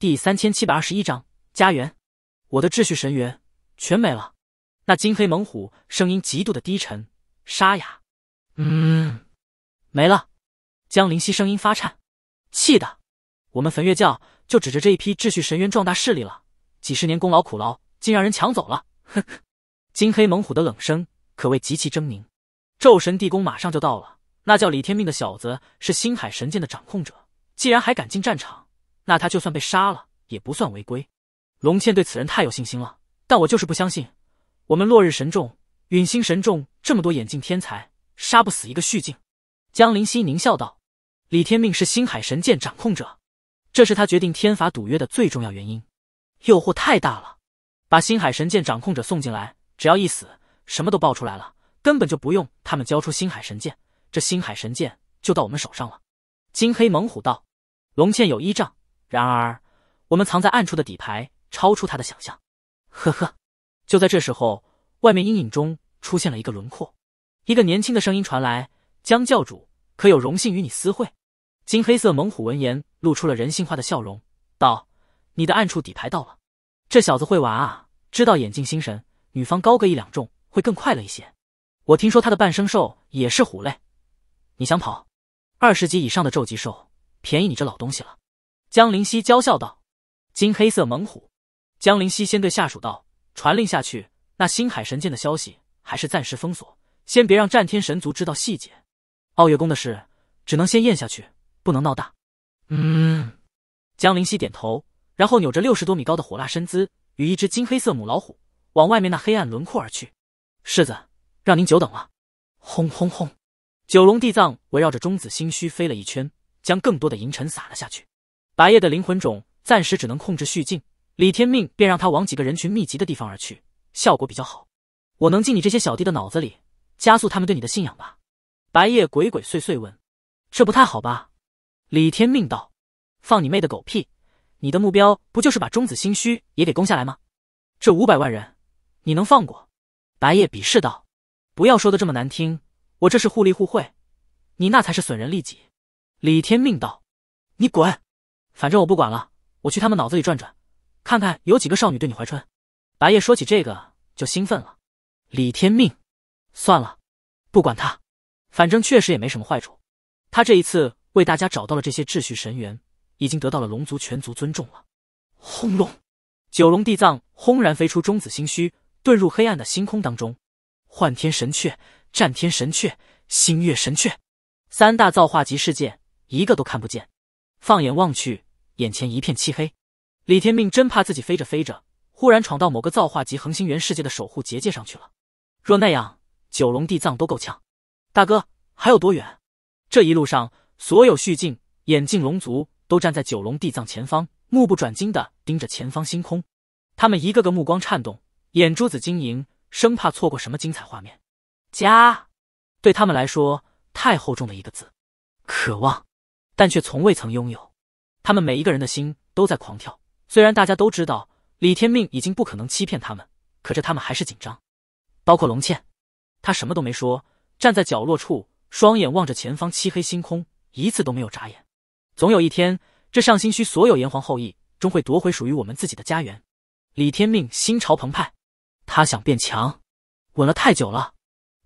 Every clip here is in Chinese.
第三千七百二十一章家园，我的秩序神元全没了。那金黑猛虎声音极度的低沉沙哑，嗯，没了。江灵溪声音发颤，气的我们焚月教就指着这一批秩序神元壮大势力了，几十年功劳苦劳，竟让人抢走了！呵呵。金黑猛虎的冷声可谓极其狰狞。咒神地宫马上就到了，那叫李天命的小子是星海神剑的掌控者，竟然还敢进战场！那他就算被杀了也不算违规。龙倩对此人太有信心了，但我就是不相信。我们落日神众、陨星神众这么多眼镜天才，杀不死一个虚境。江灵犀狞笑道：“李天命是星海神剑掌控者，这是他决定天罚赌约的最重要原因。诱惑太大了，把星海神剑掌控者送进来，只要一死，什么都爆出来了，根本就不用他们交出星海神剑，这星海神剑就到我们手上了。”金黑猛虎道：“龙倩有依仗。”然而，我们藏在暗处的底牌超出他的想象。呵呵，就在这时候，外面阴影中出现了一个轮廓，一个年轻的声音传来：“江教主，可有荣幸与你私会？”金黑色猛虎闻言，露出了人性化的笑容，道：“你的暗处底牌到了，这小子会玩啊，知道眼镜心神。女方高个一两重，会更快乐一些。我听说他的伴生兽也是虎类，你想跑？二十级以上的咒极兽，便宜你这老东西了。”江灵溪娇笑道：“金黑色猛虎。”江灵溪先对下属道：“传令下去，那星海神剑的消息还是暂时封锁，先别让战天神族知道细节。傲月宫的事只能先咽下去，不能闹大。”嗯。江灵溪点头，然后扭着六十多米高的火辣身姿，与一只金黑色母老虎往外面那黑暗轮廓而去。“世子，让您久等了。”轰轰轰！九龙地藏围绕着中子星虚飞了一圈，将更多的银尘撒了下去。白夜的灵魂种暂时只能控制续境，李天命便让他往几个人群密集的地方而去，效果比较好。我能进你这些小弟的脑子里，加速他们对你的信仰吧？白夜鬼鬼祟祟问：“这不太好吧？”李天命道：“放你妹的狗屁！你的目标不就是把中子心虚也给攻下来吗？这五百万人，你能放过？”白夜鄙视道：“不要说的这么难听，我这是互利互惠，你那才是损人利己。”李天命道：“你滚！”反正我不管了，我去他们脑子里转转，看看有几个少女对你怀春。白夜说起这个就兴奋了。李天命，算了，不管他，反正确实也没什么坏处。他这一次为大家找到了这些秩序神元，已经得到了龙族全族尊重了。轰隆，九龙地藏轰然飞出中子星虚，遁入黑暗的星空当中。幻天神雀、战天神雀、星月神雀，三大造化级世界，一个都看不见。放眼望去。眼前一片漆黑，李天命真怕自己飞着飞着，忽然闯到某个造化级恒星源世界的守护结界上去了。若那样，九龙地藏都够呛。大哥，还有多远？这一路上，所有续境眼镜龙族都站在九龙地藏前方，目不转睛的盯着前方星空。他们一个个目光颤动，眼珠子晶莹，生怕错过什么精彩画面。家，对他们来说太厚重的一个字，渴望，但却从未曾拥有。他们每一个人的心都在狂跳。虽然大家都知道李天命已经不可能欺骗他们，可是他们还是紧张。包括龙倩，她什么都没说，站在角落处，双眼望着前方漆黑星空，一次都没有眨眼。总有一天，这上星区所有炎黄后裔终会夺回属于我们自己的家园。李天命心潮澎湃，他想变强。稳了太久了，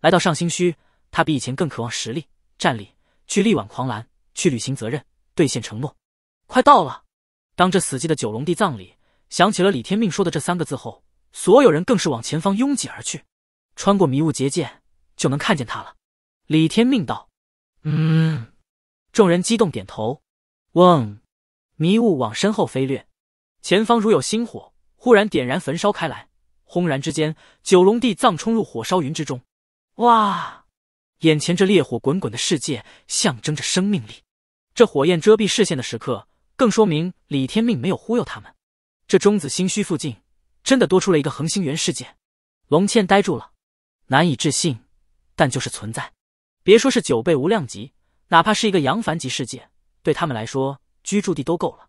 来到上星区，他比以前更渴望实力、战力，去力挽狂澜，去履行责任，兑现承诺。快到了！当这死寂的九龙地藏里响起了李天命说的这三个字后，所有人更是往前方拥挤而去。穿过迷雾结界，就能看见他了。李天命道：“嗯。”众人激动点头。嗡！迷雾往身后飞掠，前方如有星火，忽然点燃焚烧开来，轰然之间，九龙地藏冲入火烧云之中。哇！眼前这烈火滚滚的世界，象征着生命力。这火焰遮蔽视线的时刻。更说明李天命没有忽悠他们，这中子星区附近真的多出了一个恒星源世界。龙倩呆住了，难以置信，但就是存在。别说是九倍无量级，哪怕是一个扬帆级世界，对他们来说居住地都够了。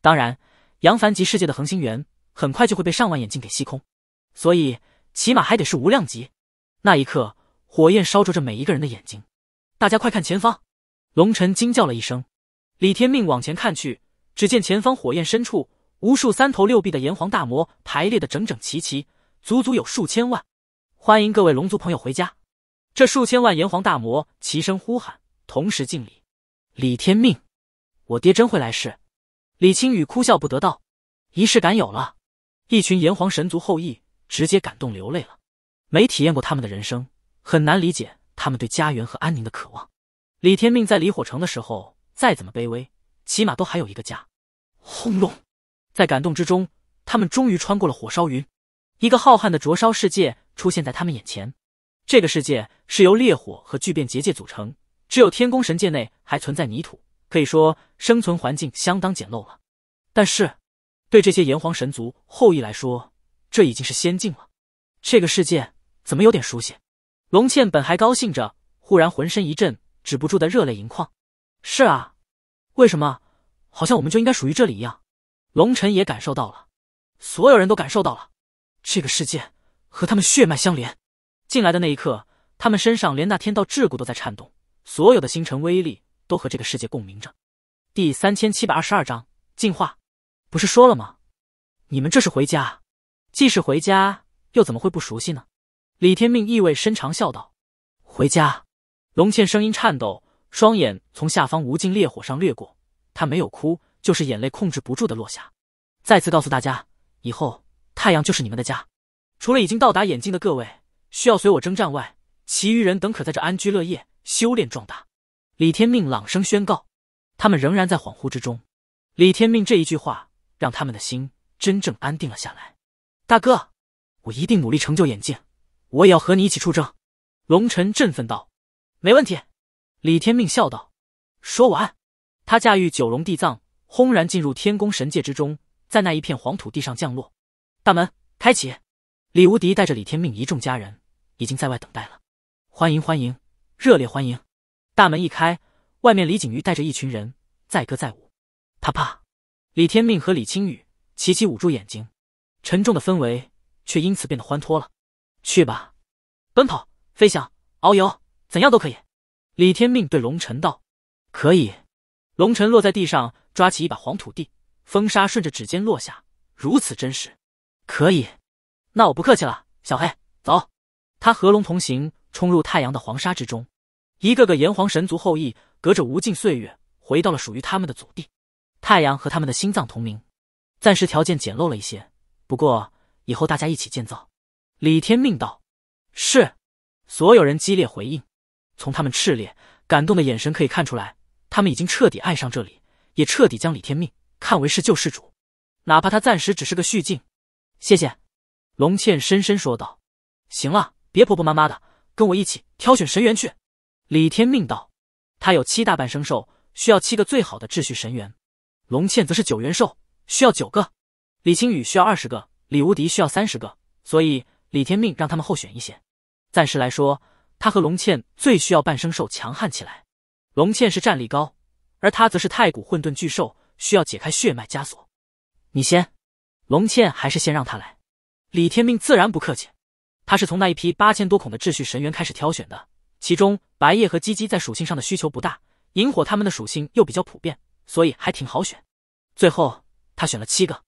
当然，扬帆级世界的恒星源很快就会被上万眼睛给吸空，所以起码还得是无量级。那一刻，火焰烧灼着每一个人的眼睛，大家快看前方！龙尘惊叫了一声，李天命往前看去。只见前方火焰深处，无数三头六臂的炎黄大魔排列的整整齐齐，足足有数千万。欢迎各位龙族朋友回家！这数千万炎黄大魔齐声呼喊，同时敬礼。李天命，我爹真会来世！李青宇哭笑不得道：“仪式感有了。”一群炎黄神族后裔直接感动流泪了。没体验过他们的人生，很难理解他们对家园和安宁的渴望。李天命在离火城的时候，再怎么卑微。起码都还有一个家。轰隆，在感动之中，他们终于穿过了火烧云，一个浩瀚的灼烧世界出现在他们眼前。这个世界是由烈火和巨变结界组成，只有天宫神界内还存在泥土，可以说生存环境相当简陋了。但是，对这些炎黄神族后裔来说，这已经是仙境了。这个世界怎么有点熟悉？龙倩本还高兴着，忽然浑身一震，止不住的热泪盈眶。是啊。为什么？好像我们就应该属于这里一样。龙尘也感受到了，所有人都感受到了，这个世界和他们血脉相连。进来的那一刻，他们身上连那天道桎梏都在颤动，所有的星辰威力都和这个世界共鸣着。第三千七百二十二章进化。不是说了吗？你们这是回家，既是回家，又怎么会不熟悉呢？李天命意味深长笑道。回家。龙倩声音颤抖。双眼从下方无尽烈火上掠过，他没有哭，就是眼泪控制不住的落下。再次告诉大家，以后太阳就是你们的家。除了已经到达眼镜的各位，需要随我征战外，其余人等可在这安居乐业、修炼壮大。李天命朗声宣告。他们仍然在恍惚之中。李天命这一句话让他们的心真正安定了下来。大哥，我一定努力成就眼镜，我也要和你一起出征。龙晨振奋道：“没问题。”李天命笑道：“说完，他驾驭九龙地藏，轰然进入天宫神界之中，在那一片黄土地上降落。大门开启，李无敌带着李天命一众家人已经在外等待了。欢迎，欢迎，热烈欢迎！大门一开，外面李景瑜带着一群人载歌载舞。啪啪，李天命和李青雨齐齐捂住眼睛，沉重的氛围却因此变得欢脱了。去吧，奔跑、飞翔、遨游，怎样都可以。”李天命对龙尘道：“可以。”龙尘落在地上，抓起一把黄土地，风沙顺着指尖落下，如此真实。可以，那我不客气了。小黑，走！他和龙同行，冲入太阳的黄沙之中。一个个炎黄神族后裔，隔着无尽岁月，回到了属于他们的祖地。太阳和他们的心脏同名。暂时条件简陋了一些，不过以后大家一起建造。李天命道：“是。”所有人激烈回应。从他们炽烈、感动的眼神可以看出来，他们已经彻底爱上这里，也彻底将李天命看为是救世主，哪怕他暂时只是个续境。谢谢，龙倩深深说道。行了，别婆婆妈妈的，跟我一起挑选神元去。”李天命道。他有七大半生兽，需要七个最好的秩序神元；龙倩则是九元兽，需要九个；李青雨需要二十个；李无敌需要三十个。所以李天命让他们候选一些，暂时来说。他和龙倩最需要半生兽强悍起来，龙倩是战力高，而他则是太古混沌巨兽，需要解开血脉枷锁。你先，龙倩还是先让他来。李天命自然不客气，他是从那一批八千多孔的秩序神元开始挑选的，其中白夜和鸡鸡在属性上的需求不大，萤火他们的属性又比较普遍，所以还挺好选。最后他选了七个，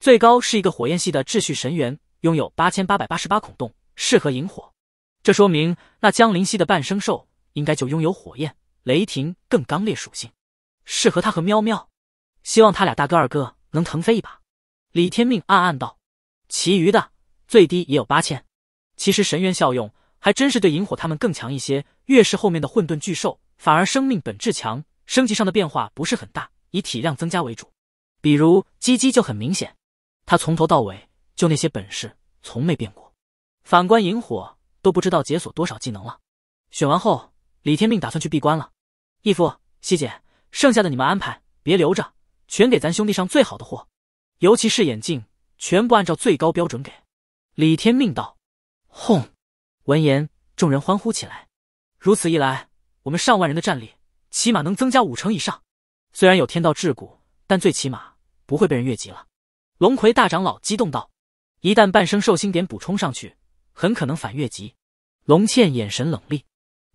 最高是一个火焰系的秩序神元，拥有八千八百八十八孔洞，适合引火。这说明那江灵溪的半生兽应该就拥有火焰、雷霆更刚烈属性，适合他和喵喵。希望他俩大哥二哥能腾飞一把。李天命暗暗道：“其余的最低也有八千。其实神元效用还真是对萤火他们更强一些。越是后面的混沌巨兽，反而生命本质强，升级上的变化不是很大，以体量增加为主。比如鸡鸡就很明显，他从头到尾就那些本事，从没变过。反观萤火。”都不知道解锁多少技能了，选完后，李天命打算去闭关了。义父，西姐，剩下的你们安排，别留着，全给咱兄弟上最好的货，尤其是眼镜，全部按照最高标准给。李天命道。轰！闻言，众人欢呼起来。如此一来，我们上万人的战力，起码能增加五成以上。虽然有天道桎梏，但最起码不会被人越级了。龙葵大长老激动道：“一旦半生寿星点补充上去。”很可能反越级。龙倩眼神冷厉，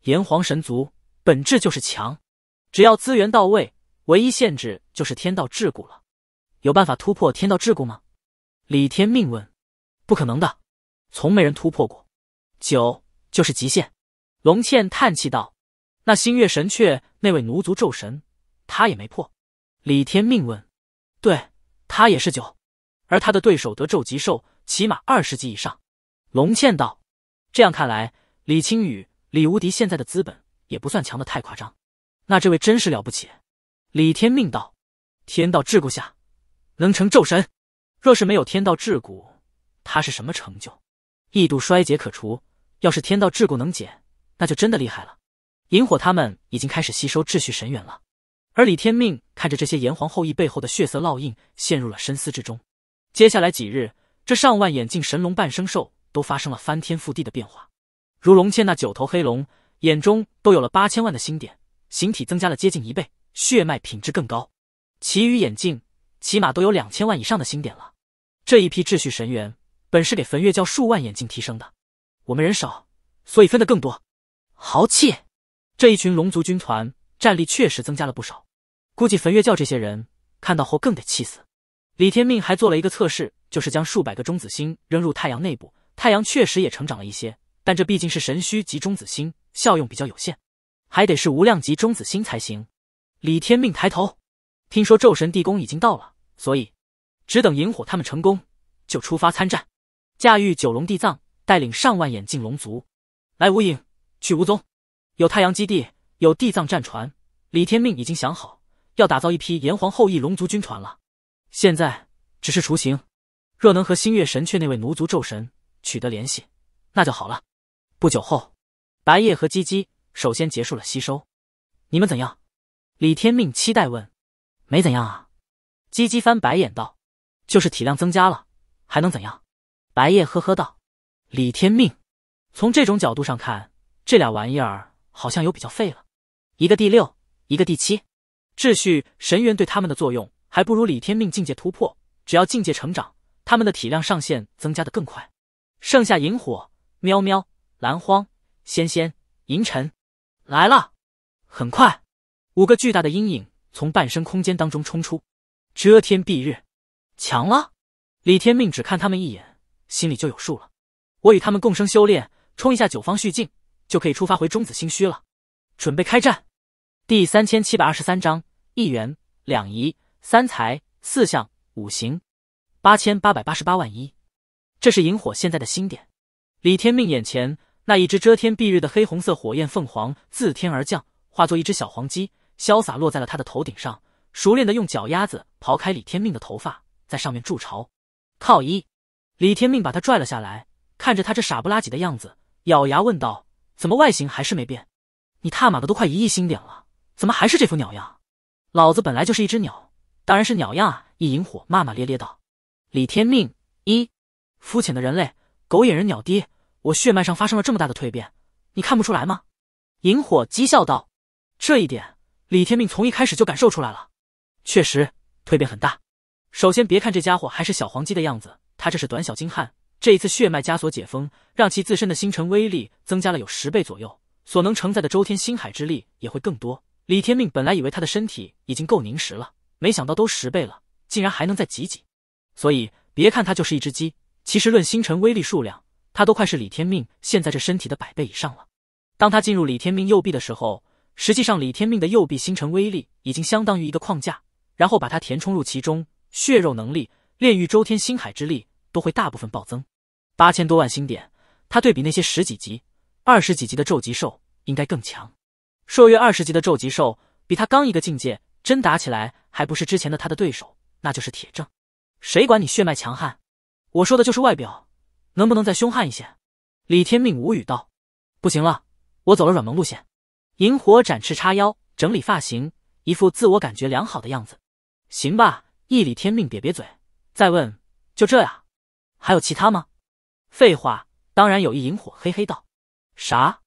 炎黄神族本质就是强，只要资源到位，唯一限制就是天道桎梏了。有办法突破天道桎梏吗？李天命问。不可能的，从没人突破过，九就是极限。龙倩叹气道：“那星月神阙那位奴族咒神，他也没破。”李天命问：“对，他也是九，而他的对手得咒极兽，起码二十级以上。”龙倩道：“这样看来，李青羽、李无敌现在的资本也不算强的太夸张。那这位真是了不起。”李天命道：“天道桎梏下，能成咒神。若是没有天道桎梏，他是什么成就？异度衰竭可除。要是天道桎梏能解，那就真的厉害了。”萤火他们已经开始吸收秩序神元了。而李天命看着这些炎黄后裔背后的血色烙印，陷入了深思之中。接下来几日，这上万眼镜神龙半生兽。都发生了翻天覆地的变化，如龙倩那九头黑龙眼中都有了八千万的星点，形体增加了接近一倍，血脉品质更高。其余眼镜起码都有两千万以上的星点了。这一批秩序神元本是给焚月教数万眼镜提升的，我们人少，所以分的更多。豪气，这一群龙族军团战力确实增加了不少，估计焚月教这些人看到后更得气死。李天命还做了一个测试，就是将数百个中子星扔入太阳内部。太阳确实也成长了一些，但这毕竟是神虚级中子星，效用比较有限，还得是无量级中子星才行。李天命抬头，听说咒神地宫已经到了，所以只等萤火他们成功，就出发参战，驾驭九龙地藏，带领上万眼镜龙族来无影去无踪。有太阳基地，有地藏战船，李天命已经想好要打造一批炎黄后裔龙族军团了。现在只是雏形，若能和星月神阙那位奴族咒神。取得联系，那就好了。不久后，白夜和鸡鸡首先结束了吸收。你们怎样？李天命期待问。没怎样啊。鸡鸡翻白眼道：“就是体量增加了，还能怎样？”白夜呵呵道：“李天命，从这种角度上看，这俩玩意儿好像有比较废了。一个第六，一个第七，秩序神元对他们的作用还不如李天命境界突破。只要境界成长，他们的体量上限增加的更快。”剩下萤火、喵喵、蓝荒、仙仙、银尘来了。很快，五个巨大的阴影从半生空间当中冲出，遮天蔽日。强了！李天命只看他们一眼，心里就有数了。我与他们共生修炼，冲一下九方续境，就可以出发回中子星虚了。准备开战。第三千七百二十三章：一元、两仪、三才、四象、五行，八千八百八十八万一。这是萤火现在的新点，李天命眼前那一只遮天蔽日的黑红色火焰凤凰自天而降，化作一只小黄鸡，潇洒落在了他的头顶上，熟练的用脚丫子刨开李天命的头发，在上面筑巢。靠一，李天命把他拽了下来，看着他这傻不拉几的样子，咬牙问道：“怎么外形还是没变？你踏马的都快一亿星点了，怎么还是这副鸟样？老子本来就是一只鸟，当然是鸟样啊！”一萤火骂骂咧咧道：“李天命一。”肤浅的人类，狗眼人鸟低。我血脉上发生了这么大的蜕变，你看不出来吗？萤火讥笑道：“这一点，李天命从一开始就感受出来了。确实，蜕变很大。首先，别看这家伙还是小黄鸡的样子，他这是短小精悍。这一次血脉枷锁解封，让其自身的星辰威力增加了有十倍左右，所能承载的周天星海之力也会更多。李天命本来以为他的身体已经够凝实了，没想到都十倍了，竟然还能再挤挤。所以，别看它就是一只鸡。”其实论星辰威力数量，他都快是李天命现在这身体的百倍以上了。当他进入李天命右臂的时候，实际上李天命的右臂星辰威力已经相当于一个框架，然后把它填充入其中，血肉能力、炼狱周天星海之力都会大部分暴增。八千多万星点，他对比那些十几级、二十几级的咒极兽，应该更强。朔月二十级的咒极兽比他刚一个境界，真打起来还不是之前的他的对手，那就是铁证。谁管你血脉强悍？我说的就是外表，能不能再凶悍一些？李天命无语道：“不行了，我走了软萌路线。”萤火展翅叉腰，整理发型，一副自我感觉良好的样子。行吧，一李天命瘪瘪嘴，再问：“就这呀？还有其他吗？”废话，当然有一萤火嘿嘿道：“啥？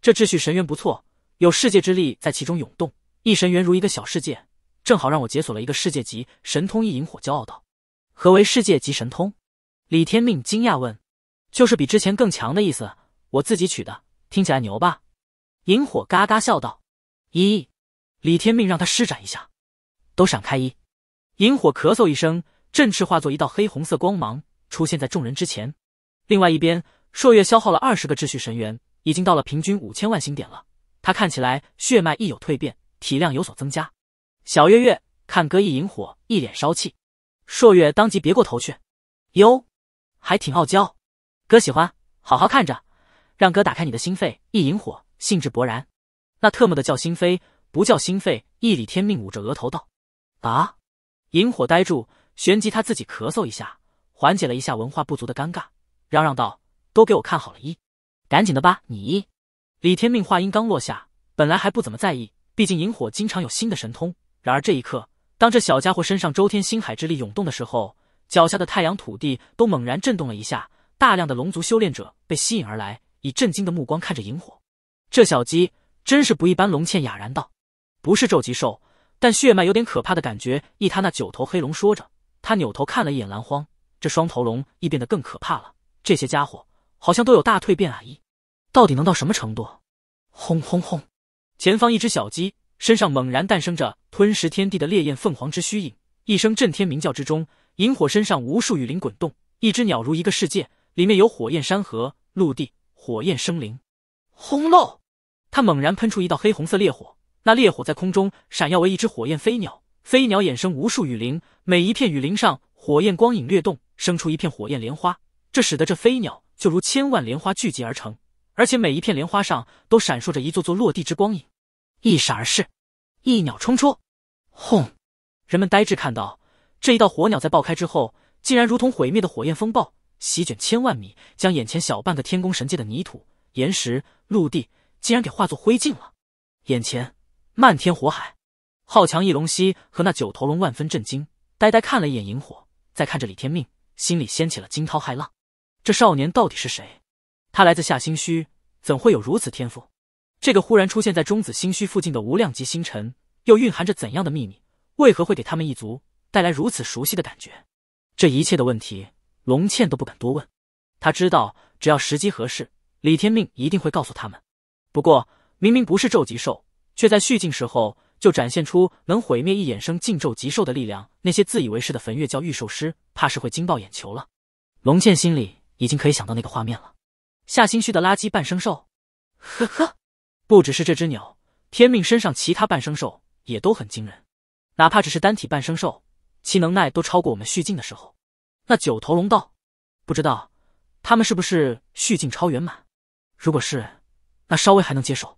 这秩序神元不错，有世界之力在其中涌动，一神元如一个小世界，正好让我解锁了一个世界级神通。”一萤火骄傲道：“何为世界级神通？”李天命惊讶问：“就是比之前更强的意思，我自己取的，听起来牛吧？”萤火嘎嘎笑道：“一。”李天命让他施展一下，都闪开！一萤火咳嗽一声，振翅化作一道黑红色光芒，出现在众人之前。另外一边，朔月消耗了二十个秩序神元，已经到了平均五千万星点了。他看起来血脉亦有蜕变，体量有所增加。小月月看哥一萤火一脸烧气，朔月当即别过头去。哟。还挺傲娇，哥喜欢，好好看着，让哥打开你的心肺。一萤火兴致勃然，那特么的叫心扉，不叫心肺。一李天命捂着额头道：“啊！”萤火呆住，旋即他自己咳嗽一下，缓解了一下文化不足的尴尬，嚷嚷道：“都给我看好了，一，赶紧的吧你。”李天命话音刚落下，本来还不怎么在意，毕竟萤火经常有新的神通。然而这一刻，当这小家伙身上周天星海之力涌动的时候。脚下的太阳土地都猛然震动了一下，大量的龙族修炼者被吸引而来，以震惊的目光看着萤火。这小鸡真是不一般。龙倩哑然道：“不是咒极兽，但血脉有点可怕的感觉。”一他那九头黑龙说着，他扭头看了一眼蓝荒，这双头龙亦变得更可怕了。这些家伙好像都有大蜕变啊！一到底能到什么程度？轰轰轰！前方一只小鸡身上猛然诞生着吞食天地的烈焰凤凰之虚影，一声震天鸣叫之中。萤火身上无数雨林滚动，一只鸟如一个世界，里面有火焰山河、陆地、火焰生灵。轰隆！它猛然喷出一道黑红色烈火，那烈火在空中闪耀为一只火焰飞鸟。飞鸟衍生无数雨林，每一片雨林上火焰光影掠动，生出一片火焰莲花。这使得这飞鸟就如千万莲花聚集而成，而且每一片莲花上都闪烁着一座座落地之光影，一闪而逝。一鸟冲出，轰！人们呆滞看到。这一道火鸟在爆开之后，竟然如同毁灭的火焰风暴，席卷千万米，将眼前小半个天宫神界的泥土、岩石、陆地，竟然给化作灰烬了。眼前漫天火海，好强！翼龙蜥和那九头龙万分震惊，呆呆看了一眼萤火，再看着李天命，心里掀起了惊涛骇浪。这少年到底是谁？他来自下星虚，怎会有如此天赋？这个忽然出现在中子星虚附近的无量级星辰，又蕴含着怎样的秘密？为何会给他们一族？带来如此熟悉的感觉，这一切的问题，龙倩都不敢多问。他知道，只要时机合适，李天命一定会告诉他们。不过，明明不是咒极兽，却在续境时候就展现出能毁灭一衍生净咒极兽的力量，那些自以为是的焚月教御兽师，怕是会惊爆眼球了。龙倩心里已经可以想到那个画面了。下心虚的垃圾半生兽，呵呵，不只是这只鸟，天命身上其他半生兽也都很惊人，哪怕只是单体半生兽。其能耐都超过我们续境的时候，那九头龙道，不知道他们是不是续境超圆满？如果是，那稍微还能接受；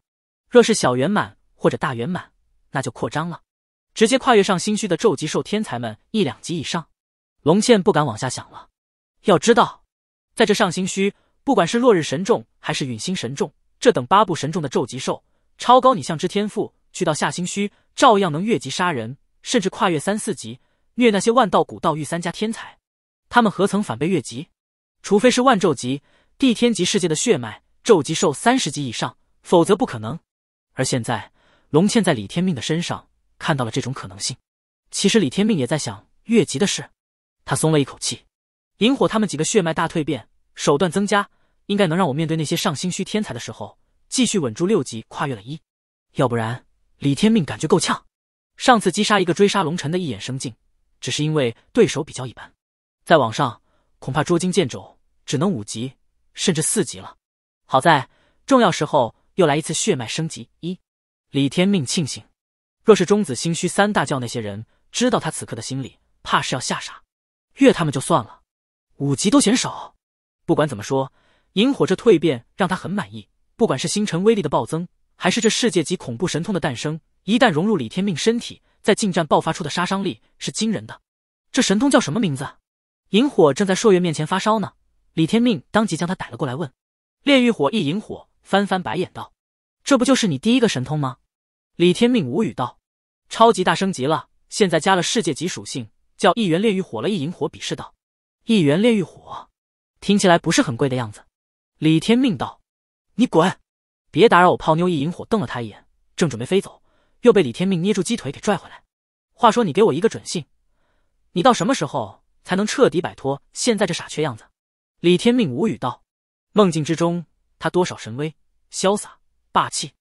若是小圆满或者大圆满，那就扩张了，直接跨越上星虚的咒级兽天才们一两级以上。龙倩不敢往下想了，要知道，在这上星虚，不管是落日神众还是陨星神众，这等八部神众的咒级兽，超高拟像之天赋，去到下星虚照样能越级杀人，甚至跨越三四级。虐那些万道古道域三家天才，他们何曾反被越级？除非是万咒级、地天级世界的血脉咒级兽三十级以上，否则不可能。而现在，龙倩在李天命的身上看到了这种可能性。其实李天命也在想越级的事，他松了一口气。萤火他们几个血脉大蜕变，手段增加，应该能让我面对那些上星虚天才的时候，继续稳住六级，跨越了一。要不然，李天命感觉够呛。上次击杀一个追杀龙尘的一眼生境。只是因为对手比较一般，在网上恐怕捉襟见肘，只能五级甚至四级了。好在重要时候又来一次血脉升级，一李天命庆幸。若是中子心虚三大教那些人知道他此刻的心理，怕是要吓傻。越他们就算了，五级都嫌少。不管怎么说，萤火这蜕变让他很满意。不管是星辰威力的暴增，还是这世界级恐怖神通的诞生，一旦融入李天命身体。在近战爆发出的杀伤力是惊人的，这神通叫什么名字？萤火正在朔月面前发烧呢，李天命当即将他逮了过来，问：“炼狱火一萤火。”翻翻白眼道：“这不就是你第一个神通吗？”李天命无语道：“超级大升级了，现在加了世界级属性，叫一元炼狱火了。”一萤火鄙视道：“一元炼狱火，听起来不是很贵的样子。”李天命道：“你滚，别打扰我泡妞。”一萤火瞪了他一眼，正准备飞走。又被李天命捏住鸡腿给拽回来。话说，你给我一个准信，你到什么时候才能彻底摆脱现在这傻缺样子？李天命无语道：“梦境之中，他多少神威，潇洒霸气。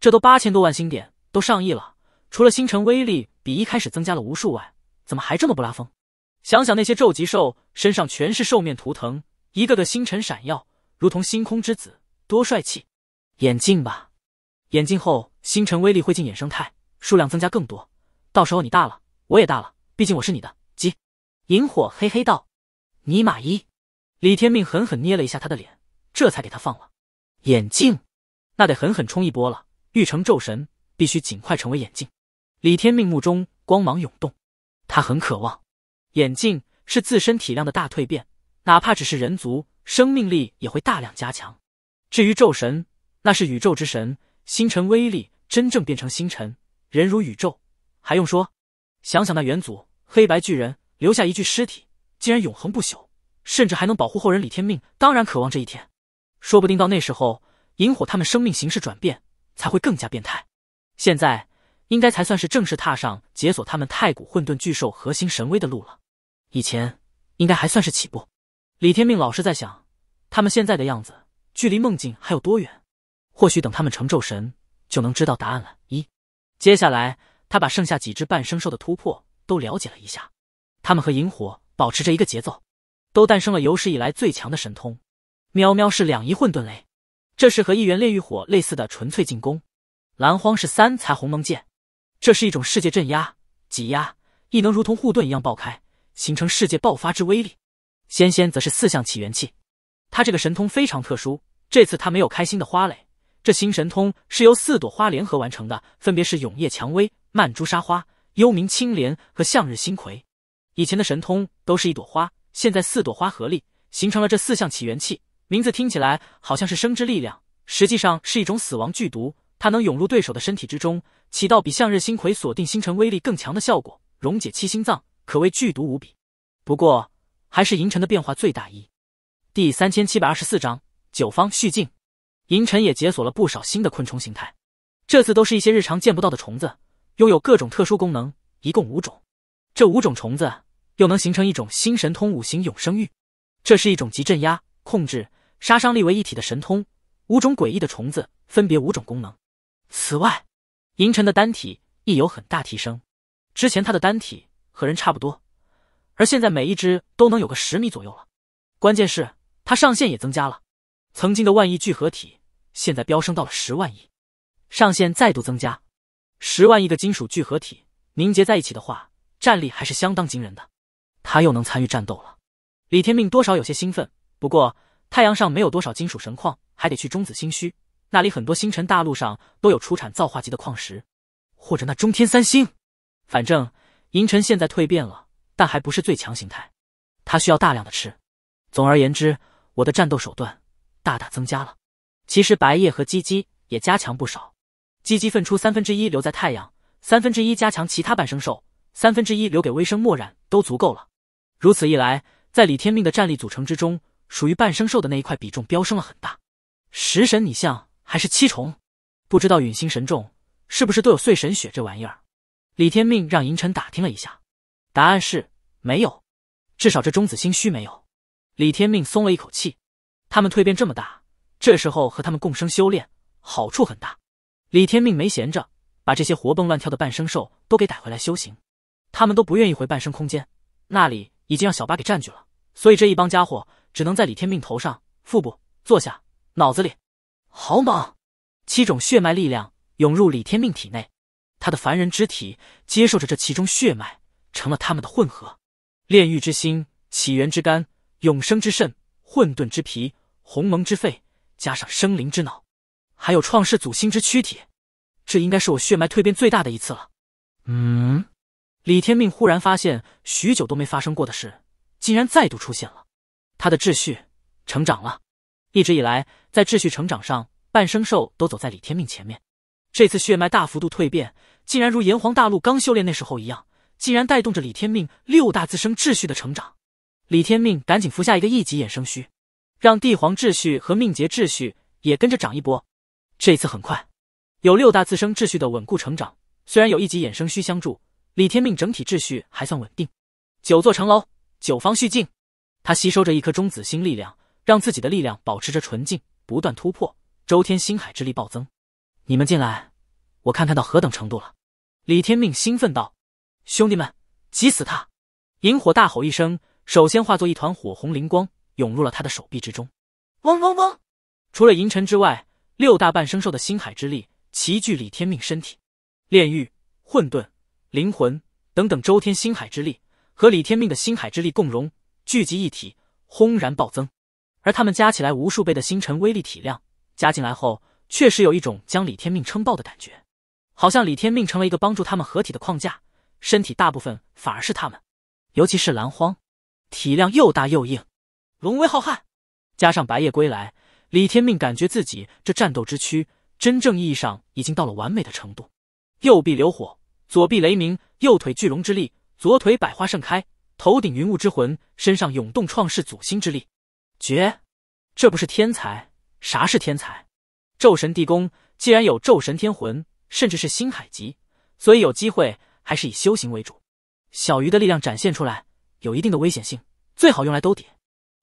这都八千多万星点，都上亿了。除了星辰威力比一开始增加了无数外，怎么还这么不拉风？想想那些咒极兽，身上全是兽面图腾，一个个星辰闪耀，如同星空之子，多帅气！眼镜吧，眼镜后。”星辰威力会进衍生态，数量增加更多。到时候你大了，我也大了。毕竟我是你的鸡。萤火嘿嘿道：“尼玛一！”李天命狠狠捏了一下他的脸，这才给他放了。眼镜，那得狠狠冲一波了。欲成咒神，必须尽快成为眼镜。李天命目中光芒涌动，他很渴望。眼镜是自身体量的大蜕变，哪怕只是人族，生命力也会大量加强。至于咒神，那是宇宙之神。星辰威力真正变成星辰，人如宇宙，还用说？想想那元祖黑白巨人留下一具尸体，竟然永恒不朽，甚至还能保护后人。李天命当然渴望这一天，说不定到那时候，引火他们生命形式转变才会更加变态。现在应该才算是正式踏上解锁他们太古混沌巨兽核心神威的路了。以前应该还算是起步。李天命老是在想，他们现在的样子，距离梦境还有多远？或许等他们成咒神，就能知道答案了。一，接下来他把剩下几只半生兽的突破都了解了一下。他们和萤火保持着一个节奏，都诞生了有史以来最强的神通。喵喵是两仪混沌雷，这是和一元炼狱火类似的纯粹进攻。蓝荒是三才鸿蒙剑，这是一种世界镇压、挤压，异能如同护盾一样爆开，形成世界爆发之威力。仙仙则是四象起源器，他这个神通非常特殊。这次他没有开心的花蕾。这新神通是由四朵花联合完成的，分别是永夜蔷薇、曼珠沙华、幽冥青莲和向日星葵。以前的神通都是一朵花，现在四朵花合力形成了这四项起源器。名字听起来好像是生之力量，实际上是一种死亡剧毒。它能涌入对手的身体之中，起到比向日星葵锁定星辰威力更强的效果，溶解七心脏，可谓剧毒无比。不过，还是银尘的变化最大一。第三千七百二十四章：九方续境。银尘也解锁了不少新的昆虫形态，这次都是一些日常见不到的虫子，拥有各种特殊功能，一共五种。这五种虫子又能形成一种新神通——五行永生玉。这是一种集镇压、控制、杀伤力为一体的神通。五种诡异的虫子分别五种功能。此外，银尘的单体亦有很大提升。之前他的单体和人差不多，而现在每一只都能有个十米左右了。关键是它上限也增加了，曾经的万亿聚合体。现在飙升到了十万亿，上限再度增加。十万亿个金属聚合体凝结在一起的话，战力还是相当惊人的。他又能参与战斗了。李天命多少有些兴奋。不过太阳上没有多少金属神矿，还得去中子星区那里。很多星辰大陆上都有出产造化级的矿石，或者那中天三星。反正银尘现在蜕变了，但还不是最强形态。他需要大量的吃。总而言之，我的战斗手段大大增加了。其实白夜和鸡鸡也加强不少，鸡鸡分出三分之一留在太阳，三分之一加强其他半生兽，三分之一留给微生墨染都足够了。如此一来，在李天命的战力组成之中，属于半生兽的那一块比重飙升了很大。食神，你像还是七重？不知道陨星神众是不是都有碎神血这玩意儿？李天命让银尘打听了一下，答案是没有，至少这中子星虚没有。李天命松了一口气，他们蜕变这么大。这时候和他们共生修炼，好处很大。李天命没闲着，把这些活蹦乱跳的半生兽都给逮回来修行。他们都不愿意回半生空间，那里已经让小八给占据了，所以这一帮家伙只能在李天命头上、腹部坐下、脑子里。好猛！七种血脉力量涌入李天命体内，他的凡人之体接受着这其中血脉，成了他们的混合。炼狱之心、起源之肝、永生之肾、混沌之脾、鸿蒙之肺。加上生灵之脑，还有创世祖星之躯体，这应该是我血脉蜕变最大的一次了。嗯，李天命忽然发现，许久都没发生过的事，竟然再度出现了。他的秩序成长了，一直以来，在秩序成长上，半生兽都走在李天命前面。这次血脉大幅度蜕变，竟然如炎黄大陆刚修炼那时候一样，竟然带动着李天命六大自生秩序的成长。李天命赶紧服下一个一级衍生虚。让帝皇秩序和命劫秩序也跟着涨一波。这次很快，有六大自生秩序的稳固成长，虽然有一级衍生虚相助，李天命整体秩序还算稳定。九座城楼，九方续境，他吸收着一颗中子星力量，让自己的力量保持着纯净，不断突破。周天星海之力暴增，你们进来，我看看到何等程度了。李天命兴奋道：“兄弟们，急死他！”萤火大吼一声，首先化作一团火红灵光。涌入了他的手臂之中。嗡嗡嗡！除了银尘之外，六大半生兽的星海之力齐聚李天命身体，炼狱、混沌、灵魂等等周天星海之力和李天命的星海之力共融，聚集一体，轰然暴增。而他们加起来无数倍的星辰威力体量加进来后，确实有一种将李天命撑爆的感觉，好像李天命成了一个帮助他们合体的框架，身体大部分反而是他们，尤其是蓝荒，体量又大又硬。龙威浩瀚，加上白夜归来，李天命感觉自己这战斗之躯，真正意义上已经到了完美的程度。右臂流火，左臂雷鸣，右腿巨龙之力，左腿百花盛开，头顶云雾之魂，身上涌动创世祖星之力。绝，这不是天才，啥是天才？咒神地宫既然有咒神天魂，甚至是星海级，所以有机会还是以修行为主。小鱼的力量展现出来有一定的危险性，最好用来兜底。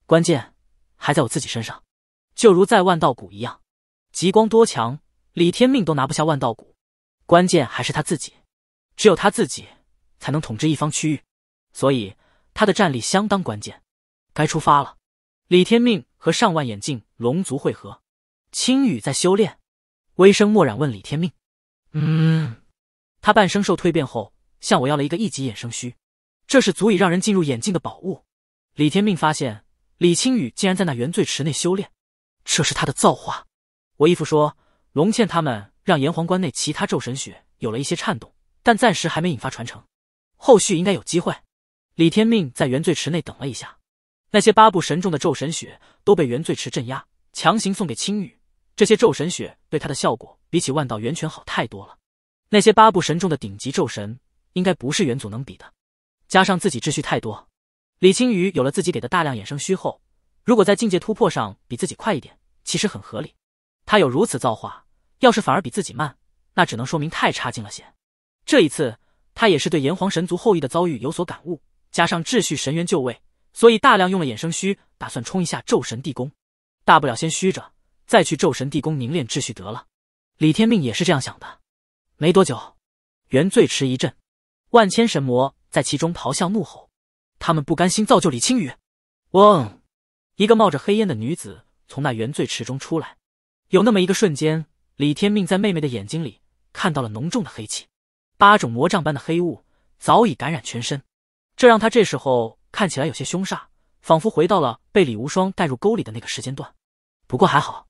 关键还在我自己身上，就如在万道谷一样，极光多强，李天命都拿不下万道谷。关键还是他自己，只有他自己才能统治一方区域，所以他的战力相当关键。该出发了，李天命和上万眼镜龙族汇合。青羽在修炼，微声墨染问李天命：“嗯，他半生兽蜕变后，向我要了一个一级衍生虚，这是足以让人进入眼镜的宝物。”李天命发现。李青羽竟然在那原罪池内修炼，这是他的造化。我义父说，龙倩他们让炎黄关内其他咒神血有了一些颤动，但暂时还没引发传承，后续应该有机会。李天命在原罪池内等了一下，那些八部神众的咒神血都被原罪池镇压，强行送给青羽。这些咒神血对他的效果，比起万道源泉好太多了。那些八部神众的顶级咒神，应该不是元祖能比的，加上自己秩序太多。李青鱼有了自己给的大量衍生虚后，如果在境界突破上比自己快一点，其实很合理。他有如此造化，要是反而比自己慢，那只能说明太差劲了些。这一次，他也是对炎黄神族后裔的遭遇有所感悟，加上秩序神元就位，所以大量用了衍生虚，打算冲一下咒神地宫。大不了先虚着，再去咒神地宫凝练秩序得了。李天命也是这样想的。没多久，元罪池一震，万千神魔在其中咆哮怒吼。他们不甘心造就李青宇。嗡，一个冒着黑烟的女子从那原罪池中出来。有那么一个瞬间，李天命在妹妹的眼睛里看到了浓重的黑气，八种魔障般的黑雾早已感染全身，这让他这时候看起来有些凶煞，仿佛回到了被李无双带入沟里的那个时间段。不过还好，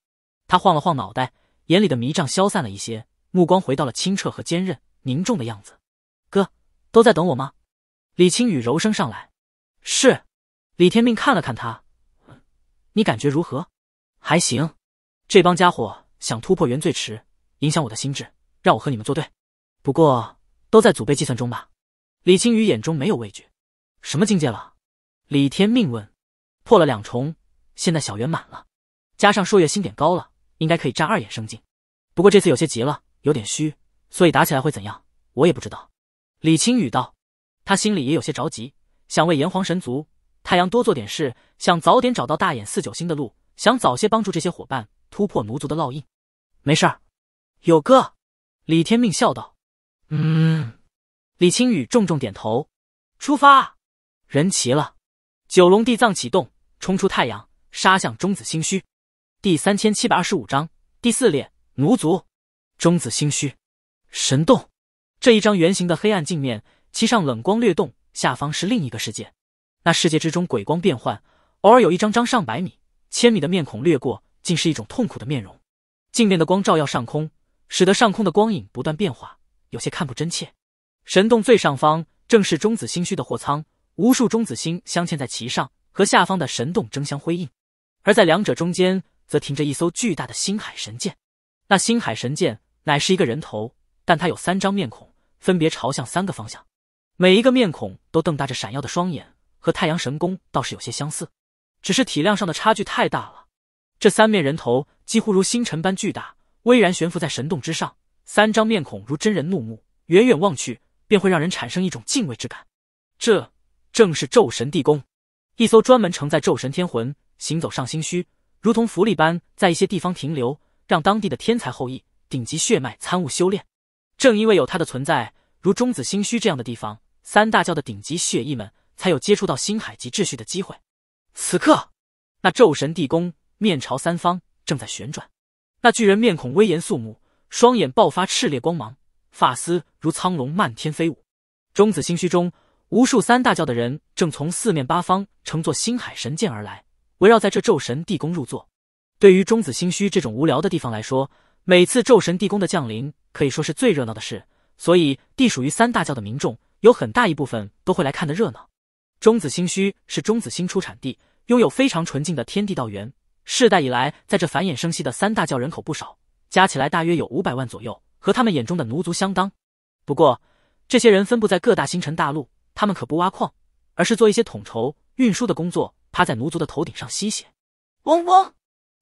他晃了晃脑袋，眼里的迷障消散了一些，目光回到了清澈和坚韧、凝重的样子。哥，都在等我吗？李青宇柔声上来。是，李天命看了看他，你感觉如何？还行，这帮家伙想突破原罪池，影响我的心智，让我和你们作对。不过都在祖辈计算中吧。李青宇眼中没有畏惧。什么境界了？李天命问。破了两重，现在小圆满了，加上朔月星点高了，应该可以占二眼生境。不过这次有些急了，有点虚，所以打起来会怎样？我也不知道。李青宇道，他心里也有些着急。想为炎黄神族太阳多做点事，想早点找到大眼四九星的路，想早些帮助这些伙伴突破奴族的烙印。没事儿，有哥，李天命笑道。嗯，李青羽重重点头。出发，人齐了，九龙地藏启动，冲出太阳，杀向中子心虚。第三千七百二十五章第四列奴族，中子心虚，神洞，这一张圆形的黑暗镜面，其上冷光掠动。下方是另一个世界，那世界之中鬼光变幻，偶尔有一张张上百米、千米的面孔掠过，竟是一种痛苦的面容。镜面的光照耀上空，使得上空的光影不断变化，有些看不真切。神洞最上方正是中子星虚的货仓，无数中子星镶嵌在其上，和下方的神洞争相辉映。而在两者中间，则停着一艘巨大的星海神舰。那星海神舰乃是一个人头，但它有三张面孔，分别朝向三个方向。每一个面孔都瞪大着闪耀的双眼，和太阳神宫倒是有些相似，只是体量上的差距太大了。这三面人头几乎如星辰般巨大，巍然悬浮在神洞之上，三张面孔如真人怒目，远远望去便会让人产生一种敬畏之感。这正是咒神地宫，一艘专门承载咒神天魂，行走上星虚，如同福利般在一些地方停留，让当地的天才后裔、顶级血脉参悟修炼。正因为有它的存在，如中子星虚这样的地方。三大教的顶级血裔们才有接触到星海级秩序的机会。此刻，那咒神地宫面朝三方正在旋转，那巨人面孔威严肃穆，双眼爆发炽烈光芒，发丝如苍龙漫天飞舞。中子心虚中，无数三大教的人正从四面八方乘坐星海神剑而来，围绕在这咒神地宫入座。对于中子心虚这种无聊的地方来说，每次咒神地宫的降临可以说是最热闹的事，所以地属于三大教的民众。有很大一部分都会来看的热闹。中子星虚是中子星出产地，拥有非常纯净的天地道源，世代以来在这繁衍生息的三大教人口不少，加起来大约有五百万左右，和他们眼中的奴族相当。不过，这些人分布在各大星辰大陆，他们可不挖矿，而是做一些统筹运输的工作，趴在奴族的头顶上吸血。嗡嗡，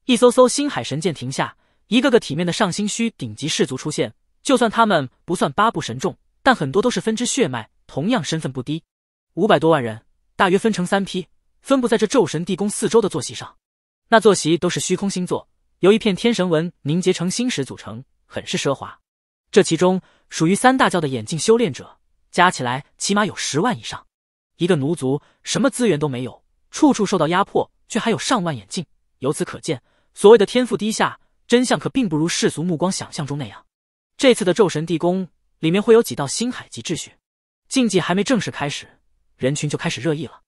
一艘艘星海神舰停下，一个个体面的上星虚顶级氏族出现，就算他们不算八部神众。但很多都是分支血脉，同样身份不低。五百多万人，大约分成三批，分布在这咒神地宫四周的坐席上。那坐席都是虚空星座，由一片天神纹凝结成星石组成，很是奢华。这其中属于三大教的眼镜修炼者，加起来起码有十万以上。一个奴族什么资源都没有，处处受到压迫，却还有上万眼镜。由此可见，所谓的天赋低下，真相可并不如世俗目光想象中那样。这次的咒神地宫。里面会有几道星海级秩序，竞技还没正式开始，人群就开始热议了。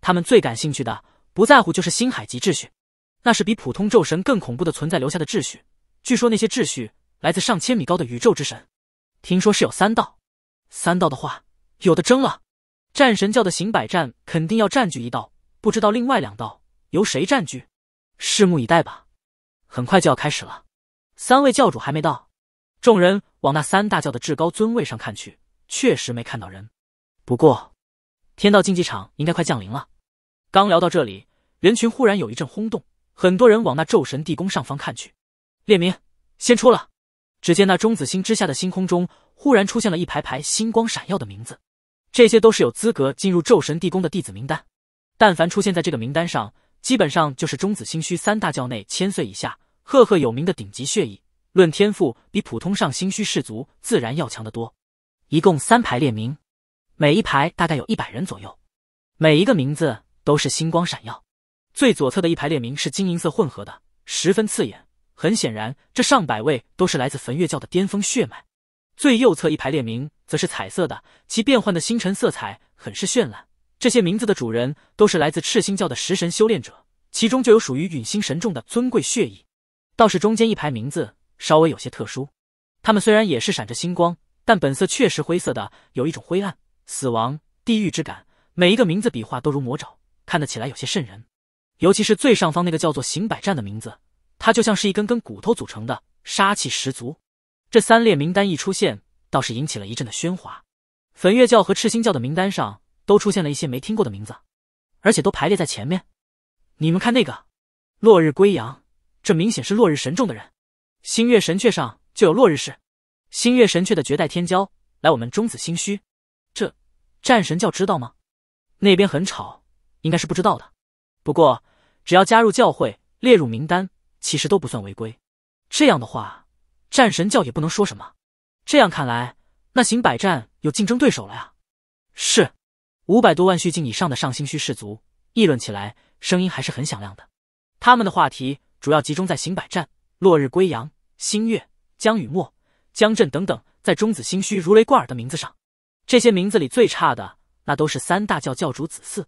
他们最感兴趣的、不在乎就是星海级秩序，那是比普通咒神更恐怖的存在留下的秩序。据说那些秩序来自上千米高的宇宙之神，听说是有三道。三道的话，有的争了。战神教的行百战肯定要占据一道，不知道另外两道由谁占据，拭目以待吧。很快就要开始了，三位教主还没到。众人往那三大教的至高尊位上看去，确实没看到人。不过，天道竞技场应该快降临了。刚聊到这里，人群忽然有一阵轰动，很多人往那咒神地宫上方看去。列明，先出了。只见那中子星之下的星空中，忽然出现了一排排星光闪耀的名字。这些都是有资格进入咒神地宫的弟子名单。但凡出现在这个名单上，基本上就是中子星虚三大教内千岁以下赫赫有名的顶级血裔。论天赋，比普通上星虚氏族自然要强得多。一共三排列名，每一排大概有一百人左右。每一个名字都是星光闪耀。最左侧的一排列名是金银色混合的，十分刺眼。很显然，这上百位都是来自焚月教的巅峰血脉。最右侧一排列名则是彩色的，其变换的星辰色彩很是绚烂。这些名字的主人都是来自赤星教的食神修炼者，其中就有属于陨星神众的尊贵血裔。倒是中间一排名字。稍微有些特殊，他们虽然也是闪着星光，但本色确实灰色的，有一种灰暗、死亡、地狱之感。每一个名字笔画都如魔爪，看得起来有些瘆人。尤其是最上方那个叫做“行百战”的名字，它就像是一根根骨头组成的，杀气十足。这三列名单一出现，倒是引起了一阵的喧哗。焚月教和赤星教的名单上都出现了一些没听过的名字，而且都排列在前面。你们看那个“落日归阳”，这明显是落日神众的人。星月神阙上就有落日式，星月神阙的绝代天骄来我们中子星虚，这战神教知道吗？那边很吵，应该是不知道的。不过只要加入教会列入名单，其实都不算违规。这样的话，战神教也不能说什么。这样看来，那行百战有竞争对手了呀。是五百多万虚境以上的上星虚氏族，议论起来声音还是很响亮的。他们的话题主要集中在行百战。落日归阳、星月、江雨墨、江震等等，在钟子心虚如雷贯耳的名字上，这些名字里最差的那都是三大教教主子嗣，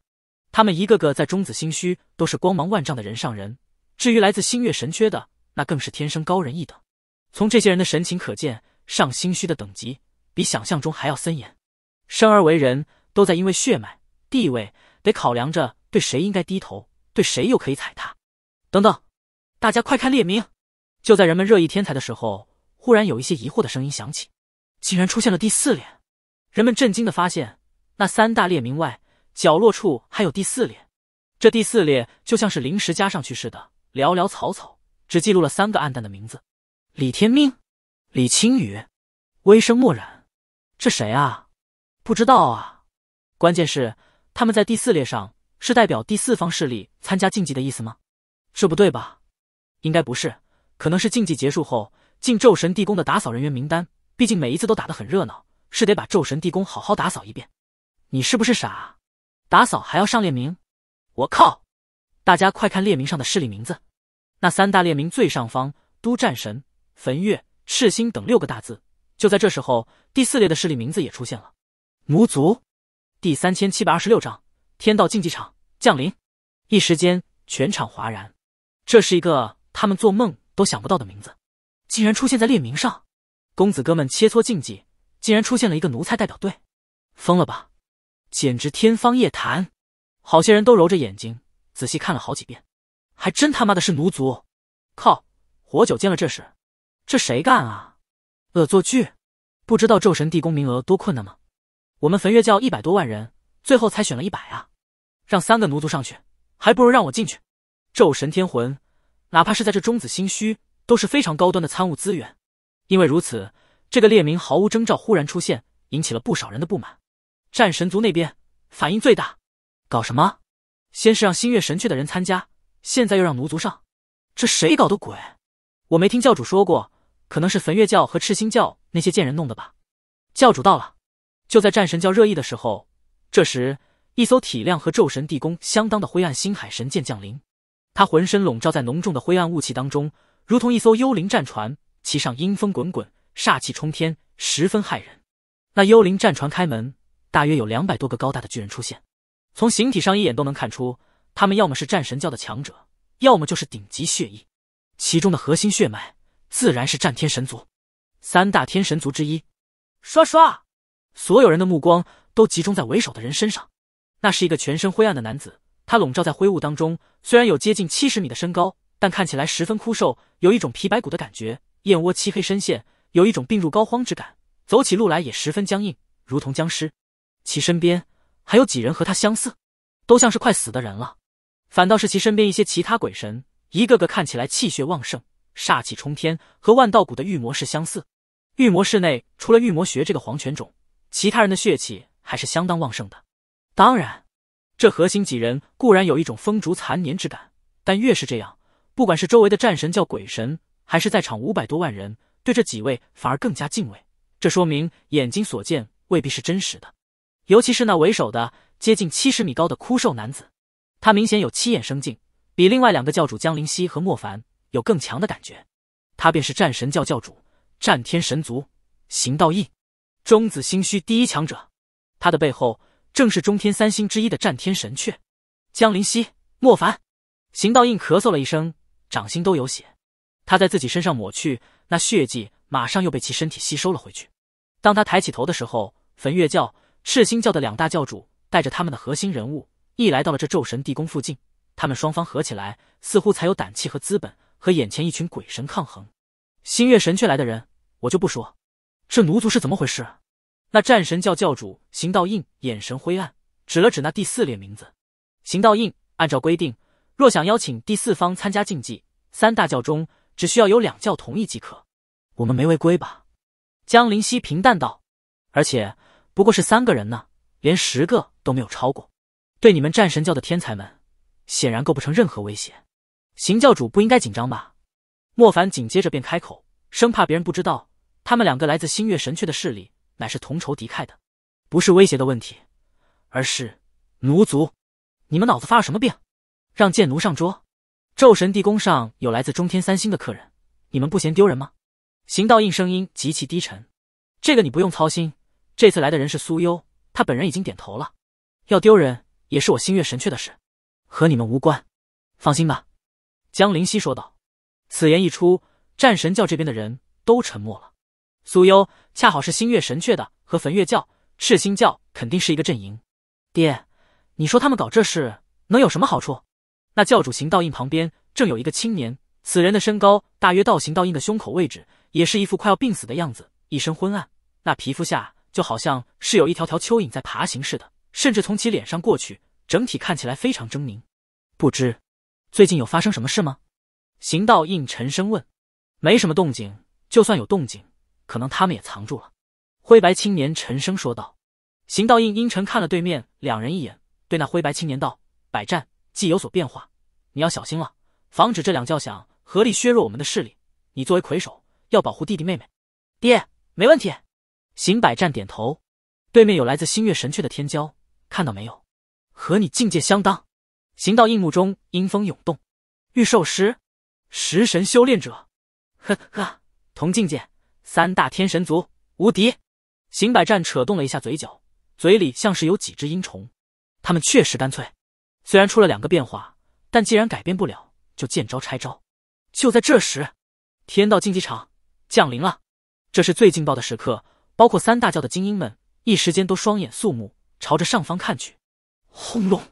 他们一个个在钟子心虚都是光芒万丈的人上人。至于来自星月神阙的，那更是天生高人一等。从这些人的神情可见，上心虚的等级比想象中还要森严。生而为人，都在因为血脉地位得考量着对谁应该低头，对谁又可以踩踏。等等，大家快看列名。就在人们热议天才的时候，忽然有一些疑惑的声音响起，竟然出现了第四列。人们震惊的发现，那三大列名外，角落处还有第四列。这第四列就像是临时加上去似的，寥寥草草，只记录了三个暗淡的名字：李天命、李青雨、微声默然。这谁啊？不知道啊。关键是他们在第四列上是代表第四方势力参加竞技的意思吗？这不对吧？应该不是。可能是竞技结束后进咒神地宫的打扫人员名单，毕竟每一次都打得很热闹，是得把咒神地宫好好打扫一遍。你是不是傻？打扫还要上列名？我靠！大家快看列名上的势力名字，那三大列名最上方都战神、焚月、赤星等六个大字。就在这时候，第四列的势力名字也出现了：魔族。第三千七百二十六章天道竞技场降临。一时间，全场哗然。这是一个他们做梦。都想不到的名字，竟然出现在列名上。公子哥们切磋竞技，竟然出现了一个奴才代表队，疯了吧？简直天方夜谭。好些人都揉着眼睛，仔细看了好几遍，还真他妈的是奴族。靠！活久见了这是，这谁干啊？恶作剧？不知道咒神地宫名额多困难吗？我们焚月教一百多万人，最后才选了一百啊。让三个奴族上去，还不如让我进去。咒神天魂。哪怕是在这中子星虚，都是非常高端的参悟资源。因为如此，这个列名毫无征兆忽然出现，引起了不少人的不满。战神族那边反应最大，搞什么？先是让星月神阙的人参加，现在又让奴族上，这谁搞的鬼？我没听教主说过，可能是焚月教和赤星教那些贱人弄的吧。教主到了，就在战神教热议的时候，这时一艘体量和咒神地宫相当的灰暗星海神舰降临。他浑身笼罩在浓重的灰暗雾气当中，如同一艘幽灵战船，其上阴风滚滚，煞气冲天，十分骇人。那幽灵战船开门，大约有两百多个高大的巨人出现。从形体上一眼都能看出，他们要么是战神教的强者，要么就是顶级血裔，其中的核心血脉自然是战天神族，三大天神族之一。唰唰，所有人的目光都集中在为首的人身上，那是一个全身灰暗的男子。他笼罩在灰雾当中，虽然有接近七十米的身高，但看起来十分枯瘦，有一种皮白骨的感觉。燕窝漆黑深陷，有一种病入膏肓之感，走起路来也十分僵硬，如同僵尸。其身边还有几人和他相似，都像是快死的人了。反倒是其身边一些其他鬼神，一个个看起来气血旺盛，煞气冲天，和万道谷的御魔室相似。御魔室内除了御魔学这个黄泉种，其他人的血气还是相当旺盛的。当然。这核心几人固然有一种风烛残年之感，但越是这样，不管是周围的战神教鬼神，还是在场五百多万人，对这几位反而更加敬畏。这说明眼睛所见未必是真实的，尤其是那为首的接近七十米高的枯瘦男子，他明显有七眼生境，比另外两个教主江灵犀和莫凡有更强的感觉。他便是战神教教主，战天神族，行道义，中子星虚第一强者。他的背后。正是中天三星之一的战天神阙。江灵溪、莫凡、邢道印咳嗽了一声，掌心都有血，他在自己身上抹去那血迹，马上又被其身体吸收了回去。当他抬起头的时候，焚月教、赤心教的两大教主带着他们的核心人物，一来到了这咒神地宫附近，他们双方合起来，似乎才有胆气和资本和眼前一群鬼神抗衡。星月神阙来的人，我就不说，这奴族是怎么回事？那战神教教主邢道印眼神灰暗，指了指那第四列名字。邢道印按照规定，若想邀请第四方参加竞技，三大教中只需要有两教同意即可。我们没违规吧？江灵溪平淡道。而且不过是三个人呢，连十个都没有超过，对你们战神教的天才们显然构不成任何威胁。邢教主不应该紧张吧？莫凡紧接着便开口，生怕别人不知道，他们两个来自星月神阙的势力。乃是同仇敌忾的，不是威胁的问题，而是奴族，你们脑子发了什么病，让贱奴上桌？咒神地宫上有来自中天三星的客人，你们不嫌丢人吗？邢道印声音极其低沉，这个你不用操心，这次来的人是苏幽，他本人已经点头了，要丢人也是我星月神阙的事，和你们无关。放心吧，江灵溪说道。此言一出，战神教这边的人都沉默了。苏优恰好是星月神阙的，和焚月教、赤心教肯定是一个阵营。爹，你说他们搞这事能有什么好处？那教主行道印旁边正有一个青年，此人的身高大约到行道印的胸口位置，也是一副快要病死的样子，一身昏暗，那皮肤下就好像是有一条条蚯蚓在爬行似的，甚至从其脸上过去，整体看起来非常狰狞。不知最近有发生什么事吗？行道印沉声问。没什么动静，就算有动静。可能他们也藏住了。”灰白青年沉声说道。邢道印阴沉看了对面两人一眼，对那灰白青年道：“百战，计有所变化，你要小心了，防止这两叫响合力削弱我们的势力。你作为魁首，要保护弟弟妹妹。”“爹，没问题。”邢百战点头。对面有来自星月神阙的天骄，看到没有？和你境界相当。邢道印目中阴风涌动。御兽师，食神修炼者。呵呵，同境界。三大天神族无敌，邢百战扯动了一下嘴角，嘴里像是有几只阴虫。他们确实干脆，虽然出了两个变化，但既然改变不了，就见招拆招。就在这时，天道竞技场降临了，这是最劲爆的时刻。包括三大教的精英们，一时间都双眼肃穆，朝着上方看去。轰隆！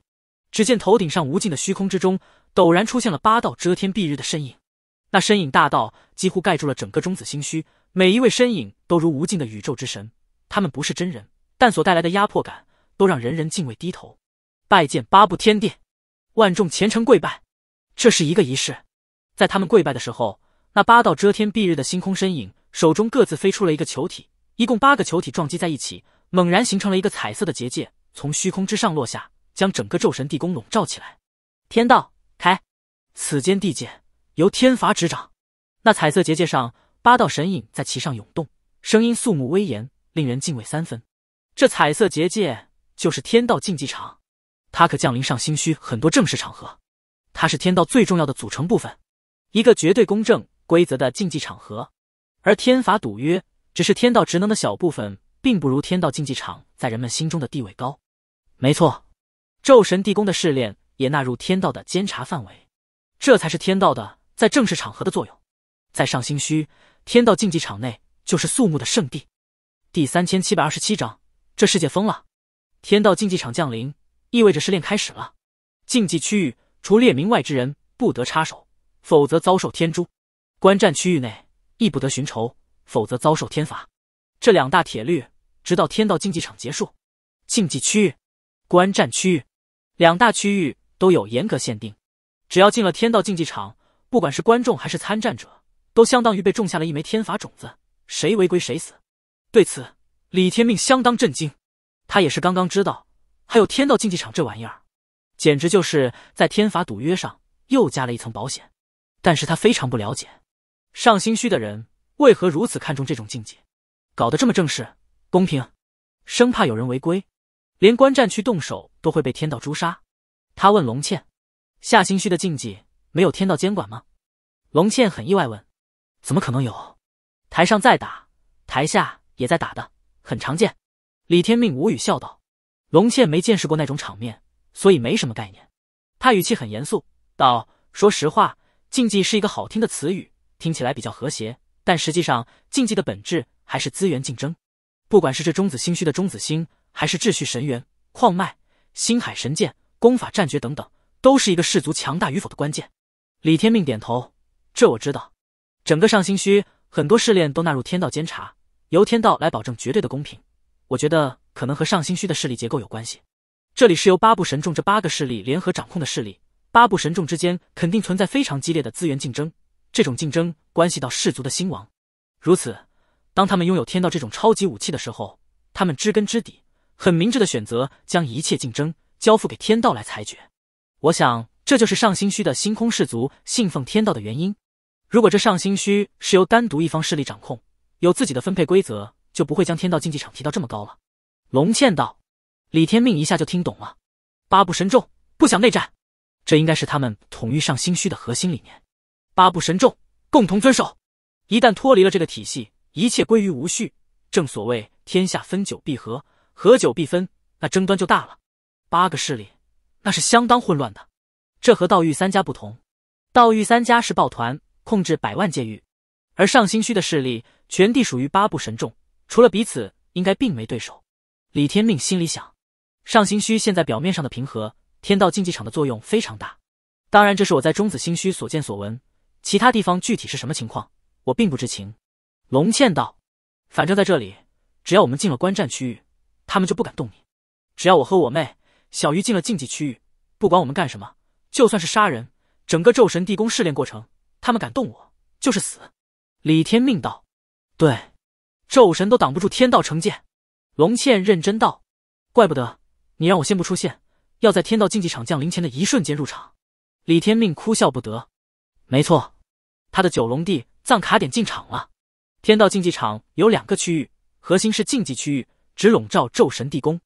只见头顶上无尽的虚空之中，陡然出现了八道遮天蔽日的身影，那身影大到几乎盖住了整个中子星虚。每一位身影都如无尽的宇宙之神，他们不是真人，但所带来的压迫感都让人人敬畏低头，拜见八部天殿，万众虔诚跪拜。这是一个仪式，在他们跪拜的时候，那八道遮天蔽日的星空身影手中各自飞出了一个球体，一共八个球体撞击在一起，猛然形成了一个彩色的结界，从虚空之上落下，将整个咒神地宫笼罩起来。天道开，此间地界由天罚执掌。那彩色结界上。八道神影在其上涌动，声音肃穆威严，令人敬畏三分。这彩色结界就是天道竞技场，它可降临上心虚很多正式场合。它是天道最重要的组成部分，一个绝对公正规则的竞技场合。而天法赌约只是天道职能的小部分，并不如天道竞技场在人们心中的地位高。没错，咒神地宫的试炼也纳入天道的监察范围，这才是天道的在正式场合的作用，在上心虚。天道竞技场内就是肃穆的圣地。第三千七百二十七章，这世界疯了！天道竞技场降临，意味着试炼开始了。竞技区域除列名外之人不得插手，否则遭受天诛；观战区域内亦不得寻仇，否则遭受天罚。这两大铁律，直到天道竞技场结束。竞技区域、观战区域，两大区域都有严格限定。只要进了天道竞技场，不管是观众还是参战者。都相当于被种下了一枚天罚种子，谁违规谁死。对此，李天命相当震惊。他也是刚刚知道还有天道竞技场这玩意儿，简直就是在天罚赌约上又加了一层保险。但是他非常不了解，上心虚的人为何如此看重这种境界，搞得这么正式、公平，生怕有人违规，连观战区动手都会被天道诛杀。他问龙倩：“下心虚的禁忌没有天道监管吗？”龙倩很意外问。怎么可能有？台上在打，台下也在打的，很常见。李天命无语笑道：“龙倩没见识过那种场面，所以没什么概念。”他语气很严肃道：“说实话，竞技是一个好听的词语，听起来比较和谐，但实际上，竞技的本质还是资源竞争。不管是这中子星虚的中子星，还是秩序神元矿脉、星海神剑、功法、战诀等等，都是一个氏族强大与否的关键。”李天命点头：“这我知道。”整个上星虚很多试炼都纳入天道监察，由天道来保证绝对的公平。我觉得可能和上星虚的势力结构有关系。这里是由八部神众这八个势力联合掌控的势力，八部神众之间肯定存在非常激烈的资源竞争。这种竞争关系到氏族的兴亡。如此，当他们拥有天道这种超级武器的时候，他们知根知底，很明智的选择将一切竞争交付给天道来裁决。我想这就是上星虚的星空氏族信奉天道的原因。如果这上星虚是由单独一方势力掌控，有自己的分配规则，就不会将天道竞技场提到这么高了。龙倩道，李天命一下就听懂了。八部神众不想内战，这应该是他们统御上星虚的核心理念。八部神众共同遵守，一旦脱离了这个体系，一切归于无序。正所谓天下分久必合，合久必分，那争端就大了。八个势力那是相当混乱的，这和道域三家不同，道域三家是抱团。控制百万界域，而上星虚的势力全地属于八部神众，除了彼此，应该并没对手。李天命心里想，上星虚现在表面上的平和，天道竞技场的作用非常大。当然，这是我在中子星虚所见所闻，其他地方具体是什么情况，我并不知情。龙倩道：“反正在这里，只要我们进了观战区域，他们就不敢动你。只要我和我妹小鱼进了竞技区域，不管我们干什么，就算是杀人，整个咒神地宫试炼过程。”他们敢动我，就是死。李天命道：“对，咒神都挡不住天道惩戒。”龙倩认真道：“怪不得你让我先不出现，要在天道竞技场降临前的一瞬间入场。”李天命哭笑不得：“没错，他的九龙地藏卡点进场了。天道竞技场有两个区域，核心是竞技区域，只笼罩咒神地宫，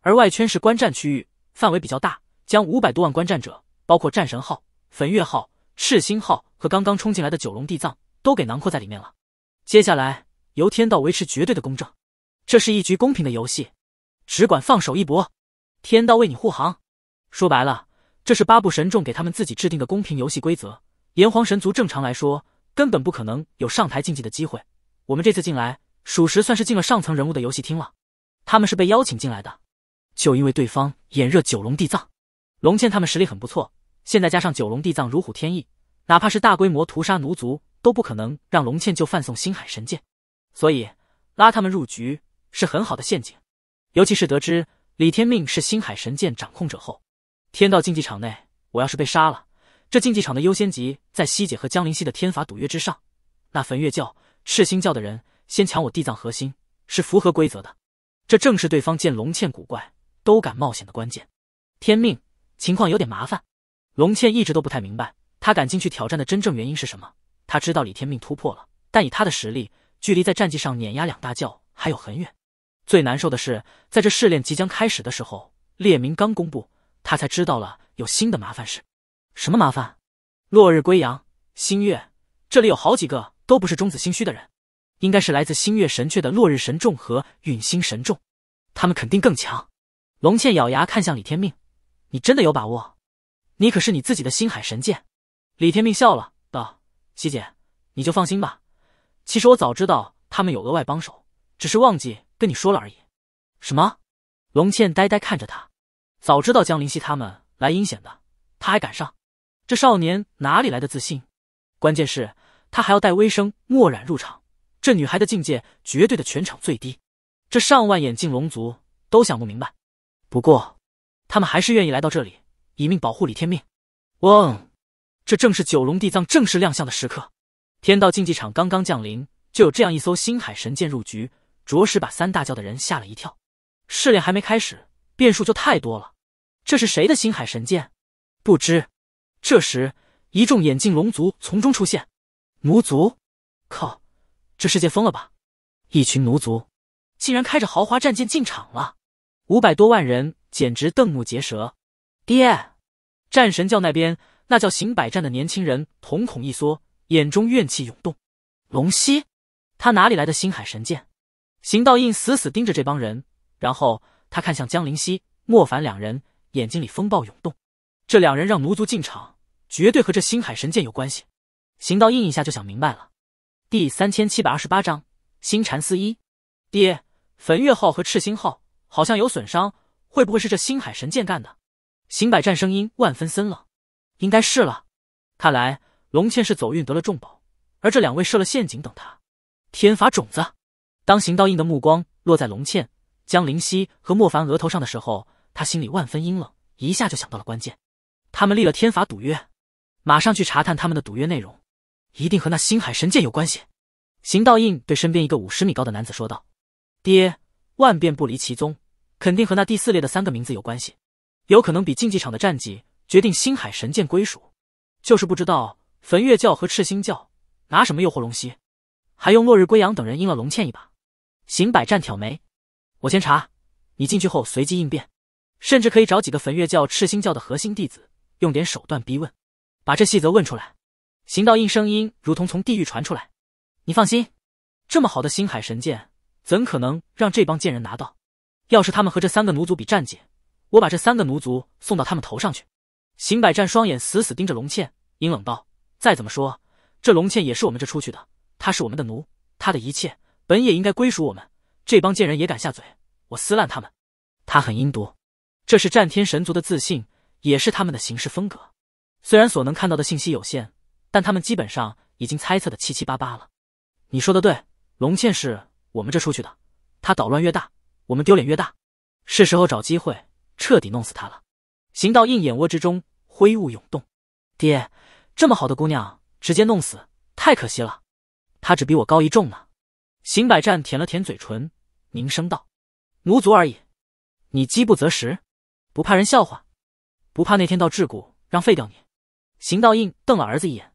而外圈是观战区域，范围比较大，将五百多万观战者，包括战神号、焚月号。”赤星号和刚刚冲进来的九龙地藏都给囊括在里面了。接下来由天道维持绝对的公正，这是一局公平的游戏，只管放手一搏，天道为你护航。说白了，这是八部神众给他们自己制定的公平游戏规则。炎黄神族正常来说根本不可能有上台竞技的机会，我们这次进来，属实算是进了上层人物的游戏厅了。他们是被邀请进来的，就因为对方眼热九龙地藏，龙倩他们实力很不错。现在加上九龙地藏如虎添翼，哪怕是大规模屠杀奴族，都不可能让龙倩就范送星海神剑。所以拉他们入局是很好的陷阱。尤其是得知李天命是星海神剑掌控者后，天道竞技场内，我要是被杀了，这竞技场的优先级在西姐和江灵溪的天法赌约之上。那焚月教、赤心教的人先抢我地藏核心，是符合规则的。这正是对方见龙倩古怪都敢冒险的关键。天命，情况有点麻烦。龙倩一直都不太明白，他敢进去挑战的真正原因是什么？他知道李天命突破了，但以他的实力，距离在战绩上碾压两大教还有很远。最难受的是，在这试炼即将开始的时候，列明刚公布，他才知道了有新的麻烦事。什么麻烦？落日归阳，星月，这里有好几个都不是中子心虚的人，应该是来自星月神阙的落日神众和陨星神众，他们肯定更强。龙倩咬牙看向李天命：“你真的有把握？”你可是你自己的星海神剑，李天命笑了，道：“西姐，你就放心吧。其实我早知道他们有额外帮手，只是忘记跟你说了而已。”什么？龙倩呆呆看着他，早知道江灵溪他们来阴险的，他还敢上？这少年哪里来的自信？关键是，他还要带微生墨染入场。这女孩的境界，绝对的全场最低。这上万眼镜龙族都想不明白。不过，他们还是愿意来到这里。以命保护李天命。嗡，这正是九龙地藏正式亮相的时刻。天道竞技场刚刚降临，就有这样一艘星海神舰入局，着实把三大教的人吓了一跳。试炼还没开始，变数就太多了。这是谁的星海神舰？不知。这时，一众眼镜龙族从中出现。奴族？靠！这世界疯了吧？一群奴族竟然开着豪华战舰进场了。五百多万人简直瞪目结舌。爹。战神教那边，那叫邢百战的年轻人瞳孔一缩，眼中怨气涌动。龙息，他哪里来的星海神剑？邢道印死死盯着这帮人，然后他看向江灵溪、莫凡两人，眼睛里风暴涌动。这两人让奴族进场，绝对和这星海神剑有关系。邢道印一下就想明白了。第三千七百二十八章星禅寺一爹，焚月号和赤星号好像有损伤，会不会是这星海神剑干的？邢百战声音万分森冷，应该是了。看来龙倩是走运得了重宝，而这两位设了陷阱等他。天罚种子。当邢道印的目光落在龙倩、江灵溪和莫凡额头上的时候，他心里万分阴冷，一下就想到了关键。他们立了天罚赌约，马上去查探他们的赌约内容，一定和那星海神剑有关系。邢道印对身边一个五十米高的男子说道：“爹，万变不离其宗，肯定和那第四列的三个名字有关系。”有可能比竞技场的战绩决定星海神剑归属，就是不知道焚月教和赤星教拿什么诱惑龙息，还用落日归阳等人阴了龙倩一把。行百战挑眉：“我先查，你进去后随机应变，甚至可以找几个焚月教、赤星教的核心弟子，用点手段逼问，把这细则问出来。”行道印声音如同从地狱传出来：“你放心，这么好的星海神剑，怎可能让这帮贱人拿到？要是他们和这三个奴族比战绩……”我把这三个奴族送到他们头上去。邢百战双眼死死盯着龙倩，阴冷道：“再怎么说，这龙倩也是我们这出去的，她是我们的奴，她的一切本也应该归属我们。这帮贱人也敢下嘴，我撕烂他们！”他很阴毒，这是战天神族的自信，也是他们的行事风格。虽然所能看到的信息有限，但他们基本上已经猜测的七七八八了。你说的对，龙倩是我们这出去的，她捣乱越大，我们丢脸越大。是时候找机会。彻底弄死他了。邢道印眼窝之中灰雾涌动。爹，这么好的姑娘，直接弄死，太可惜了。她只比我高一重呢。邢百战舔了舔嘴唇，凝声道：“奴族而已，你饥不择食，不怕人笑话，不怕那天到桎梏让废掉你？”邢道印瞪了儿子一眼。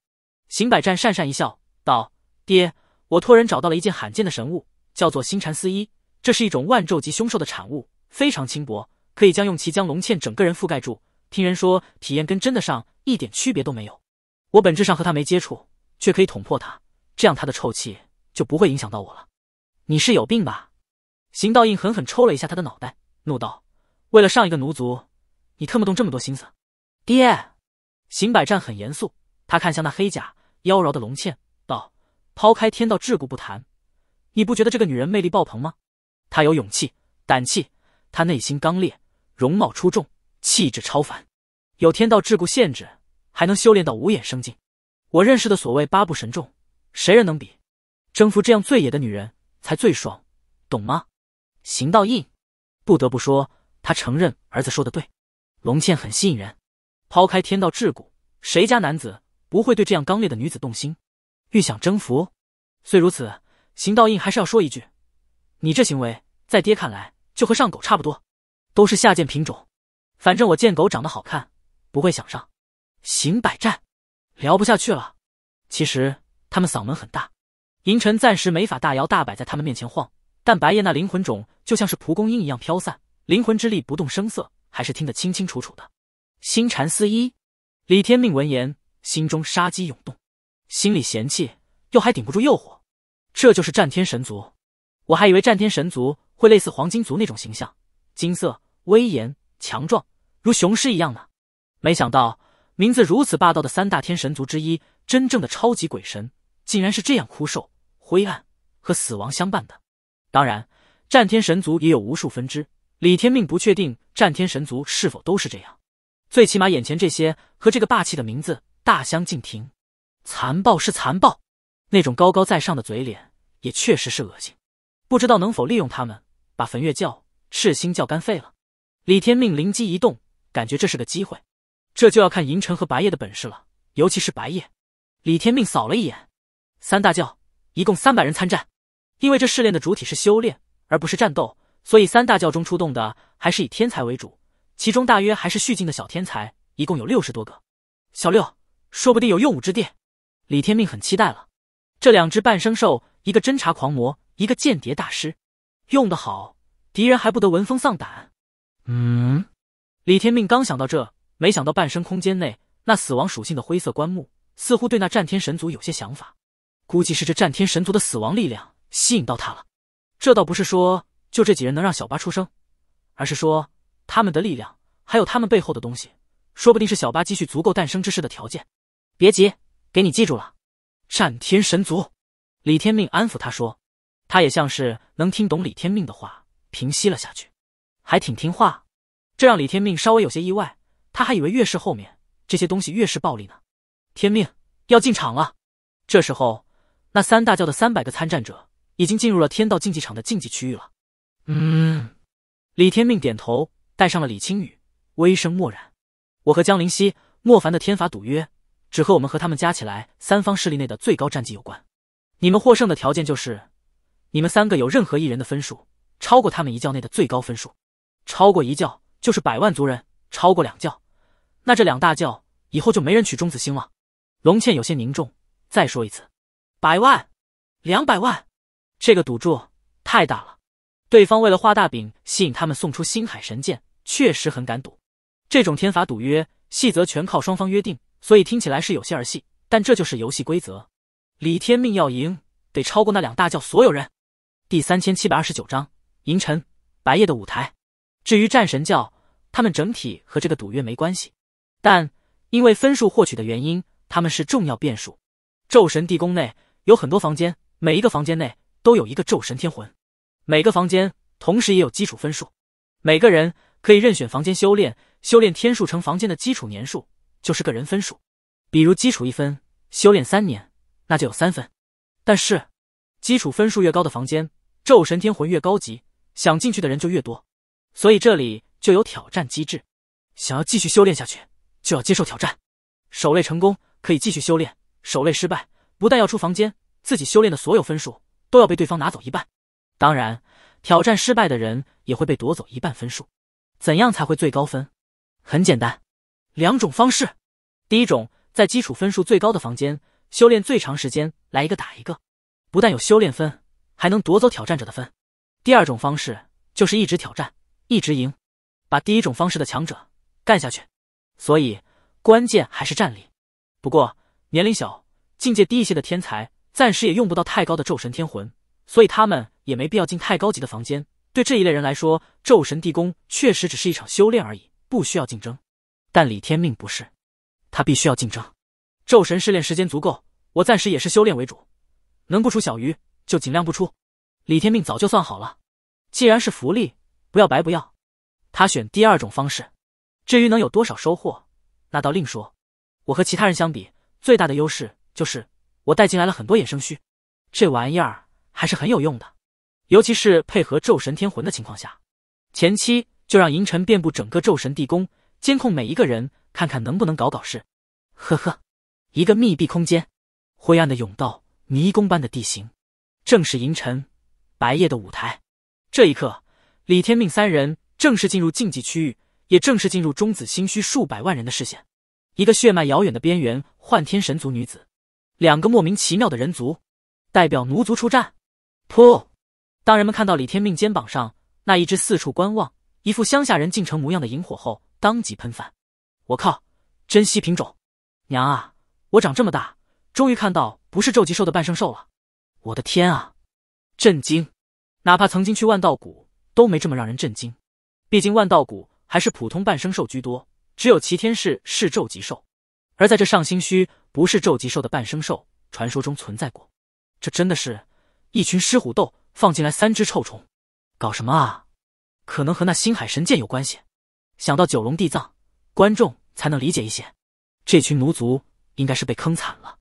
邢百战讪讪一笑，道：“爹，我托人找到了一件罕见的神物，叫做星禅丝衣。这是一种万咒级凶兽的产物，非常轻薄。”可以将用其将龙倩整个人覆盖住。听人说，体验跟真的上一点区别都没有。我本质上和他没接触，却可以捅破他，这样他的臭气就不会影响到我了。你是有病吧？邢道印狠狠抽了一下他的脑袋，怒道：“为了上一个奴族，你特么动这么多心思？”爹，邢百战很严肃，他看向那黑甲妖娆的龙倩，道：“抛开天道桎梏不谈，你不觉得这个女人魅力爆棚吗？她有勇气、胆气，她内心刚烈。”容貌出众，气质超凡，有天道桎梏限制，还能修炼到无眼生境。我认识的所谓八部神众，谁人能比？征服这样最野的女人才最爽，懂吗？邢道印，不得不说，他承认儿子说的对。龙倩很吸引人，抛开天道桎梏，谁家男子不会对这样刚烈的女子动心？欲想征服，虽如此，邢道印还是要说一句：你这行为，在爹看来就和上狗差不多。都是下贱品种，反正我见狗长得好看，不会想上。行百战，聊不下去了。其实他们嗓门很大，银尘暂时没法大摇大摆在他们面前晃，但白夜那灵魂种就像是蒲公英一样飘散，灵魂之力不动声色，还是听得清清楚楚的。心禅思一，李天命闻言，心中杀机涌动，心里嫌弃，又还顶不住诱惑。这就是战天神族，我还以为战天神族会类似黄金族那种形象，金色。威严、强壮，如雄狮一样呢。没想到名字如此霸道的三大天神族之一，真正的超级鬼神，竟然是这样枯瘦、灰暗和死亡相伴的。当然，战天神族也有无数分支，李天命不确定战天神族是否都是这样。最起码眼前这些和这个霸气的名字大相径庭。残暴是残暴，那种高高在上的嘴脸也确实是恶心。不知道能否利用他们，把焚月教、赤心教干废了。李天命灵机一动，感觉这是个机会。这就要看银尘和白夜的本事了，尤其是白夜。李天命扫了一眼三大教，一共三百人参战。因为这试炼的主体是修炼，而不是战斗，所以三大教中出动的还是以天才为主，其中大约还是续境的小天才，一共有六十多个。小六说不定有用武之地。李天命很期待了。这两只半生兽，一个侦察狂魔，一个间谍大师，用得好，敌人还不得闻风丧胆。嗯，李天命刚想到这，没想到半生空间内那死亡属性的灰色棺木似乎对那战天神族有些想法，估计是这战天神族的死亡力量吸引到他了。这倒不是说就这几人能让小八出生，而是说他们的力量还有他们背后的东西，说不定是小八积蓄足够诞生之势的条件。别急，给你记住了，战天神族。李天命安抚他说，他也像是能听懂李天命的话，平息了下去。还挺听话，这让李天命稍微有些意外。他还以为越是后面这些东西越是暴力呢。天命要进场了。这时候，那三大教的三百个参战者已经进入了天道竞技场的竞技区域了。嗯，李天命点头，带上了李青宇，微声默然：“我和江灵溪、莫凡的天法赌约，只和我们和他们加起来三方势力内的最高战绩有关。你们获胜的条件就是，你们三个有任何一人的分数超过他们一教内的最高分数。”超过一教就是百万族人，超过两教，那这两大教以后就没人娶钟子星了。龙倩有些凝重，再说一次，百万，两百万，这个赌注太大了。对方为了画大饼吸引他们送出星海神剑，确实很敢赌。这种天罚赌约细则全靠双方约定，所以听起来是有些儿戏，但这就是游戏规则。李天命要赢，得超过那两大教所有人。第三千七百二十九章：银尘白夜的舞台。至于战神教，他们整体和这个赌约没关系，但因为分数获取的原因，他们是重要变数。咒神地宫内有很多房间，每一个房间内都有一个咒神天魂，每个房间同时也有基础分数，每个人可以任选房间修炼。修炼天数乘房间的基础年数，就是个人分数。比如基础一分，修炼三年，那就有三分。但是，基础分数越高的房间，咒神天魂越高级，想进去的人就越多。所以这里就有挑战机制，想要继续修炼下去，就要接受挑战。守擂成功可以继续修炼，守擂失败不但要出房间，自己修炼的所有分数都要被对方拿走一半。当然，挑战失败的人也会被夺走一半分数。怎样才会最高分？很简单，两种方式：第一种，在基础分数最高的房间修炼最长时间，来一个打一个，不但有修炼分，还能夺走挑战者的分；第二种方式就是一直挑战。一直赢，把第一种方式的强者干下去。所以关键还是战力。不过年龄小、境界低一些的天才，暂时也用不到太高的咒神天魂，所以他们也没必要进太高级的房间。对这一类人来说，咒神地宫确实只是一场修炼而已，不需要竞争。但李天命不是，他必须要竞争。咒神试炼时间足够，我暂时也是修炼为主，能不出小鱼就尽量不出。李天命早就算好了，既然是福利。不要白不要，他选第二种方式。至于能有多少收获，那倒另说。我和其他人相比，最大的优势就是我带进来了很多衍生虚，这玩意儿还是很有用的。尤其是配合咒神天魂的情况下，前期就让银尘遍布整个咒神地宫，监控每一个人，看看能不能搞搞事。呵呵，一个密闭空间，灰暗的甬道，迷宫般的地形，正是银尘、白夜的舞台。这一刻。李天命三人正式进入禁忌区域，也正式进入中子星虚数百万人的视线。一个血脉遥远的边缘幻天神族女子，两个莫名其妙的人族代表奴族出战。噗！当人们看到李天命肩膀上那一只四处观望、一副乡下人进城模样的萤火后，当即喷饭。我靠，珍稀品种！娘啊，我长这么大，终于看到不是咒极兽的半生兽了！我的天啊，震惊！哪怕曾经去万道谷。都没这么让人震惊，毕竟万道谷还是普通半生兽居多，只有齐天是是咒极兽。而在这上星虚不是咒极兽的半生兽，传说中存在过。这真的是一群狮虎斗放进来三只臭虫，搞什么啊？可能和那星海神剑有关系。想到九龙地藏，观众才能理解一些。这群奴族应该是被坑惨了，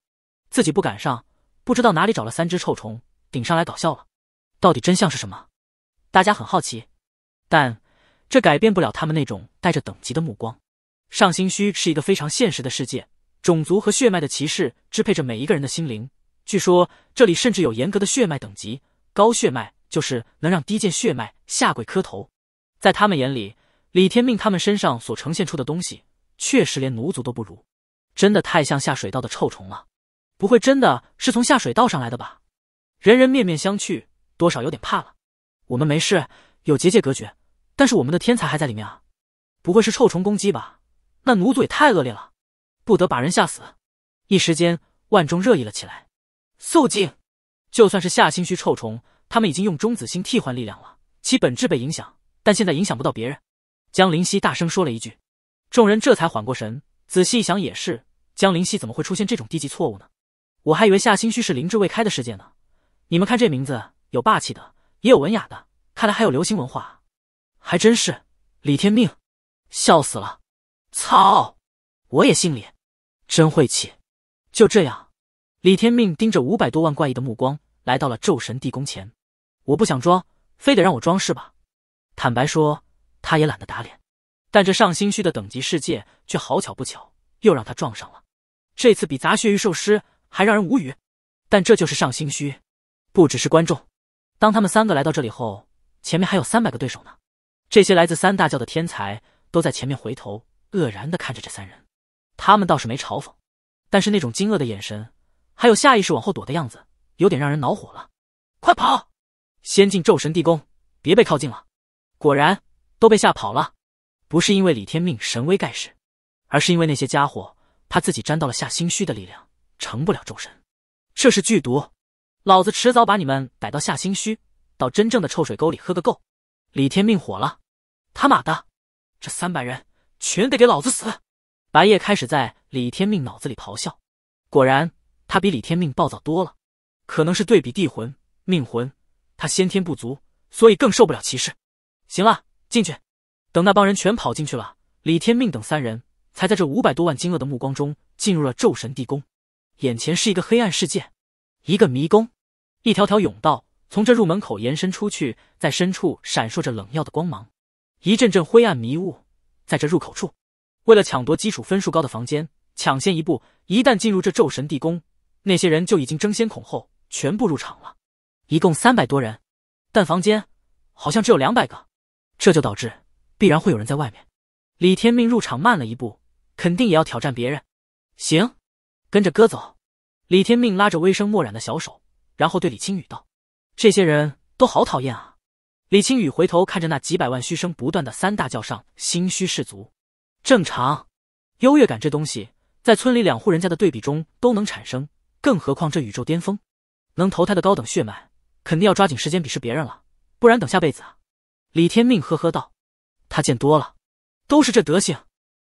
自己不敢上，不知道哪里找了三只臭虫顶上来搞笑了。到底真相是什么？大家很好奇，但这改变不了他们那种带着等级的目光。上星虚是一个非常现实的世界，种族和血脉的歧视支配着每一个人的心灵。据说这里甚至有严格的血脉等级，高血脉就是能让低贱血脉下跪磕头。在他们眼里，李天命他们身上所呈现出的东西，确实连奴族都不如，真的太像下水道的臭虫了。不会真的是从下水道上来的吧？人人面面相觑，多少有点怕了。我们没事，有结界隔绝，但是我们的天才还在里面啊！不会是臭虫攻击吧？那奴祖也太恶劣了，不得把人吓死！一时间万众热议了起来。肃静！就算是下心虚臭虫，他们已经用中子星替换力量了，其本质被影响，但现在影响不到别人。江灵溪大声说了一句，众人这才缓过神，仔细一想也是，江灵溪怎么会出现这种低级错误呢？我还以为下心虚是灵智未开的世界呢，你们看这名字有霸气的。也有文雅的，看来还有流行文化，还真是李天命，笑死了，操，我也姓李，真晦气。就这样，李天命盯着五百多万怪异的目光，来到了咒神地宫前。我不想装，非得让我装是吧？坦白说，他也懒得打脸，但这上心虚的等级世界却好巧不巧又让他撞上了。这次比砸血狱兽师还让人无语，但这就是上心虚，不只是观众。当他们三个来到这里后，前面还有三百个对手呢。这些来自三大教的天才都在前面回头，愕然地看着这三人。他们倒是没嘲讽，但是那种惊愕的眼神，还有下意识往后躲的样子，有点让人恼火了。快跑！先进咒神地宫，别被靠近了。果然都被吓跑了。不是因为李天命神威盖世，而是因为那些家伙怕自己沾到了下心虚的力量，成不了咒神。这是剧毒。老子迟早把你们逮到下心虚，到真正的臭水沟里喝个够！李天命火了，他妈的，这三百人全得给老子死！白夜开始在李天命脑子里咆哮。果然，他比李天命暴躁多了。可能是对比地魂命魂，他先天不足，所以更受不了歧视。行了，进去。等那帮人全跑进去了，李天命等三人，才在这五百多万惊愕的目光中进入了咒神地宫。眼前是一个黑暗世界，一个迷宫。一条条甬道从这入门口延伸出去，在深处闪烁着冷耀的光芒。一阵阵灰暗迷雾在这入口处。为了抢夺基础分数高的房间，抢先一步。一旦进入这咒神地宫，那些人就已经争先恐后，全部入场了。一共三百多人，但房间好像只有两百个，这就导致必然会有人在外面。李天命入场慢了一步，肯定也要挑战别人。行，跟着哥走。李天命拉着微生墨染的小手。然后对李青宇道：“这些人都好讨厌啊！”李青宇回头看着那几百万嘘声不断的三大教上心虚士足，正常，优越感这东西在村里两户人家的对比中都能产生，更何况这宇宙巅峰，能投胎的高等血脉，肯定要抓紧时间鄙视别人了，不然等下辈子啊！李天命呵呵道：“他见多了，都是这德行，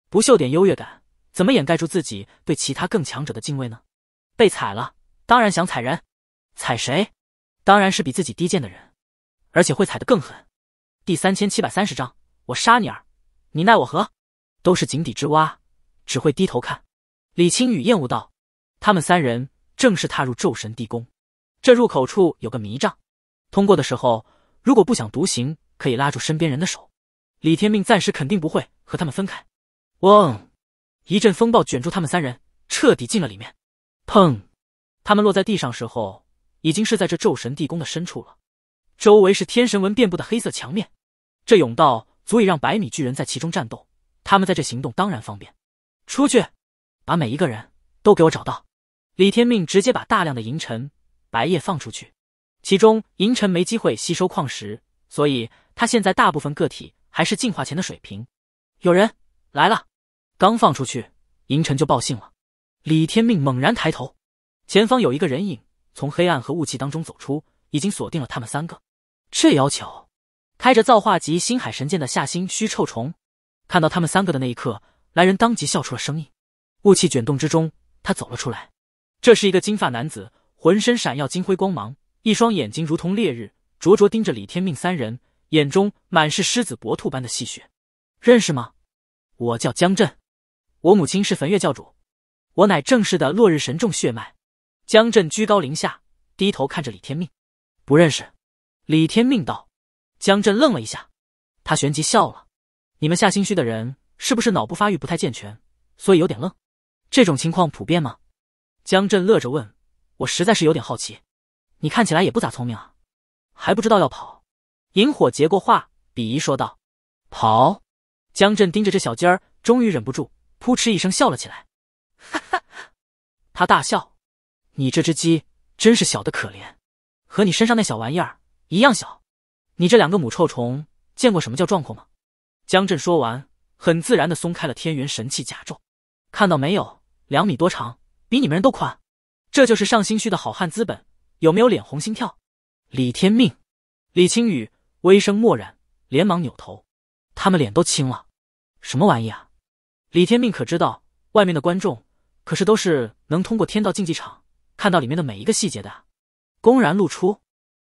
不秀点优越感，怎么掩盖住自己对其他更强者的敬畏呢？被踩了，当然想踩人。”踩谁，当然是比自己低贱的人，而且会踩得更狠。第三千七百三十章，我杀你儿，你奈我何？都是井底之蛙，只会低头看。李青宇厌恶道：“他们三人正式踏入咒神地宫，这入口处有个迷障，通过的时候如果不想独行，可以拉住身边人的手。李天命暂时肯定不会和他们分开。”嗡，一阵风暴卷住他们三人，彻底进了里面。砰，他们落在地上时候。已经是在这咒神地宫的深处了，周围是天神纹遍布的黑色墙面，这甬道足以让百米巨人在其中战斗，他们在这行动当然方便。出去，把每一个人都给我找到！李天命直接把大量的银尘、白夜放出去，其中银尘没机会吸收矿石，所以他现在大部分个体还是进化前的水平。有人来了，刚放出去，银尘就报信了。李天命猛然抬头，前方有一个人影。从黑暗和雾气当中走出，已经锁定了他们三个。这要巧，开着造化级星海神剑的夏星虚臭虫，看到他们三个的那一刻，来人当即笑出了声音。雾气卷动之中，他走了出来。这是一个金发男子，浑身闪耀金辉光芒，一双眼睛如同烈日，灼灼盯着李天命三人，眼中满是狮子搏兔般的戏谑。认识吗？我叫江震，我母亲是焚月教主，我乃正式的落日神众血脉。江震居高临下，低头看着李天命，不认识。李天命道：“江震愣了一下，他旋即笑了。你们下心虚的人是不是脑部发育不太健全，所以有点愣？这种情况普遍吗？”江震乐着问：“我实在是有点好奇，你看起来也不咋聪明啊，还不知道要跑？”萤火接过话，鄙夷说道：“跑？”江震盯着这小鸡儿，终于忍不住，扑哧一声笑了起来，哈哈，他大笑。你这只鸡真是小的可怜，和你身上那小玩意儿一样小。你这两个母臭虫见过什么叫壮阔吗？江震说完，很自然的松开了天元神器甲胄。看到没有，两米多长，比你们人都宽。这就是上心虚的好汉资本，有没有脸红心跳？李天命、李青雨微声默然，连忙扭头，他们脸都青了。什么玩意啊？李天命可知道，外面的观众可是都是能通过天道竞技场。看到里面的每一个细节的，公然露出，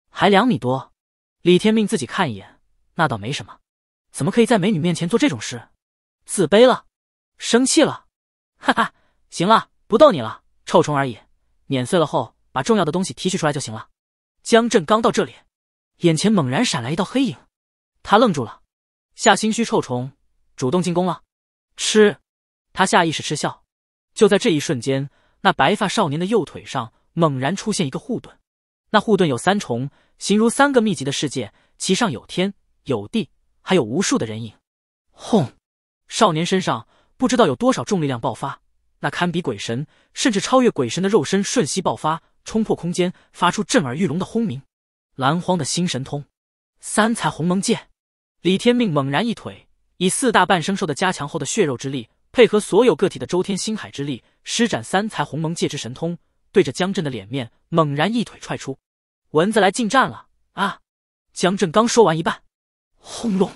还两米多，李天命自己看一眼，那倒没什么，怎么可以在美女面前做这种事？自卑了，生气了，哈哈，行了，不逗你了，臭虫而已，碾碎了后把重要的东西提取出来就行了。江震刚到这里，眼前猛然闪来一道黑影，他愣住了，下心虚臭虫主动进攻了，吃，他下意识嗤笑，就在这一瞬间。那白发少年的右腿上猛然出现一个护盾，那护盾有三重，形如三个密集的世界，其上有天有地，还有无数的人影。轰！少年身上不知道有多少重力量爆发，那堪比鬼神，甚至超越鬼神的肉身瞬息爆发，冲破空间，发出震耳欲聋的轰鸣。蓝荒的新神通，三彩鸿蒙剑。李天命猛然一腿，以四大半生兽的加强后的血肉之力。配合所有个体的周天星海之力，施展三才鸿蒙界之神通，对着江震的脸面猛然一腿踹出。蚊子来近战了啊！江震刚说完一半，轰隆，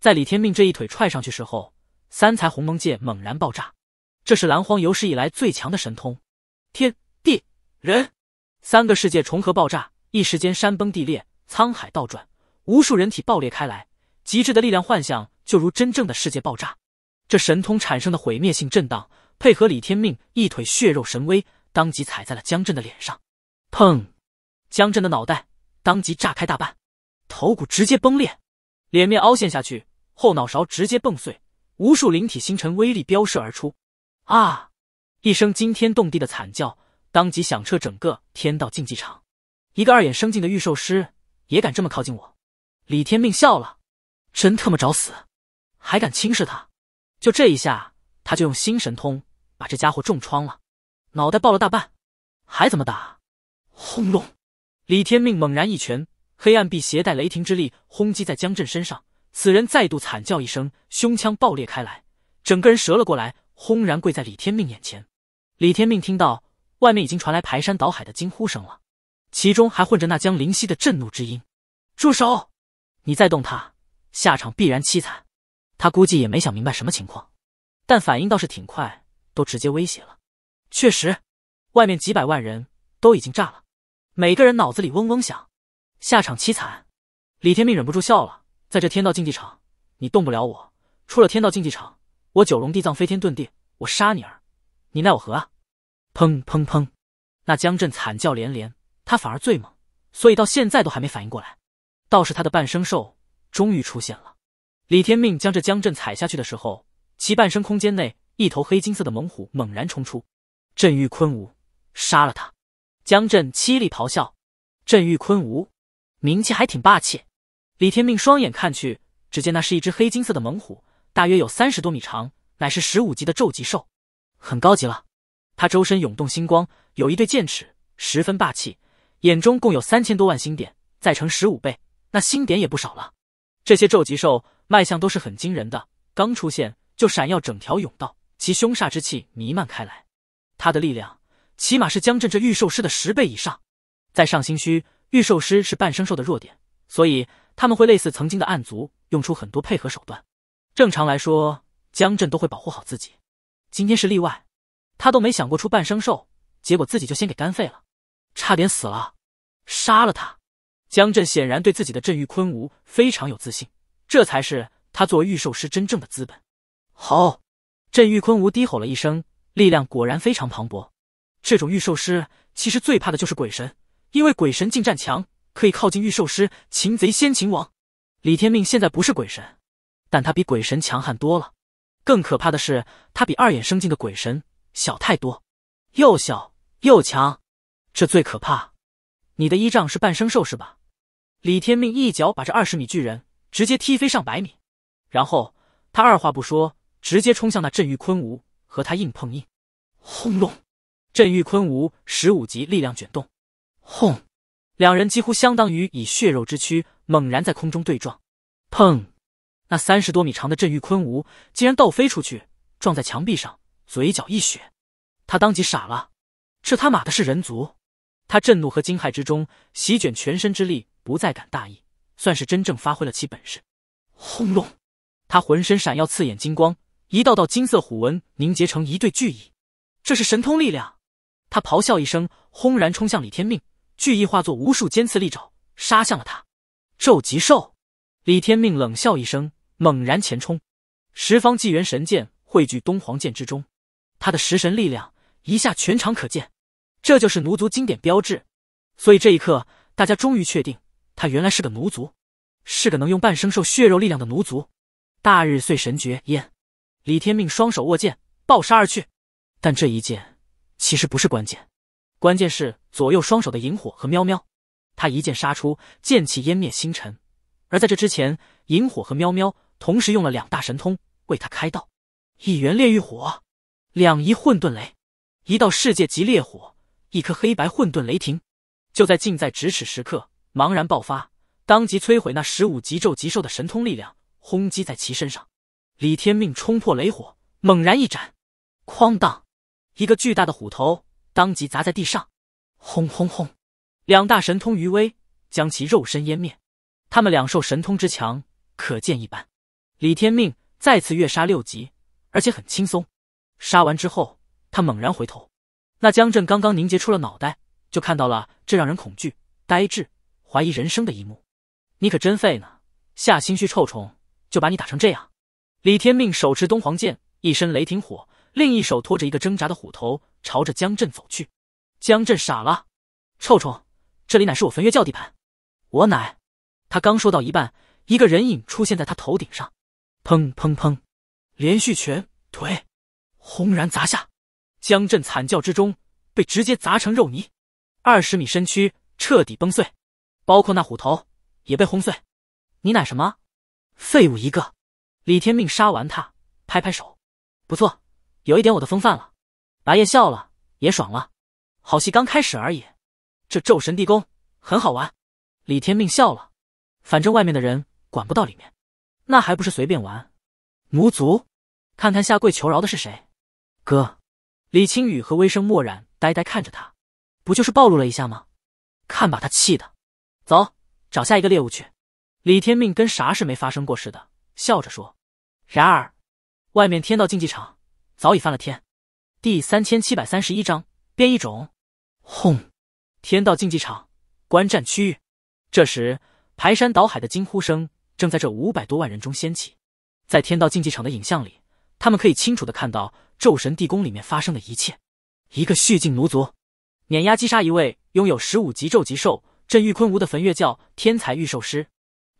在李天命这一腿踹上去时候，三才鸿蒙界猛然爆炸。这是蓝荒有史以来最强的神通，天地人三个世界重合爆炸，一时间山崩地裂，沧海倒转，无数人体爆裂开来，极致的力量幻象就如真正的世界爆炸。这神通产生的毁灭性震荡，配合李天命一腿血肉神威，当即踩在了江震的脸上。砰！江震的脑袋当即炸开大半，头骨直接崩裂，脸面凹陷下去，后脑勺直接崩碎，无数灵体星辰威力飙射而出。啊！一声惊天动地的惨叫，当即响彻整个天道竞技场。一个二眼生境的御兽师也敢这么靠近我？李天命笑了，真他妈找死，还敢轻视他！就这一下，他就用新神通把这家伙重创了，脑袋爆了大半，还怎么打？轰隆！李天命猛然一拳，黑暗臂携带雷霆之力轰击在江震身上，此人再度惨叫一声，胸腔爆裂开来，整个人折了过来，轰然跪在李天命眼前。李天命听到外面已经传来排山倒海的惊呼声了，其中还混着那江灵溪的震怒之音：“住手！你再动他，下场必然凄惨。”他估计也没想明白什么情况，但反应倒是挺快，都直接威胁了。确实，外面几百万人都已经炸了，每个人脑子里嗡嗡响，下场凄惨。李天命忍不住笑了，在这天道竞技场，你动不了我；出了天道竞技场，我九龙地藏飞天遁地，我杀你儿，你奈我何啊！砰砰砰！那江震惨叫连连，他反而最猛，所以到现在都还没反应过来。倒是他的半生兽终于出现了。李天命将这江震踩下去的时候，其半生空间内一头黑金色的猛虎猛然冲出。镇域昆吾，杀了他！江震凄厉咆哮。镇域昆吾，名气还挺霸气。李天命双眼看去，只见那是一只黑金色的猛虎，大约有三十多米长，乃是十五级的宙极兽，很高级了。它周身涌动星光，有一对剑齿，十分霸气。眼中共有三千多万星点，再乘十五倍，那星点也不少了。这些宙极兽。脉象都是很惊人的，刚出现就闪耀整条甬道，其凶煞之气弥漫开来。他的力量起码是江震这御兽师的十倍以上。在上星虚，御兽师是半生兽的弱点，所以他们会类似曾经的暗族，用出很多配合手段。正常来说，江震都会保护好自己。今天是例外，他都没想过出半生兽，结果自己就先给干废了，差点死了。杀了他！江震显然对自己的镇域昆吾非常有自信。这才是他作为御兽师真正的资本。好，镇玉坤无低吼了一声，力量果然非常磅礴。这种御兽师其实最怕的就是鬼神，因为鬼神近战强，可以靠近御兽师，擒贼先擒王。李天命现在不是鬼神，但他比鬼神强悍多了。更可怕的是，他比二眼生境的鬼神小太多，又小又强，这最可怕。你的依仗是半生兽是吧？李天命一脚把这二十米巨人。直接踢飞上百米，然后他二话不说，直接冲向那镇狱昆吾，和他硬碰硬。轰隆！镇狱昆吾十五级力量卷动，轰！两人几乎相当于以血肉之躯猛然在空中对撞。砰！那三十多米长的镇狱昆吾竟然倒飞出去，撞在墙壁上，嘴角一血。他当即傻了，这他妈的是人族！他震怒和惊骇之中，席卷全身之力，不再敢大意。算是真正发挥了其本事。轰隆！他浑身闪耀刺眼金光，一道道金色虎纹凝结成一对巨翼，这是神通力量。他咆哮一声，轰然冲向李天命，巨翼化作无数尖刺利爪，杀向了他。咒极兽！李天命冷笑一声，猛然前冲，十方纪元神剑汇聚东皇剑之中，他的食神力量一下全场可见。这就是奴族经典标志，所以这一刻，大家终于确定。他原来是个奴族，是个能用半生兽血肉力量的奴族。大日碎神诀，焉，李天命双手握剑，暴杀而去。但这一剑其实不是关键，关键是左右双手的萤火和喵喵。他一剑杀出，剑气湮灭星辰。而在这之前，萤火和喵喵同时用了两大神通为他开道：一元炼狱火，两仪混沌雷。一道世界级烈火，一颗黑白混沌雷霆。就在近在咫尺时刻。茫然爆发，当即摧毁那十五级咒极兽的神通力量，轰击在其身上。李天命冲破雷火，猛然一斩，哐当，一个巨大的虎头当即砸在地上。轰轰轰，两大神通余威将其肉身湮灭。他们两兽神通之强，可见一斑。李天命再次越杀六级，而且很轻松。杀完之后，他猛然回头，那江震刚刚凝结出了脑袋，就看到了这让人恐惧、呆滞。怀疑人生的一幕，你可真废呢！下心虚臭虫就把你打成这样。李天命手持东皇剑，一身雷霆火，另一手拖着一个挣扎的虎头，朝着江震走去。江震傻了：“臭虫，这里乃是我焚月教地盘，我乃……”他刚说到一半，一个人影出现在他头顶上，砰砰砰，连续拳腿轰然砸下，江震惨叫之中被直接砸成肉泥，二十米身躯彻底崩碎。包括那虎头也被轰碎，你乃什么废物一个！李天命杀完他，拍拍手，不错，有一点我的风范了。白夜笑了，也爽了，好戏刚开始而已。这咒神地宫很好玩。李天命笑了，反正外面的人管不到里面，那还不是随便玩？魔族，看看下跪求饶的是谁？哥，李青雨和微生墨染呆呆看着他，不就是暴露了一下吗？看把他气的！走，找下一个猎物去。李天命跟啥事没发生过似的，笑着说。然而，外面天道竞技场早已翻了天。第三千七百三十一章变异种。轰！天道竞技场观战区域，这时排山倒海的惊呼声正在这五百多万人中掀起。在天道竞技场的影像里，他们可以清楚的看到咒神地宫里面发生的一切。一个蓄劲奴族，碾压击杀一位拥有十五级咒级兽。这玉昆吴的焚月教天才御兽师，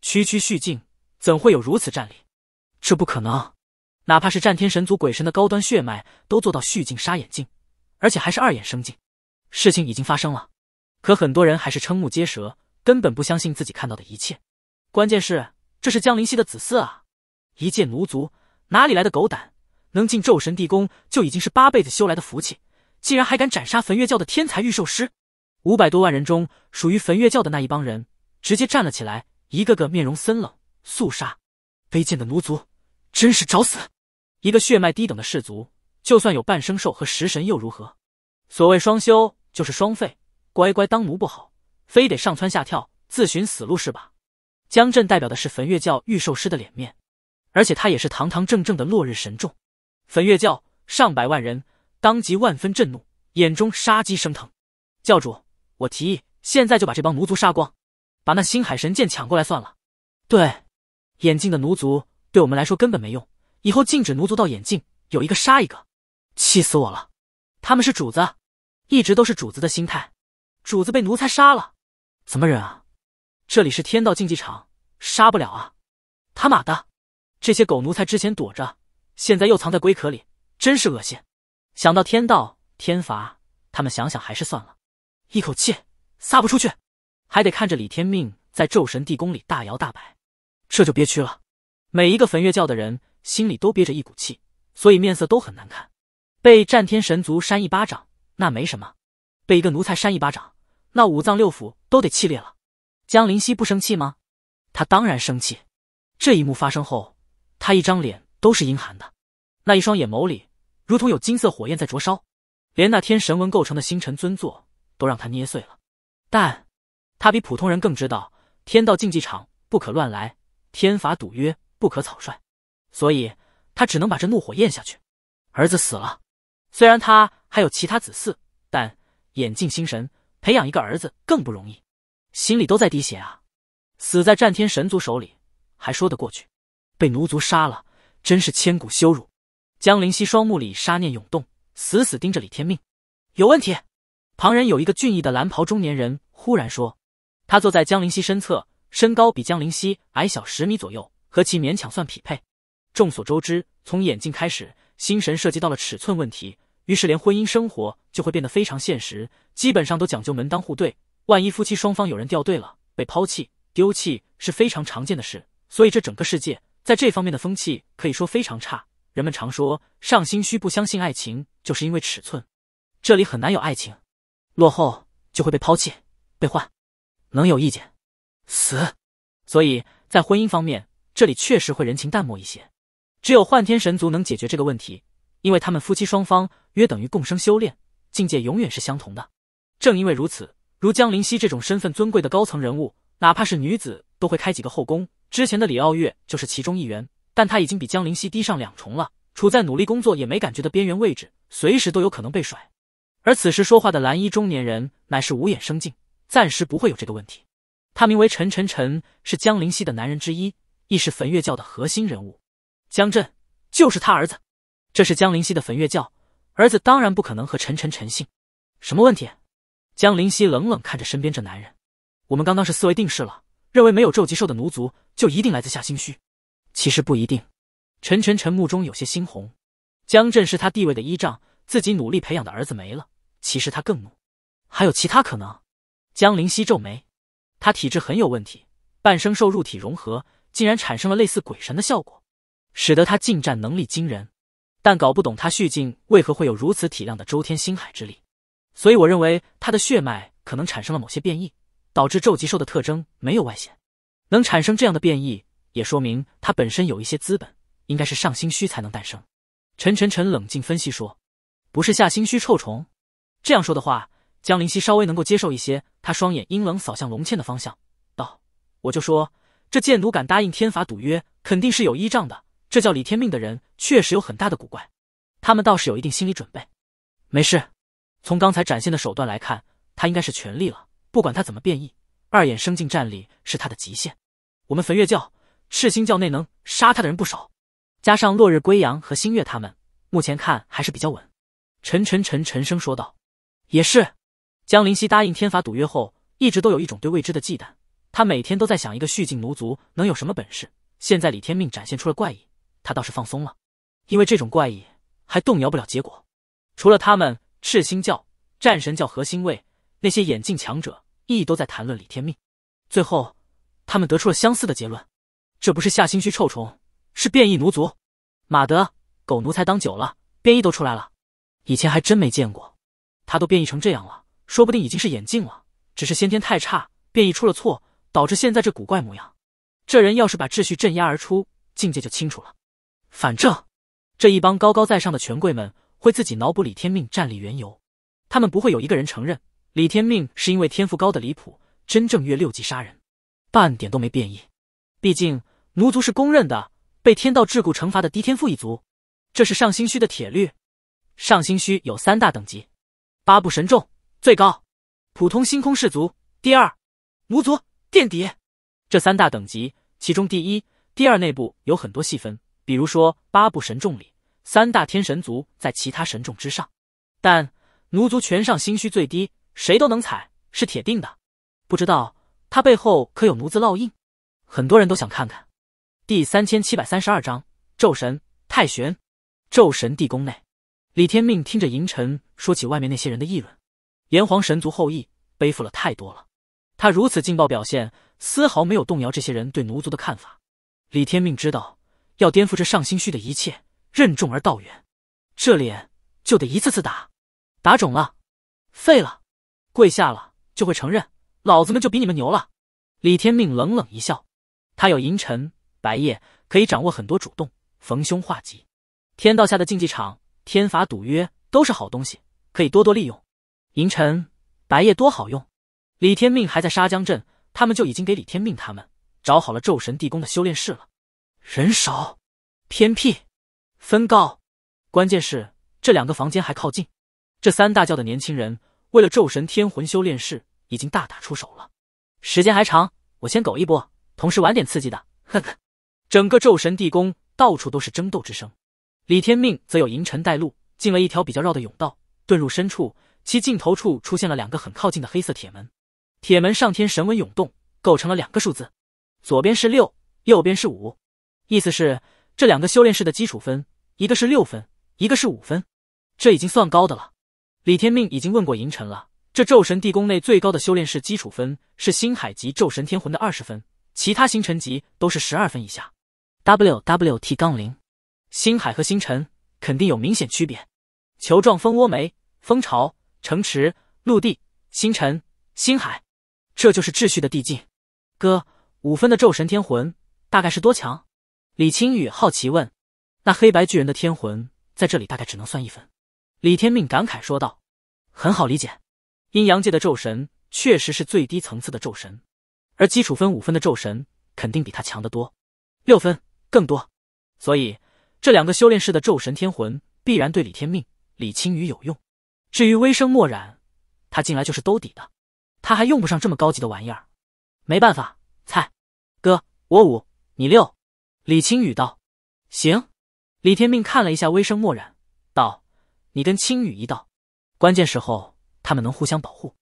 区区续境怎会有如此战力？这不可能！哪怕是战天神族鬼神的高端血脉，都做到续境杀眼镜，而且还是二眼生境。事情已经发生了，可很多人还是瞠目结舌，根本不相信自己看到的一切。关键是，这是江灵溪的子嗣啊！一介奴族哪里来的狗胆，能进咒神地宫就已经是八辈子修来的福气，竟然还敢斩杀焚月教的天才御兽师！五百多万人中，属于焚月教的那一帮人直接站了起来，一个个面容森冷、肃杀。卑贱的奴族，真是找死！一个血脉低等的氏族，就算有半生兽和食神又如何？所谓双修就是双废，乖乖当奴不好，非得上蹿下跳自寻死路是吧？江震代表的是焚月教御兽师的脸面，而且他也是堂堂正正的落日神众。焚月教上百万人当即万分震怒，眼中杀机升腾。教主。我提议，现在就把这帮奴族杀光，把那星海神剑抢过来算了。对，眼镜的奴族对我们来说根本没用，以后禁止奴族到眼镜，有一个杀一个。气死我了！他们是主子，一直都是主子的心态。主子被奴才杀了，怎么忍啊？这里是天道竞技场，杀不了啊！他妈的，这些狗奴才之前躲着，现在又藏在龟壳里，真是恶心。想到天道天罚，他们想想还是算了。一口气撒不出去，还得看着李天命在咒神地宫里大摇大摆，这就憋屈了。每一个焚月教的人心里都憋着一股气，所以面色都很难看。被战天神族扇一巴掌那没什么，被一个奴才扇一巴掌，那五脏六腑都得气裂了。江灵溪不生气吗？他当然生气。这一幕发生后，他一张脸都是阴寒的，那一双眼眸里如同有金色火焰在灼烧，连那天神文构成的星辰尊座。都让他捏碎了，但他比普通人更知道天道竞技场不可乱来，天法赌约不可草率，所以他只能把这怒火咽下去。儿子死了，虽然他还有其他子嗣，但眼尽心神，培养一个儿子更不容易，心里都在滴血啊！死在战天神族手里还说得过去，被奴族杀了，真是千古羞辱！江灵溪双目里杀念涌动，死死盯着李天命，有问题。旁人有一个俊逸的蓝袍中年人忽然说：“他坐在江灵溪身侧，身高比江灵溪矮小十米左右，和其勉强算匹配。众所周知，从眼镜开始，心神涉及到了尺寸问题，于是连婚姻生活就会变得非常现实，基本上都讲究门当户对。万一夫妻双方有人掉队了，被抛弃、丢弃是非常常见的事。所以这整个世界在这方面的风气可以说非常差。人们常说上心虚，不相信爱情，就是因为尺寸，这里很难有爱情。”落后就会被抛弃、被换，能有意见，死。所以在婚姻方面，这里确实会人情淡漠一些。只有幻天神族能解决这个问题，因为他们夫妻双方约等于共生修炼，境界永远是相同的。正因为如此，如江灵溪这种身份尊贵的高层人物，哪怕是女子都会开几个后宫。之前的李傲月就是其中一员，但她已经比江灵溪低上两重了，处在努力工作也没感觉的边缘位置，随时都有可能被甩。而此时说话的蓝衣中年人乃是无眼生境，暂时不会有这个问题。他名为陈晨晨，是江灵溪的男人之一，亦是焚月教的核心人物。江震就是他儿子。这是江灵溪的焚月教儿子，当然不可能和陈晨晨姓。什么问题？江灵溪冷冷看着身边这男人。我们刚刚是思维定式了，认为没有咒极兽的奴族就一定来自下心虚，其实不一定。陈晨晨目中有些猩红。江震是他地位的依仗，自己努力培养的儿子没了。其实他更怒，还有其他可能。江灵溪皱眉，他体质很有问题，半生兽入体融合，竟然产生了类似鬼神的效果，使得他近战能力惊人。但搞不懂他续境为何会有如此体量的周天星海之力，所以我认为他的血脉可能产生了某些变异，导致咒极兽的特征没有外显。能产生这样的变异，也说明他本身有一些资本，应该是上心虚才能诞生。陈晨晨冷静分析说：“不是下心虚臭虫。”这样说的话，江灵溪稍微能够接受一些。他双眼阴冷扫向龙倩的方向，道：“我就说这剑奴敢答应天罚赌约，肯定是有依仗的。这叫李天命的人，确实有很大的古怪。他们倒是有一定心理准备。没事，从刚才展现的手段来看，他应该是全力了。不管他怎么变异，二眼生境战力是他的极限。我们焚月教、赤星教内能杀他的人不少，加上落日归阳和星月他们，目前看还是比较稳。”陈陈陈陈声说道。也是，江灵溪答应天法赌约后，一直都有一种对未知的忌惮。他每天都在想，一个续境奴族能有什么本事？现在李天命展现出了怪异，他倒是放松了，因为这种怪异还动摇不了结果。除了他们，赤心教、战神教核心位那些眼镜强者亦都在谈论李天命。最后，他们得出了相似的结论：这不是下心虚臭虫，是变异奴族。马德，狗奴才当久了，变异都出来了，以前还真没见过。他都变异成这样了，说不定已经是眼镜了。只是先天太差，变异出了错，导致现在这古怪模样。这人要是把秩序镇压而出，境界就清楚了。反正，这一帮高高在上的权贵们会自己脑补李天命战力缘由，他们不会有一个人承认李天命是因为天赋高的离谱，真正越六级杀人，半点都没变异。毕竟奴族是公认的被天道桎梏惩罚的低天赋一族，这是上星虚的铁律。上星虚有三大等级。八部神众最高，普通星空氏族第二，奴族垫底。这三大等级，其中第一、第二内部有很多细分。比如说八部神众里，三大天神族在其他神众之上，但奴族全上心虚最低，谁都能踩，是铁定的。不知道他背后可有奴字烙印？很多人都想看看。第三千七百三十二章，咒神太玄。咒神地宫内，李天命听着银尘。说起外面那些人的议论，炎黄神族后裔背负了太多了。他如此劲爆表现，丝毫没有动摇这些人对奴族的看法。李天命知道，要颠覆这上星虚的一切，任重而道远。这脸就得一次次打，打肿了，废了，跪下了就会承认，老子们就比你们牛了。李天命冷冷一笑，他有银尘白夜，可以掌握很多主动，逢凶化吉。天道下的竞技场，天罚赌约都是好东西。可以多多利用，银尘、白夜多好用。李天命还在沙江镇，他们就已经给李天命他们找好了咒神地宫的修炼室了。人少、偏僻、分高，关键是这两个房间还靠近。这三大教的年轻人为了咒神天魂修炼室已经大打出手了。时间还长，我先苟一波，同时玩点刺激的。呵呵，整个咒神地宫到处都是争斗之声。李天命则有银尘带路，进了一条比较绕的甬道。遁入深处，其尽头处出现了两个很靠近的黑色铁门，铁门上天神纹涌动，构成了两个数字，左边是六，右边是五，意思是这两个修炼室的基础分，一个是六分，一个是五分，这已经算高的了。李天命已经问过银尘了，这咒神地宫内最高的修炼室基础分是星海级咒神天魂的二十分，其他星辰级都是十二分以下。WWT 杠零，星海和星辰肯定有明显区别。球状蜂窝煤、蜂巢、城池、陆地、星辰、星海，这就是秩序的递进。哥，五分的咒神天魂大概是多强？李清宇好奇问。那黑白巨人的天魂在这里大概只能算一分。李天命感慨说道：“很好理解，阴阳界的咒神确实是最低层次的咒神，而基础分五分的咒神肯定比他强得多，六分更多。所以这两个修炼室的咒神天魂必然对李天命。”李青宇有用，至于微生墨染，他进来就是兜底的，他还用不上这么高级的玩意儿。没办法，菜哥我五，你六。李青宇道：“行。”李天命看了一下微生墨染，道：“你跟青雨一道，关键时候他们能互相保护。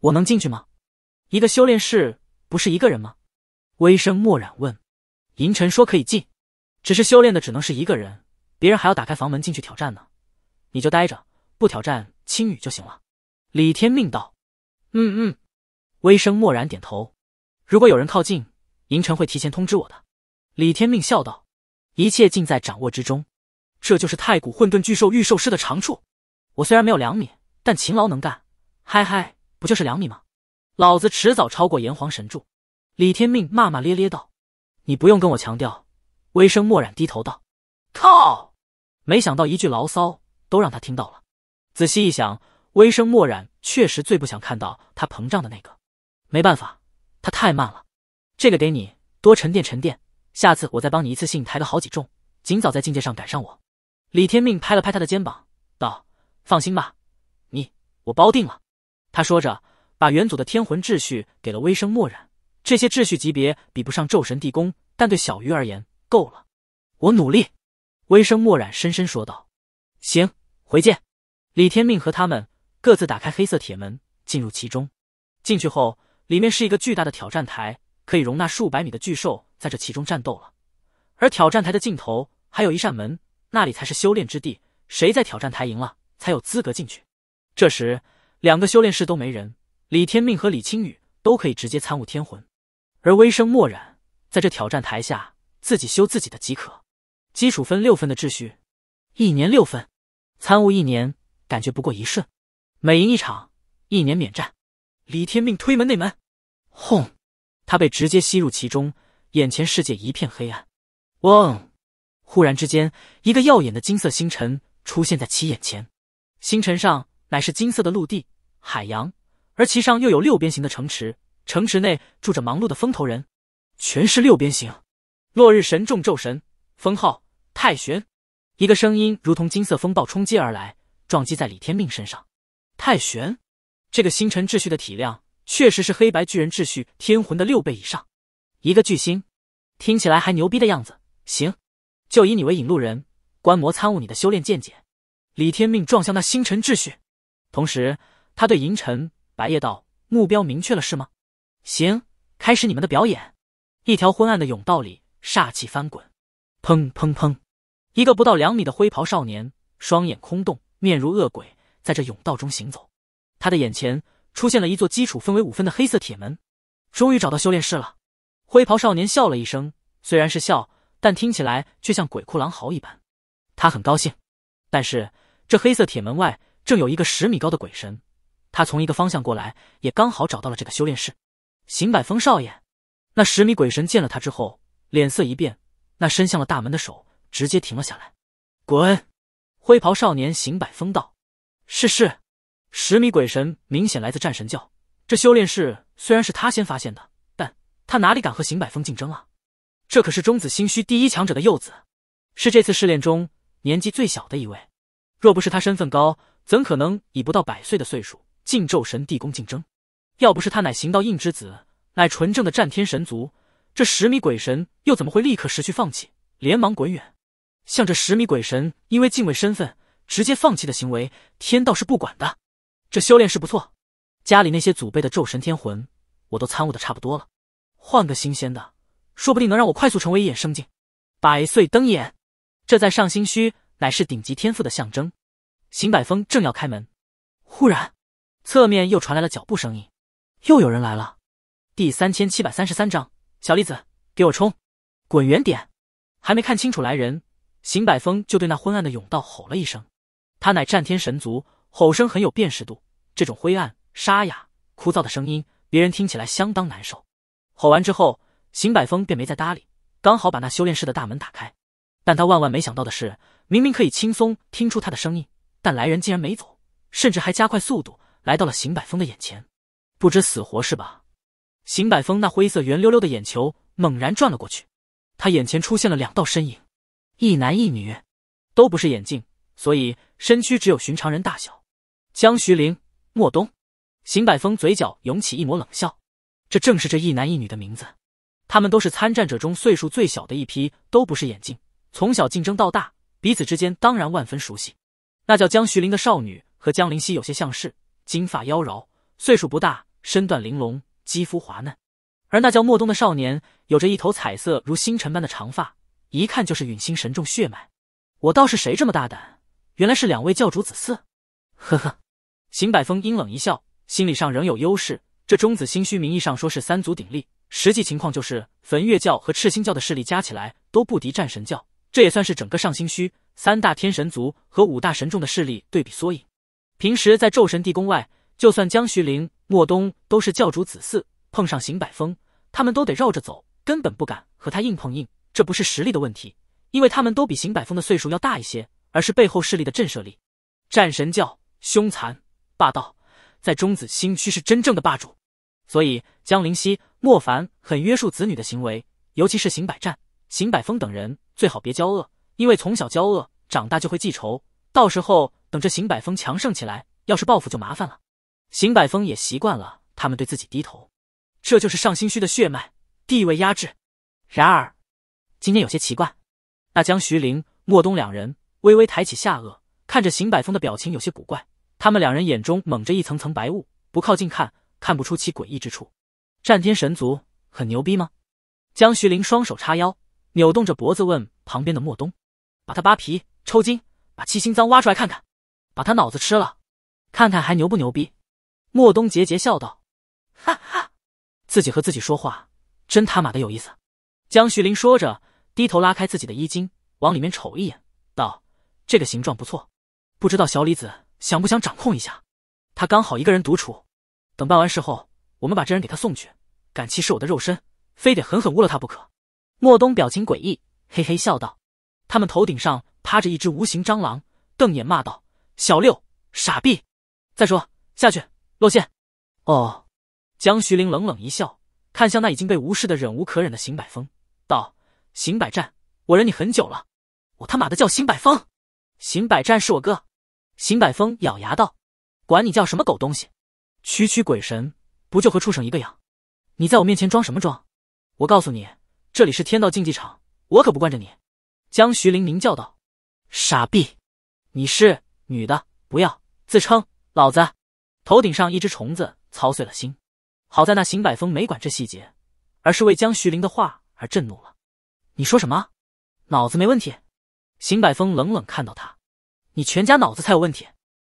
我能进去吗？一个修炼室不是一个人吗？”微生墨染问。银尘说可以进，只是修炼的只能是一个人，别人还要打开房门进去挑战呢。你就待着，不挑战青羽就行了。”李天命道。“嗯嗯。”微生默然点头。“如果有人靠近，银尘会提前通知我的。”李天命笑道。“一切尽在掌握之中，这就是太古混沌巨兽御兽师的长处。我虽然没有两米，但勤劳能干。嗨嗨，不就是两米吗？老子迟早超过炎黄神柱。”李天命骂骂咧咧道。“你不用跟我强调。”微生默然低头道。“靠！没想到一句牢骚。”都让他听到了。仔细一想，微生墨染确实最不想看到他膨胀的那个。没办法，他太慢了。这个给你，多沉淀沉淀。下次我再帮你一次性抬个好几重，尽早在境界上赶上我。李天命拍了拍他的肩膀，道：“放心吧，你我包定了。”他说着，把元祖的天魂秩序给了微生墨染。这些秩序级别比不上咒神地宫，但对小鱼而言够了。我努力，微生墨染深深说道。行，回见。李天命和他们各自打开黑色铁门，进入其中。进去后，里面是一个巨大的挑战台，可以容纳数百米的巨兽在这其中战斗了。而挑战台的尽头还有一扇门，那里才是修炼之地。谁在挑战台赢了，才有资格进去。这时，两个修炼室都没人，李天命和李青宇都可以直接参悟天魂。而微生墨染在这挑战台下自己修自己的即可。基础分六分的秩序，一年六分。参悟一年，感觉不过一瞬。每赢一场，一年免战。李天命推门内门，轰！他被直接吸入其中，眼前世界一片黑暗。嗡！忽然之间，一个耀眼的金色星辰出现在其眼前。星辰上乃是金色的陆地、海洋，而其上又有六边形的城池，城池内住着忙碌的风头人，全是六边形。落日神众咒神，封号太玄。一个声音如同金色风暴冲击而来，撞击在李天命身上。太玄，这个星辰秩序的体量确实是黑白巨人秩序天魂的六倍以上。一个巨星，听起来还牛逼的样子。行，就以你为引路人，观摩参悟你的修炼见解。李天命撞向那星辰秩序，同时他对银尘、白夜道：“目标明确了是吗？行，开始你们的表演。”一条昏暗的甬道里，煞气翻滚，砰砰砰。一个不到两米的灰袍少年，双眼空洞，面如恶鬼，在这甬道中行走。他的眼前出现了一座基础分为五分的黑色铁门。终于找到修炼室了！灰袍少年笑了一声，虽然是笑，但听起来却像鬼哭狼嚎一般。他很高兴，但是这黑色铁门外正有一个十米高的鬼神，他从一个方向过来，也刚好找到了这个修炼室。邢百峰少爷，那十米鬼神见了他之后，脸色一变，那伸向了大门的手。直接停了下来，滚！灰袍少年邢百风道：“是是，十米鬼神明显来自战神教。这修炼室虽然是他先发现的，但他哪里敢和邢百风竞争啊？这可是中子心虚第一强者的幼子，是这次试炼中年纪最小的一位。若不是他身份高，怎可能以不到百岁的岁数进咒神地宫竞争？要不是他乃行道印之子，乃纯正的战天神族，这十米鬼神又怎么会立刻失去放弃，连忙滚远？”像这十米鬼神，因为敬畏身份，直接放弃的行为，天道是不管的。这修炼是不错，家里那些祖辈的咒神天魂，我都参悟的差不多了。换个新鲜的，说不定能让我快速成为一眼生境，百岁灯眼。这在上心虚乃是顶级天赋的象征。邢百峰正要开门，忽然，侧面又传来了脚步声音，又有人来了。第三千七百三十三章：小栗子，给我冲，滚远点！还没看清楚来人。邢百峰就对那昏暗的甬道吼了一声，他乃战天神族，吼声很有辨识度。这种灰暗、沙哑、枯燥的声音，别人听起来相当难受。吼完之后，邢百峰便没再搭理，刚好把那修炼室的大门打开。但他万万没想到的是，明明可以轻松听出他的声音，但来人竟然没走，甚至还加快速度来到了邢百峰的眼前，不知死活是吧？邢百峰那灰色圆溜溜的眼球猛然转了过去，他眼前出现了两道身影。一男一女，都不是眼镜，所以身躯只有寻常人大小。江徐凌、莫东、邢百峰嘴角涌起一抹冷笑，这正是这一男一女的名字。他们都是参战者中岁数最小的一批，都不是眼镜，从小竞争到大，彼此之间当然万分熟悉。那叫江徐凌的少女和江灵溪有些相似，金发妖娆，岁数不大，身段玲珑，肌肤滑嫩。而那叫莫东的少年，有着一头彩色如星辰般的长发。一看就是陨星神众血脉，我倒是谁这么大胆？原来是两位教主子嗣。呵呵，邢百峰阴冷一笑，心理上仍有优势。这中子心虚，名义上说是三足鼎立，实际情况就是焚月教和赤星教的势力加起来都不敌战神教，这也算是整个上星虚三大天神族和五大神众的势力对比缩影。平时在咒神地宫外，就算江徐灵、莫东都是教主子嗣，碰上邢百峰，他们都得绕着走，根本不敢和他硬碰硬。这不是实力的问题，因为他们都比邢百峰的岁数要大一些，而是背后势力的震慑力。战神教凶残霸道，在中子星区是真正的霸主，所以江灵溪、莫凡很约束子女的行为，尤其是邢百战、邢百峰等人，最好别交恶，因为从小交恶，长大就会记仇，到时候等着邢百峰强盛起来，要是报复就麻烦了。邢百峰也习惯了他们对自己低头，这就是上星区的血脉地位压制。然而。今天有些奇怪。那江徐凌、莫东两人微微抬起下颚，看着邢百峰的表情有些古怪。他们两人眼中蒙着一层层白雾，不靠近看，看不出其诡异之处。战天神族很牛逼吗？江徐凌双手叉腰，扭动着脖子问旁边的莫东：“把他扒皮、抽筋，把七星脏挖出来看看，把他脑子吃了，看看还牛不牛逼？”莫东桀桀笑道：“哈哈，自己和自己说话，真他妈的有意思。”江徐林说着，低头拉开自己的衣襟，往里面瞅一眼，道：“这个形状不错，不知道小李子想不想掌控一下？他刚好一个人独处，等办完事后，我们把这人给他送去。敢歧视我的肉身，非得狠狠污了他不可。”莫东表情诡异，嘿嘿笑道：“他们头顶上趴着一只无形蟑螂，瞪眼骂道：‘小六，傻逼！’再说下去，露馅。”哦，江徐林冷冷一笑，看向那已经被无视的忍无可忍的邢百峰。道：“邢百战，我忍你很久了，我他妈的叫邢百峰，邢百战是我哥。”邢百峰咬牙道：“管你叫什么狗东西，区区鬼神不就和畜生一个样？你在我面前装什么装？我告诉你，这里是天道竞技场，我可不惯着你。”江徐玲狞叫道：“傻逼，你是女的，不要自称老子。头顶上一只虫子操碎了心，好在那邢百峰没管这细节，而是为江徐玲的话。”而震怒了，你说什么？脑子没问题？邢百峰冷冷看到他，你全家脑子才有问题！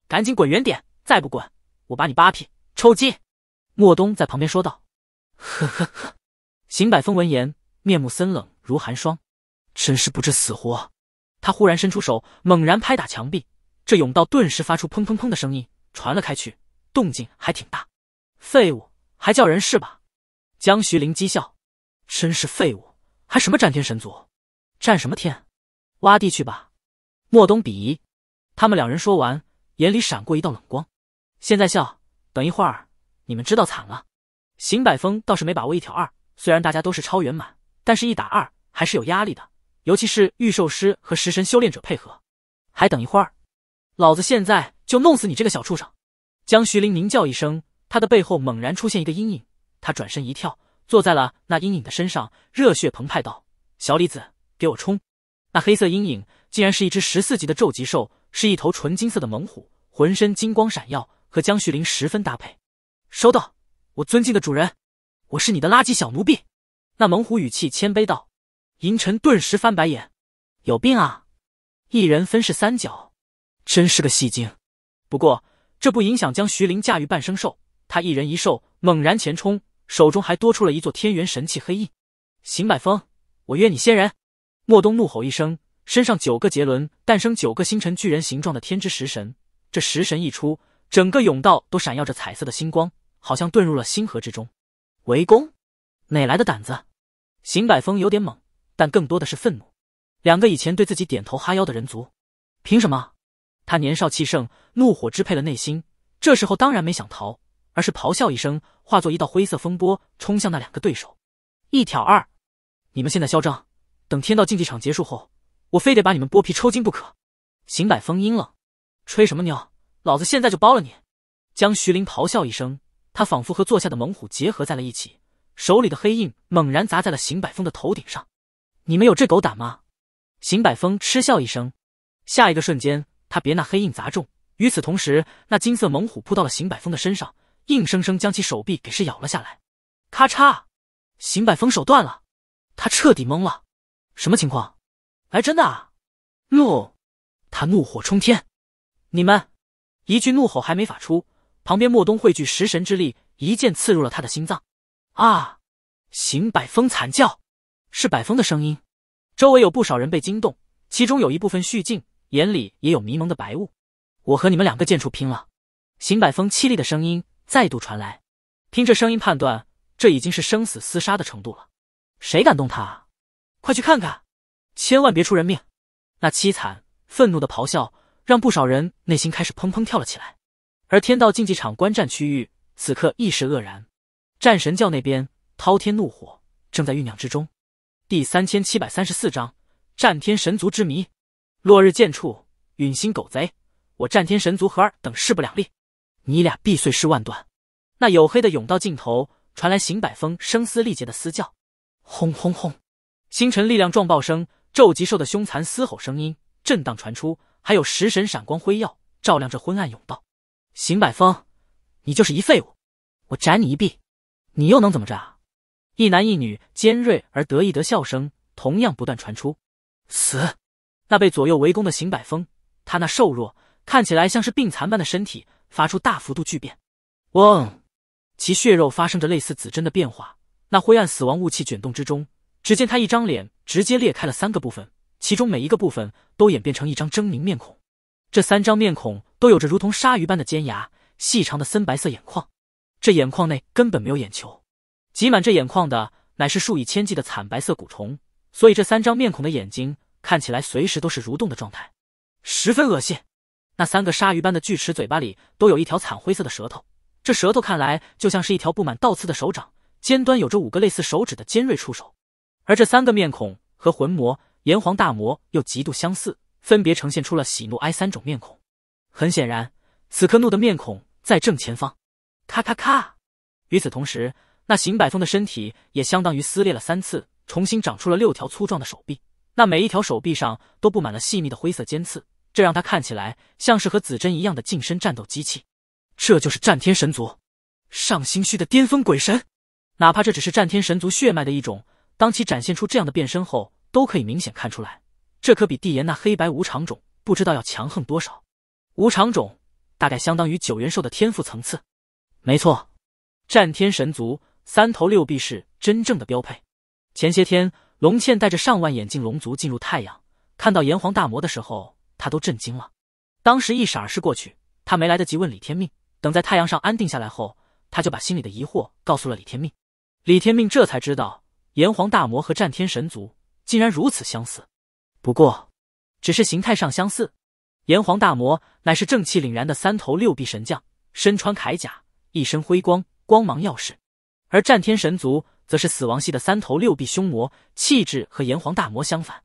赶紧滚远点，再不滚，我把你扒皮抽筋！莫东在旁边说道。呵呵呵，邢百峰闻言，面目森冷如寒霜，真是不知死活。他忽然伸出手，猛然拍打墙壁，这甬道顿时发出砰砰砰的声音，传了开去，动静还挺大。废物还叫人是吧？江徐林讥笑。真是废物，还什么战天神族，战什么天，挖地去吧！莫东鄙夷他们两人。说完，眼里闪过一道冷光。现在笑，等一会儿你们知道惨了。邢百峰倒是没把握一挑二，虽然大家都是超圆满，但是一打二还是有压力的，尤其是御兽师和食神修炼者配合。还等一会儿，老子现在就弄死你这个小畜生！江徐林狞叫一声，他的背后猛然出现一个阴影，他转身一跳。坐在了那阴影的身上，热血澎湃道：“小李子，给我冲！”那黑色阴影竟然是一只十四级的昼极兽，是一头纯金色的猛虎，浑身金光闪耀，和江旭林十分搭配。收到，我尊敬的主人，我是你的垃圾小奴婢。”那猛虎语气谦卑道。银尘顿时翻白眼，有病啊！一人分饰三角，真是个戏精。不过这不影响江徐林驾驭半生兽，他一人一兽猛然前冲。手中还多出了一座天元神器黑印，邢百峰，我约你仙人！莫东怒吼一声，身上九个杰伦诞生九个星辰巨人形状的天之食神。这食神一出，整个甬道都闪耀着彩色的星光，好像遁入了星河之中。围攻？哪来的胆子？邢百峰有点懵，但更多的是愤怒。两个以前对自己点头哈腰的人族，凭什么？他年少气盛，怒火支配了内心，这时候当然没想逃。而是咆哮一声，化作一道灰色风波冲向那两个对手，一挑二，你们现在嚣张，等天道竞技场结束后，我非得把你们剥皮抽筋不可！邢百峰阴冷，吹什么牛，老子现在就包了你！江徐林咆哮一声，他仿佛和坐下的猛虎结合在了一起，手里的黑印猛然砸在了邢百峰的头顶上。你们有这狗胆吗？邢百峰嗤笑一声，下一个瞬间，他别那黑印砸中，与此同时，那金色猛虎扑到了邢百峰的身上。硬生生将其手臂给是咬了下来，咔嚓，邢百峰手断了，他彻底懵了，什么情况？来真的啊！怒，他怒火冲天，你们！一句怒吼还没发出，旁边莫东汇聚食神之力，一剑刺入了他的心脏。啊！邢百峰惨叫，是百峰的声音。周围有不少人被惊动，其中有一部分续境，眼里也有迷蒙的白雾。我和你们两个剑术拼了！邢百峰凄厉的声音。再度传来，听这声音判断，这已经是生死厮杀的程度了。谁敢动他？快去看看，千万别出人命！那凄惨、愤怒的咆哮，让不少人内心开始砰砰跳了起来。而天道竞技场观战区域，此刻亦是愕然。战神教那边，滔天怒火正在酝酿之中。第三千七百三十四章战天神族之谜。落日剑处，陨星狗贼，我战天神族和尔等势不两立。你俩必碎尸万段！那黝黑的甬道尽头传来邢百峰声嘶力竭的嘶叫，轰轰轰！星辰力量撞爆声，骤极兽的凶残嘶吼声音震荡传出，还有食神闪光辉耀照亮这昏暗甬道。邢百峰，你就是一废物！我斩你一臂，你又能怎么着？一男一女尖锐而得意的笑声同样不断传出。死！那被左右围攻的邢百峰，他那瘦弱、看起来像是病残般的身体。发出大幅度巨变，嗡！其血肉发生着类似子针的变化。那灰暗死亡雾气卷动之中，只见他一张脸直接裂开了三个部分，其中每一个部分都演变成一张狰狞面孔。这三张面孔都有着如同鲨鱼般的尖牙，细长的森白色眼眶。这眼眶内根本没有眼球，挤满这眼眶的乃是数以千计的惨白色蛊虫。所以这三张面孔的眼睛看起来随时都是蠕动的状态，十分恶心。那三个鲨鱼般的巨齿嘴巴里都有一条惨灰色的舌头，这舌头看来就像是一条布满倒刺的手掌，尖端有着五个类似手指的尖锐触手。而这三个面孔和魂魔炎黄大魔又极度相似，分别呈现出了喜怒哀三种面孔。很显然，此刻怒的面孔在正前方。咔咔咔！与此同时，那邢百峰的身体也相当于撕裂了三次，重新长出了六条粗壮的手臂，那每一条手臂上都布满了细密的灰色尖刺。这让他看起来像是和子珍一样的近身战斗机器，这就是战天神族上星虚的巅峰鬼神，哪怕这只是战天神族血脉的一种，当其展现出这样的变身后，都可以明显看出来，这可比帝炎那黑白无常种不知道要强横多少。无常种大概相当于九元兽的天赋层次，没错，战天神族三头六臂是真正的标配。前些天龙倩带着上万眼镜龙族进入太阳，看到炎黄大魔的时候。他都震惊了，当时一闪而逝过去，他没来得及问李天命。等在太阳上安定下来后，他就把心里的疑惑告诉了李天命。李天命这才知道，炎黄大魔和战天神族竟然如此相似。不过，只是形态上相似。炎黄大魔乃是正气凛然的三头六臂神将，身穿铠甲，一身辉光，光芒耀世；而战天神族则是死亡系的三头六臂凶魔，气质和炎黄大魔相反，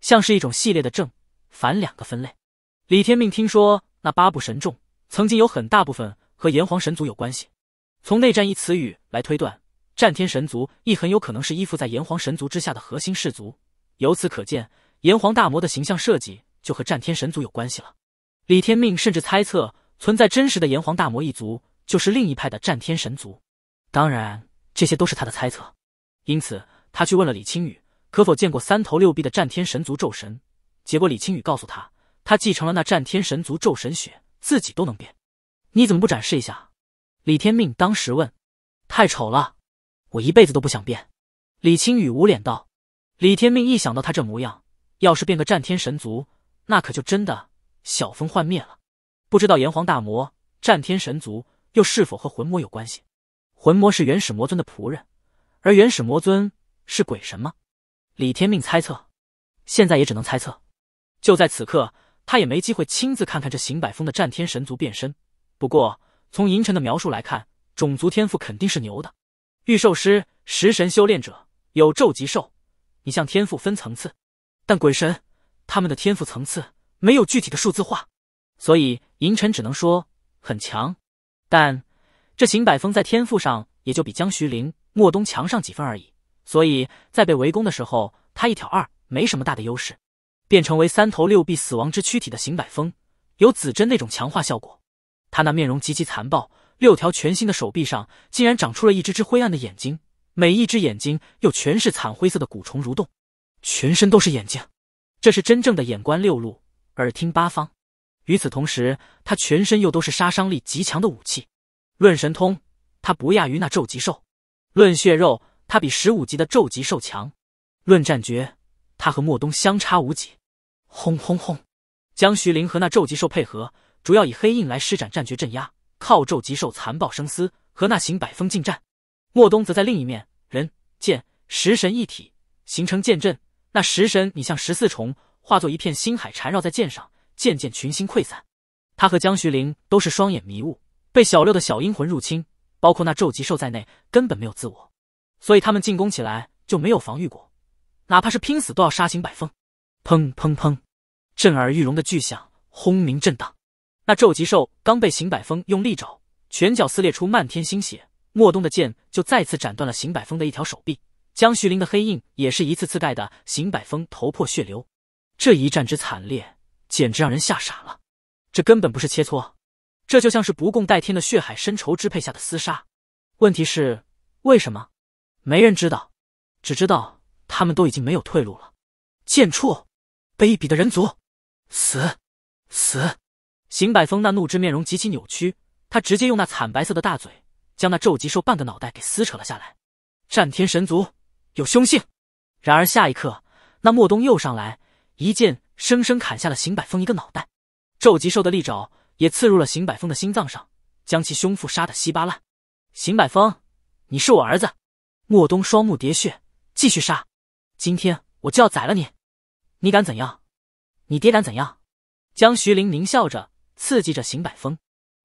像是一种系列的正。反两个分类。李天命听说，那八部神众曾经有很大部分和炎黄神族有关系。从内战一词语来推断，战天神族亦很有可能是依附在炎黄神族之下的核心氏族。由此可见，炎黄大魔的形象设计就和战天神族有关系了。李天命甚至猜测，存在真实的炎黄大魔一族，就是另一派的战天神族。当然，这些都是他的猜测。因此，他去问了李青羽，可否见过三头六臂的战天神族咒神。结果李青宇告诉他，他继承了那战天神族咒神血，自己都能变。你怎么不展示一下？李天命当时问。太丑了，我一辈子都不想变。李青宇捂脸道。李天命一想到他这模样，要是变个战天神族，那可就真的小风幻灭了。不知道炎黄大魔战天神族又是否和魂魔有关系？魂魔是原始魔尊的仆人，而原始魔尊是鬼神吗？李天命猜测。现在也只能猜测。就在此刻，他也没机会亲自看看这邢百峰的战天神族变身。不过，从银尘的描述来看，种族天赋肯定是牛的。御兽师、食神修炼者有咒极兽，你像天赋分层次，但鬼神他们的天赋层次没有具体的数字化，所以银尘只能说很强。但这邢百峰在天赋上也就比江徐林、莫东强上几分而已，所以在被围攻的时候，他一挑二没什么大的优势。变成为三头六臂死亡之躯体的邢百风，有子针那种强化效果。他那面容极其残暴，六条全新的手臂上竟然长出了一只只灰暗的眼睛，每一只眼睛又全是惨灰色的蛊虫蠕动，全身都是眼睛。这是真正的眼观六路，耳听八方。与此同时，他全身又都是杀伤力极强的武器。论神通，他不亚于那咒极兽；论血肉，他比十五级的咒极兽强；论战觉。他和莫东相差无几，轰轰轰！江徐林和那咒极兽配合，主要以黑印来施展战局镇压，靠咒极兽残暴生撕和那行百风近战。莫东则在另一面，人剑食神一体，形成剑阵。那食神你像十四重化作一片星海，缠绕在剑上，渐渐群星溃散。他和江徐林都是双眼迷雾，被小六的小阴魂入侵，包括那咒极兽在内根本没有自我，所以他们进攻起来就没有防御过。哪怕是拼死都要杀邢百峰！砰砰砰！震耳欲聋的巨响，轰鸣震荡。那咒极兽刚被邢百峰用利爪、拳脚撕裂出漫天鲜血，莫东的剑就再次斩断了邢百峰的一条手臂，江徐林的黑印也是一次次盖的邢百峰头破血流。这一战之惨烈，简直让人吓傻了。这根本不是切磋，这就像是不共戴天的血海深仇支配下的厮杀。问题是，为什么？没人知道，只知道。他们都已经没有退路了，贱畜，卑鄙的人族，死，死！邢百峰那怒之面容极其扭曲，他直接用那惨白色的大嘴将那咒极兽半个脑袋给撕扯了下来。战天神族有凶性，然而下一刻，那莫东又上来一剑，生生砍下了邢百峰一个脑袋。咒极兽的利爪也刺入了邢百峰的心脏上，将其胸腹杀得稀巴烂。邢百峰，你是我儿子！莫东双目喋血，继续杀。今天我就要宰了你！你敢怎样？你爹敢怎样？江徐凌狞笑着，刺激着邢百峰。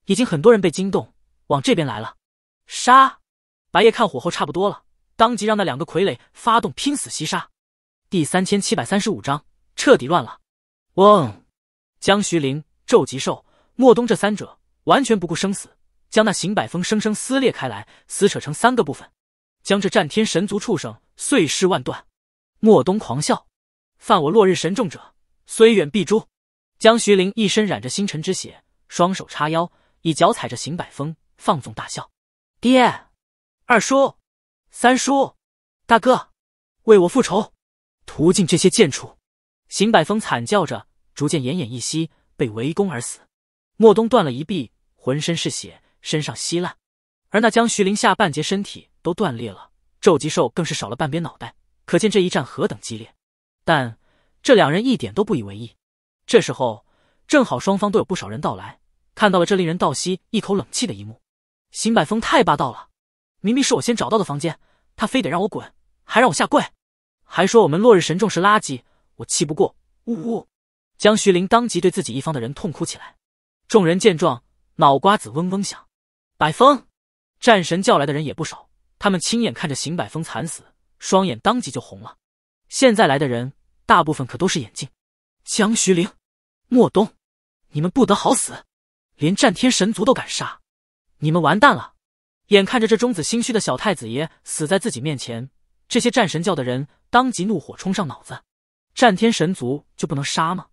已经很多人被惊动，往这边来了。杀！白夜看火候差不多了，当即让那两个傀儡发动拼死袭杀。第三千七百三十五章彻底乱了。嗡！江徐凌、昼极兽、莫东这三者完全不顾生死，将那邢百峰生生撕裂开来，撕扯成三个部分，将这战天神族畜生碎尸万段。莫东狂笑，犯我落日神众者，虽远必诛。江徐林一身染着星辰之血，双手叉腰，一脚踩着邢百峰，放纵大笑。爹，二叔，三叔，大哥，为我复仇！屠尽这些贱畜！邢百峰惨叫着，逐渐奄奄一息，被围攻而死。莫东断了一臂，浑身是血，身上稀烂。而那江徐林下半截身体都断裂了，皱极兽更是少了半边脑袋。可见这一战何等激烈，但这两人一点都不以为意。这时候正好双方都有不少人到来，看到了这令人倒吸一口冷气的一幕。邢百峰太霸道了，明明是我先找到的房间，他非得让我滚，还让我下跪，还说我们落日神众是垃圾。我气不过，呜呜！江徐林当即对自己一方的人痛哭起来。众人见状，脑瓜子嗡嗡响。百峰，战神叫来的人也不少，他们亲眼看着邢百峰惨死。双眼当即就红了，现在来的人大部分可都是眼睛。江徐凌，莫东，你们不得好死！连战天神族都敢杀，你们完蛋了！眼看着这中子心虚的小太子爷死在自己面前，这些战神教的人当即怒火冲上脑子。战天神族就不能杀吗？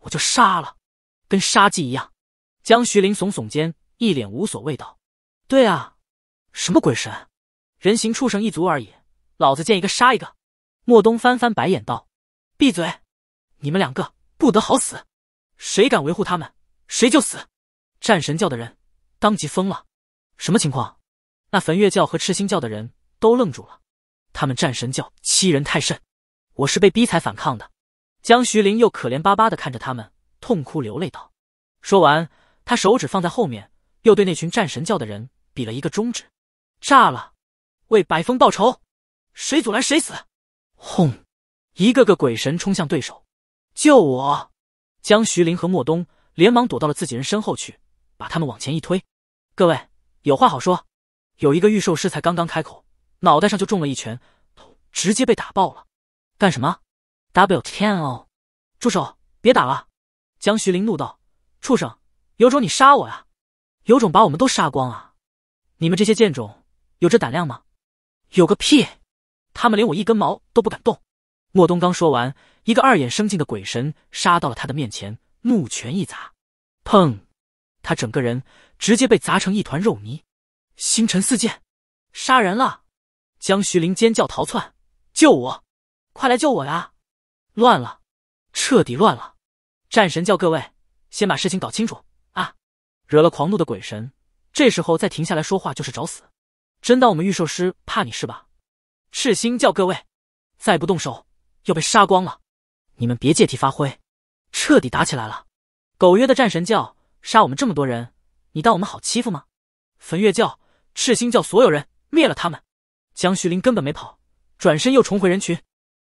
我就杀了，跟杀鸡一样。江徐凌耸耸肩，一脸无所谓道：“对啊，什么鬼神，人形畜生一族而已。”老子见一个杀一个！莫东翻翻白眼道：“闭嘴！你们两个不得好死！谁敢维护他们，谁就死！”战神教的人当即疯了。什么情况？那焚月教和赤心教的人都愣住了。他们战神教欺人太甚！我是被逼才反抗的。江徐林又可怜巴巴的看着他们，痛哭流泪道：“说完，他手指放在后面，又对那群战神教的人比了一个中指，炸了！为百风报仇！”谁阻拦谁死！轰！一个个鬼神冲向对手。救我！江徐林和莫东连忙躲到了自己人身后去，把他们往前一推。各位有话好说。有一个御兽师才刚刚开口，脑袋上就中了一拳，头直接被打爆了。干什么？W T N 哦！住手！别打了！江徐林怒道：“畜生，有种你杀我呀！有种把我们都杀光啊！你们这些贱种有这胆量吗？有个屁！”他们连我一根毛都不敢动。莫东刚说完，一个二眼生镜的鬼神杀到了他的面前，怒拳一砸，砰！他整个人直接被砸成一团肉泥，星辰四溅，杀人了！江徐林尖叫逃窜，救我！快来救我呀！乱了，彻底乱了！战神叫各位，先把事情搞清楚啊！惹了狂怒的鬼神，这时候再停下来说话就是找死！真当我们御兽师怕你是吧？赤心叫各位，再不动手要被杀光了。你们别借题发挥，彻底打起来了。狗曰的战神教杀我们这么多人，你当我们好欺负吗？焚月教、赤心教所有人灭了他们。江徐林根本没跑，转身又重回人群。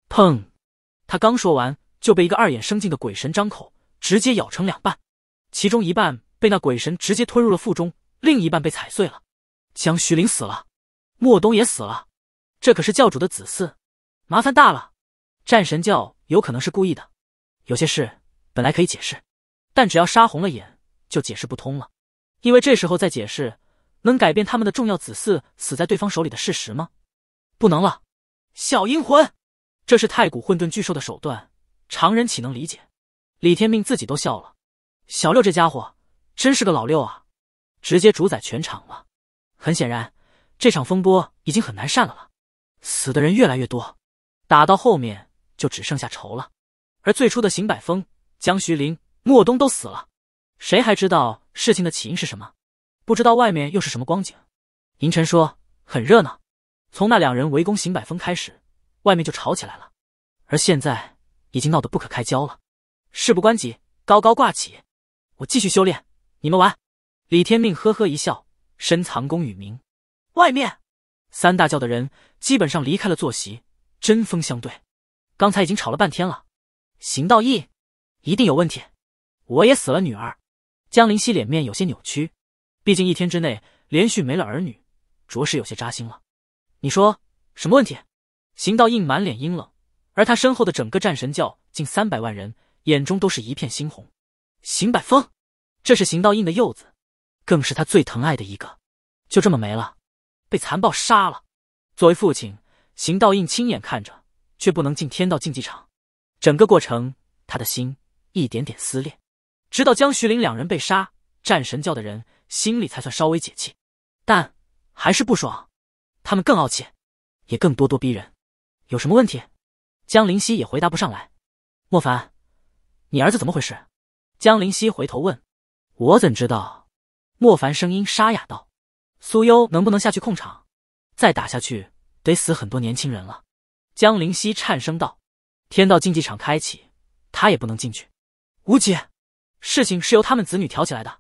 砰！他刚说完就被一个二眼生镜的鬼神张口直接咬成两半，其中一半被那鬼神直接吞入了腹中，另一半被踩碎了。江徐林死了，莫东也死了。这可是教主的子嗣，麻烦大了。战神教有可能是故意的，有些事本来可以解释，但只要杀红了眼就解释不通了。因为这时候再解释，能改变他们的重要子嗣死在对方手里的事实吗？不能了。小阴魂，这是太古混沌巨兽的手段，常人岂能理解？李天命自己都笑了。小六这家伙真是个老六啊，直接主宰全场了。很显然，这场风波已经很难善了了。死的人越来越多，打到后面就只剩下仇了。而最初的邢百峰、江徐林、莫东都死了，谁还知道事情的起因是什么？不知道外面又是什么光景？银尘说很热闹，从那两人围攻邢百峰开始，外面就吵起来了，而现在已经闹得不可开交了。事不关己，高高挂起，我继续修炼，你们玩。李天命呵呵一笑，深藏功与名。外面。三大教的人基本上离开了坐席，针锋相对。刚才已经吵了半天了。邢道义，一定有问题。我也死了女儿，江灵溪脸面有些扭曲。毕竟一天之内连续没了儿女，着实有些扎心了。你说什么问题？邢道印满脸阴冷，而他身后的整个战神教近三百万人眼中都是一片猩红。邢百峰，这是邢道印的幼子，更是他最疼爱的一个，就这么没了。被残暴杀了。作为父亲，邢道应亲眼看着，却不能进天道竞技场。整个过程，他的心一点点撕裂。直到江徐林两人被杀，战神教的人心里才算稍微解气，但还是不爽。他们更傲气，也更咄咄逼人。有什么问题？江灵溪也回答不上来。莫凡，你儿子怎么回事？江灵溪回头问。我怎知道？莫凡声音沙哑道。苏优能不能下去控场？再打下去得死很多年轻人了。江灵溪颤声道：“天道竞技场开启，他也不能进去。”无解。事情是由他们子女挑起来的，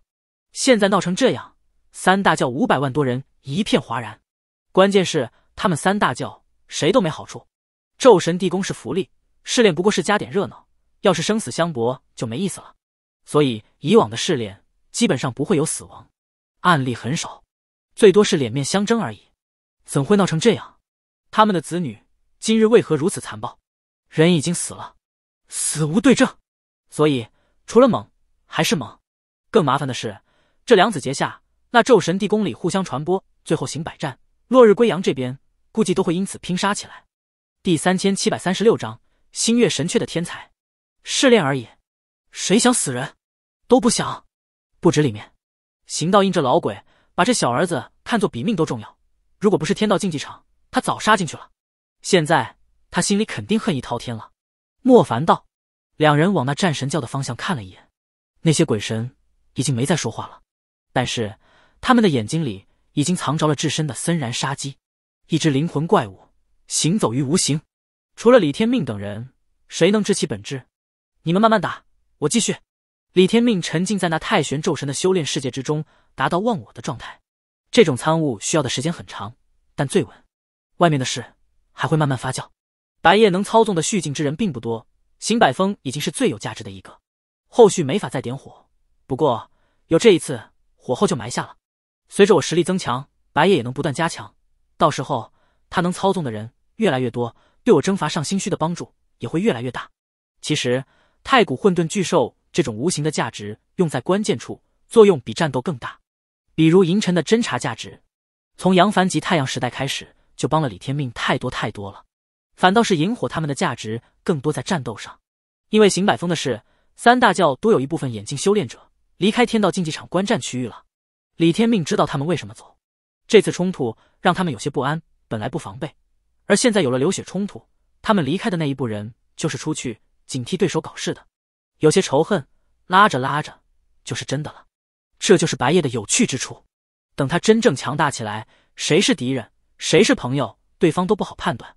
现在闹成这样，三大教五百万多人一片哗然。关键是他们三大教谁都没好处。咒神地宫是福利试炼，不过是加点热闹。要是生死相搏就没意思了。所以以往的试炼基本上不会有死亡案例，很少。最多是脸面相争而已，怎会闹成这样？他们的子女今日为何如此残暴？人已经死了，死无对证，所以除了猛还是猛。更麻烦的是，这两子结下那咒神地宫里互相传播，最后行百战，落日归阳这边估计都会因此拼杀起来。第三千七百三十六章星月神阙的天才试炼而已，谁想死人都不想。不止里面，行道印这老鬼。把这小儿子看作比命都重要，如果不是天道竞技场，他早杀进去了。现在他心里肯定恨意滔天了。莫凡道，两人往那战神教的方向看了一眼，那些鬼神已经没再说话了，但是他们的眼睛里已经藏着了至深的森然杀机。一只灵魂怪物行走于无形，除了李天命等人，谁能知其本质？你们慢慢打，我继续。李天命沉浸在那太玄咒神的修炼世界之中，达到忘我的状态。这种参悟需要的时间很长，但最稳。外面的事还会慢慢发酵。白夜能操纵的续境之人并不多，邢百峰已经是最有价值的一个。后续没法再点火，不过有这一次火候就埋下了。随着我实力增强，白夜也能不断加强。到时候他能操纵的人越来越多，对我征伐上星虚的帮助也会越来越大。其实太古混沌巨兽。这种无形的价值用在关键处，作用比战斗更大。比如银尘的侦查价值，从杨凡及太阳时代开始就帮了李天命太多太多了。反倒是萤火他们的价值更多在战斗上。因为邢百峰的事，三大教都有一部分眼镜修炼者离开天道竞技场观战区域了。李天命知道他们为什么走。这次冲突让他们有些不安，本来不防备，而现在有了流血冲突，他们离开的那一部人就是出去警惕对手搞事的。有些仇恨，拉着拉着就是真的了。这就是白夜的有趣之处。等他真正强大起来，谁是敌人，谁是朋友，对方都不好判断。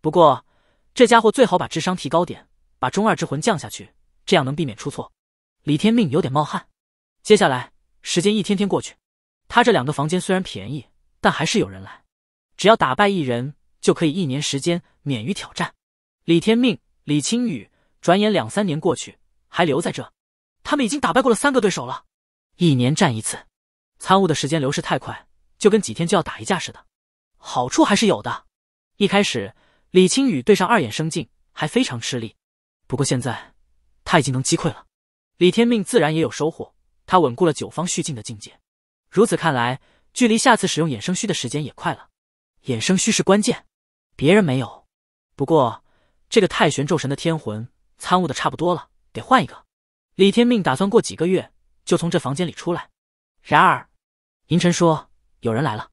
不过这家伙最好把智商提高点，把中二之魂降下去，这样能避免出错。李天命有点冒汗。接下来时间一天天过去，他这两个房间虽然便宜，但还是有人来。只要打败一人，就可以一年时间免于挑战。李天命、李青宇，转眼两三年过去。还留在这，他们已经打败过了三个对手了。一年战一次，参悟的时间流逝太快，就跟几天就要打一架似的。好处还是有的。一开始，李青雨对上二衍生境还非常吃力，不过现在他已经能击溃了。李天命自然也有收获，他稳固了九方虚境的境界。如此看来，距离下次使用衍生虚的时间也快了。衍生虚是关键，别人没有。不过，这个太玄咒神的天魂参悟的差不多了。得换一个。李天命打算过几个月就从这房间里出来。然而，银尘说有人来了。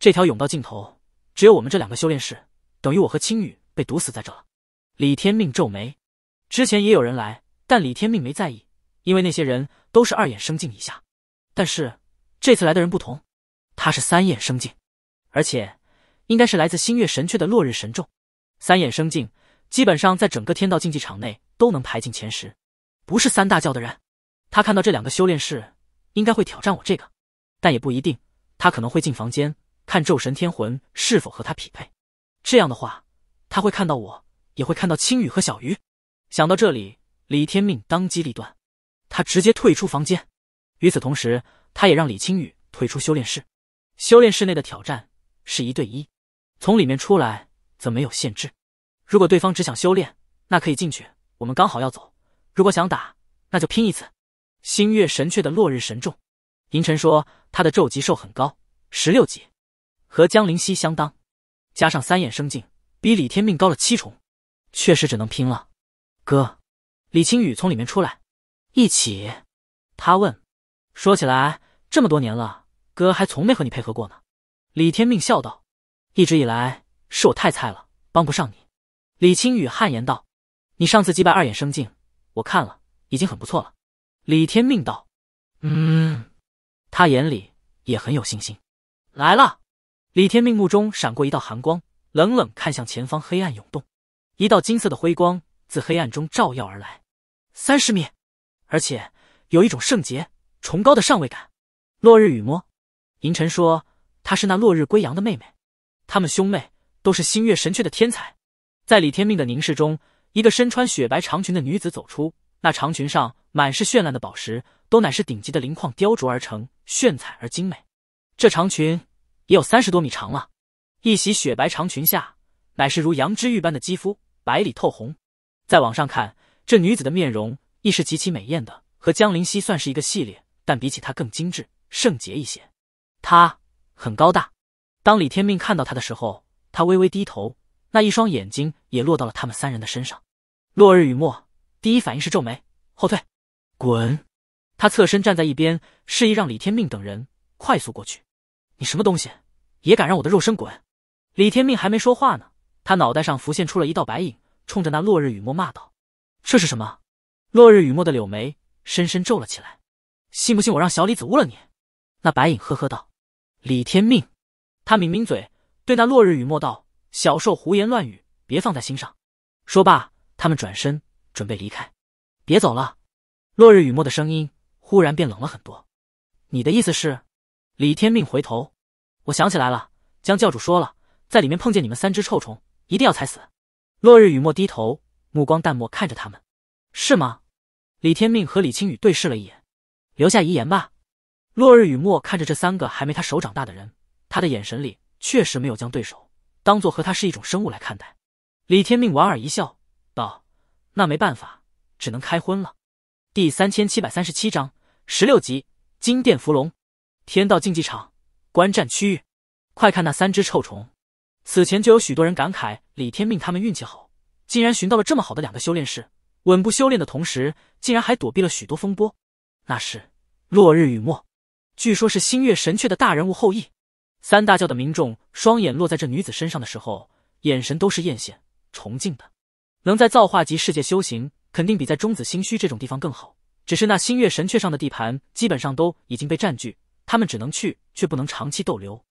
这条甬道尽头只有我们这两个修炼室，等于我和青羽被毒死在这了。李天命皱眉。之前也有人来，但李天命没在意，因为那些人都是二眼生境以下。但是这次来的人不同，他是三眼生境，而且应该是来自星月神阙的落日神众。三眼生境基本上在整个天道竞技场内都能排进前十。不是三大教的人，他看到这两个修炼室，应该会挑战我这个，但也不一定，他可能会进房间看咒神天魂是否和他匹配。这样的话，他会看到我，也会看到青羽和小鱼。想到这里，李天命当机立断，他直接退出房间。与此同时，他也让李青宇退出修炼室。修炼室内的挑战是一对一，从里面出来则没有限制。如果对方只想修炼，那可以进去。我们刚好要走。如果想打，那就拼一次。星月神阙的落日神众，银尘说他的咒级兽很高，十六级，和江灵溪相当，加上三眼生境，比李天命高了七重，确实只能拼了。哥，李青雨从里面出来，一起。他问：“说起来，这么多年了，哥还从没和你配合过呢。”李天命笑道：“一直以来是我太菜了，帮不上你。”李青雨汗颜道：“你上次击败二眼生境。”我看了，已经很不错了。李天命道：“嗯，他眼里也很有信心。”来了，李天命目中闪过一道寒光，冷冷看向前方。黑暗涌动，一道金色的辉光自黑暗中照耀而来。三十米，而且有一种圣洁、崇高的上位感。落日雨墨，银尘说他是那落日归阳的妹妹，他们兄妹都是星月神阙的天才。在李天命的凝视中。一个身穿雪白长裙的女子走出，那长裙上满是绚烂的宝石，都乃是顶级的灵矿雕琢而成，炫彩而精美。这长裙也有三十多米长了。一袭雪白长裙下，乃是如羊脂玉般的肌肤，白里透红。再往上看，这女子的面容亦是极其美艳的，和江灵溪算是一个系列，但比起她更精致、圣洁一些。她很高大。当李天命看到她的时候，她微微低头，那一双眼睛也落到了他们三人的身上。落日雨墨第一反应是皱眉，后退，滚。他侧身站在一边，示意让李天命等人快速过去。你什么东西，也敢让我的肉身滚？李天命还没说话呢，他脑袋上浮现出了一道白影，冲着那落日雨墨骂道：“这是什么？”落日雨墨的柳眉深深皱了起来。信不信我让小李子污了你？”那白影呵呵道：“李天命。”他抿抿嘴，对那落日雨墨道：“小兽胡言乱语，别放在心上。”说罢。他们转身准备离开，别走了。落日雨墨的声音忽然变冷了很多。你的意思是？李天命回头。我想起来了，江教主说了，在里面碰见你们三只臭虫，一定要踩死。落日雨墨低头，目光淡漠看着他们，是吗？李天命和李青雨对视了一眼，留下遗言吧。落日雨墨看着这三个还没他手掌大的人，他的眼神里确实没有将对手当做和他是一种生物来看待。李天命莞尔一笑。道：“那没办法，只能开荤了。”第三千七百三十七章十六集《金殿伏龙》。天道竞技场观战区域，快看那三只臭虫！此前就有许多人感慨李天命他们运气好，竟然寻到了这么好的两个修炼室，稳步修炼的同时，竟然还躲避了许多风波。那是落日雨墨，据说是星月神阙的大人物后裔。三大教的民众双眼落在这女子身上的时候，眼神都是艳羡、崇敬的。能在造化级世界修行，肯定比在中子星虚这种地方更好。只是那星月神阙上的地盘，基本上都已经被占据，他们只能去，却不能长期逗留。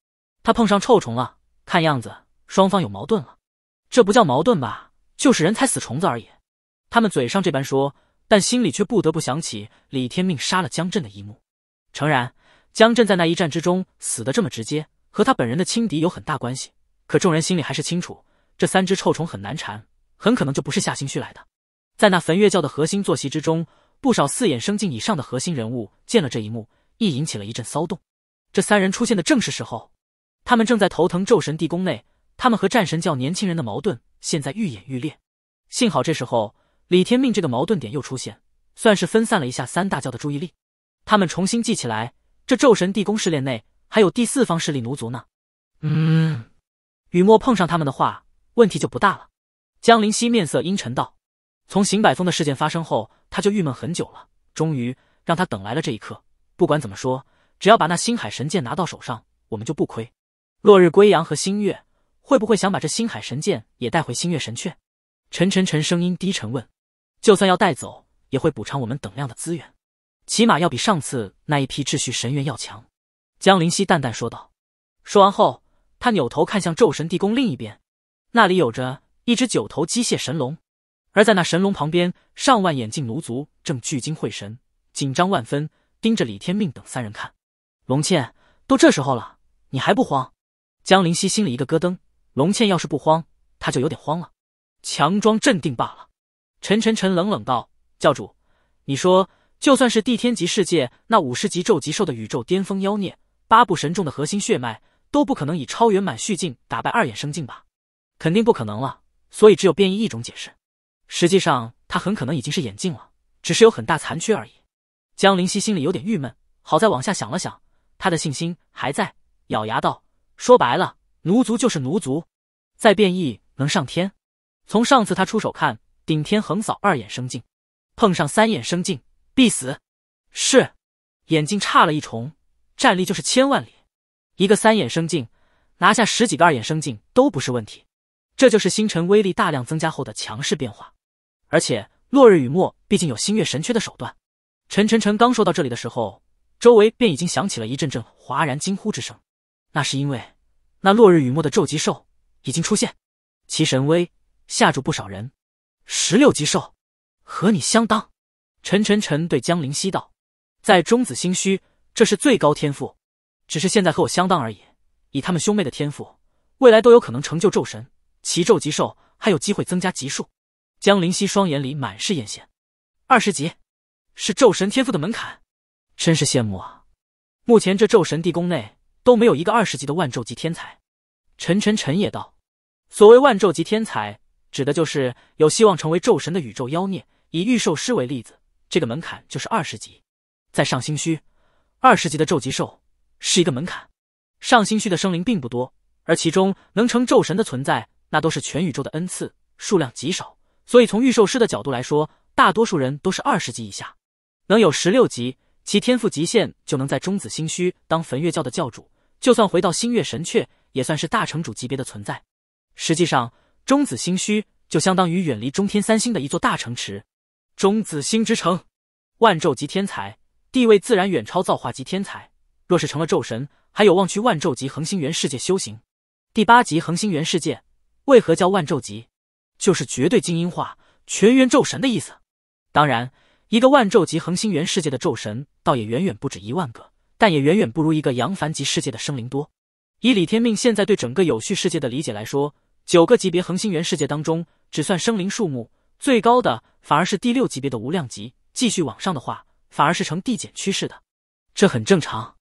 他碰上臭虫了，看样子双方有矛盾了。这不叫矛盾吧？就是人踩死虫子而已。他们嘴上这般说，但心里却不得不想起李天命杀了江震的一幕。诚然，江震在那一战之中死得这么直接，和他本人的轻敌有很大关系。可众人心里还是清楚，这三只臭虫很难缠。很可能就不是夏星虚来的，在那焚月教的核心坐席之中，不少四眼生境以上的核心人物见了这一幕，亦引起了一阵骚动。这三人出现的正是时候，他们正在头疼咒神地宫内，他们和战神教年轻人的矛盾现在愈演愈烈。幸好这时候李天命这个矛盾点又出现，算是分散了一下三大教的注意力。他们重新记起来，这咒神地宫试炼内还有第四方势力奴族呢。嗯，雨墨碰上他们的话，问题就不大了。江林熙面色阴沉道：“从邢百峰的事件发生后，他就郁闷很久了。终于让他等来了这一刻。不管怎么说，只要把那星海神剑拿到手上，我们就不亏。落日归阳和星月会不会想把这星海神剑也带回星月神阙？”陈晨晨声音低沉问：“就算要带走，也会补偿我们等量的资源，起码要比上次那一批秩序神元要强。”江林熙淡淡说道。说完后，他扭头看向咒神地宫另一边，那里有着。一只九头机械神龙，而在那神龙旁边，上万眼镜奴族正聚精会神，紧张万分，盯着李天命等三人看。龙倩，都这时候了，你还不慌？江灵溪心里一个咯噔。龙倩要是不慌，他就有点慌了。强装镇定罢了。陈晨晨冷冷道：“教主，你说，就算是地天级世界那五十级咒极兽的宇宙巅峰妖孽，八部神众的核心血脉，都不可能以超圆满续境打败二衍生境吧？肯定不可能了。”所以只有变异一种解释，实际上他很可能已经是眼镜了，只是有很大残缺而已。江灵溪心里有点郁闷，好在往下想了想，他的信心还在，咬牙道：“说白了，奴族就是奴族，再变异能上天？从上次他出手看，顶天横扫二眼生境，碰上三眼生境必死。是眼镜差了一重，战力就是千万里，一个三眼生境，拿下十几个二眼生境都不是问题。”这就是星辰威力大量增加后的强势变化，而且落日雨墨毕竟有星月神缺的手段。陈晨晨刚说到这里的时候，周围便已经响起了一阵阵哗然惊呼之声。那是因为那落日雨墨的宙极兽已经出现，其神威吓住不少人。十六级兽，和你相当。陈晨晨对江灵溪道：“在中子星虚，这是最高天赋，只是现在和我相当而已。以他们兄妹的天赋，未来都有可能成就咒神。”其咒极兽还有机会增加级数，江灵犀双眼里满是艳羡。二十级是咒神天赋的门槛，真是羡慕啊！目前这咒神地宫内都没有一个二十级的万咒级天才。陈晨晨也道：“所谓万咒级天才，指的就是有希望成为咒神的宇宙妖孽。以御兽师为例子，这个门槛就是二十级。在上星虚，二十级的咒极兽是一个门槛。上星虚的生灵并不多，而其中能成咒神的存在。”那都是全宇宙的恩赐，数量极少，所以从御兽师的角度来说，大多数人都是二十级以下。能有十六级，其天赋极限就能在中子星虚当焚月教的教主，就算回到星月神阙，也算是大城主级别的存在。实际上，中子星虚就相当于远离中天三星的一座大城池，中子星之城。万宙级天才地位自然远超造化级天才，若是成了咒神，还有望去万宙级恒星原世界修行。第八级恒星原世界。为何叫万咒级？就是绝对精英化全员咒神的意思。当然，一个万咒级恒星元世界的咒神，倒也远远不止一万个，但也远远不如一个扬凡级世界的生灵多。以李天命现在对整个有序世界的理解来说，九个级别恒星元世界当中，只算生灵数目最高的，反而是第六级别的无量级。继续往上的话，反而是呈递减趋势的。这很正常。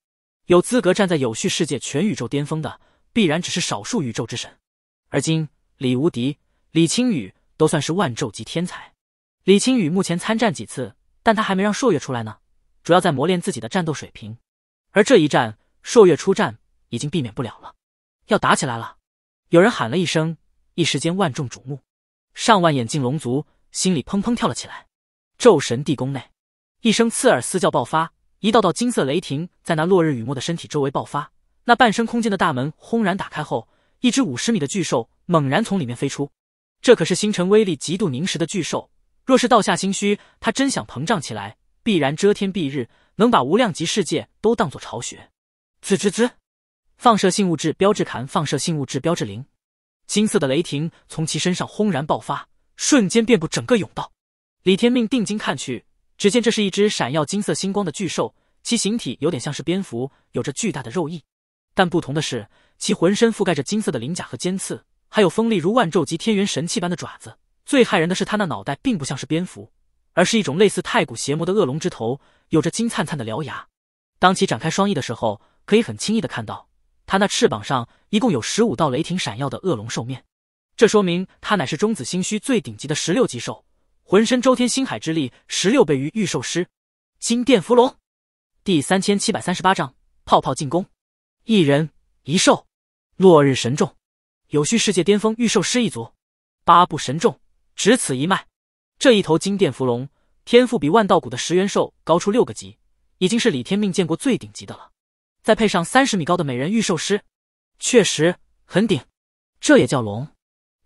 有资格站在有序世界全宇宙巅峰的，必然只是少数宇宙之神。而今，李无敌、李青羽都算是万咒级天才。李青羽目前参战几次，但他还没让朔月出来呢，主要在磨练自己的战斗水平。而这一战，朔月出战已经避免不了了，要打起来了！有人喊了一声，一时间万众瞩目，上万眼镜龙族心里砰砰跳了起来。咒神地宫内，一声刺耳嘶叫爆发，一道道金色雷霆在那落日雨墨的身体周围爆发，那半生空间的大门轰然打开后。一只五十米的巨兽猛然从里面飞出，这可是星辰威力极度凝实的巨兽。若是道下心虚，它真想膨胀起来，必然遮天蔽日，能把无量级世界都当作巢穴。滋滋滋，放射性物质标志盘，放射性物质标志零。金色的雷霆从其身上轰然爆发，瞬间遍布整个甬道。李天命定睛看去，只见这是一只闪耀金色星光的巨兽，其形体有点像是蝙蝠，有着巨大的肉翼，但不同的是。其浑身覆盖着金色的鳞甲和尖刺，还有锋利如万咒级天元神器般的爪子。最骇人的是，它那脑袋并不像是蝙蝠，而是一种类似太古邪魔的恶龙之头，有着金灿灿的獠牙。当其展开双翼的时候，可以很轻易的看到，它那翅膀上一共有十五道雷霆闪耀的恶龙兽面。这说明它乃是中子星虚最顶级的十六级兽，浑身周天星海之力十六倍于御兽师。金电伏龙，第三千七百三十八章泡泡进攻，一人一兽。落日神众，有序世界巅峰御兽师一族，八部神众，只此一脉。这一头金殿伏龙天赋比万道谷的十元兽高出六个级，已经是李天命见过最顶级的了。再配上三十米高的美人御兽师，确实很顶。这也叫龙？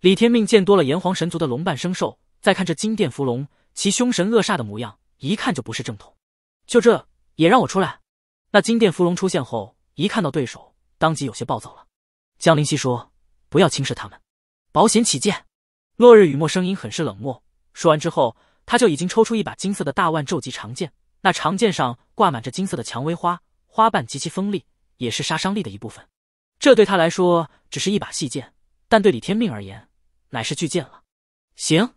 李天命见多了炎黄神族的龙伴生兽，再看这金殿伏龙，其凶神恶煞的模样，一看就不是正统。就这也让我出来？那金殿伏龙出现后，一看到对手，当即有些暴躁了。江林熙说：“不要轻视他们，保险起见。”落日雨墨声音很是冷漠。说完之后，他就已经抽出一把金色的大腕骤级长剑，那长剑上挂满着金色的蔷薇花，花瓣极其锋利，也是杀伤力的一部分。这对他来说只是一把细剑，但对李天命而言乃是巨剑了。行，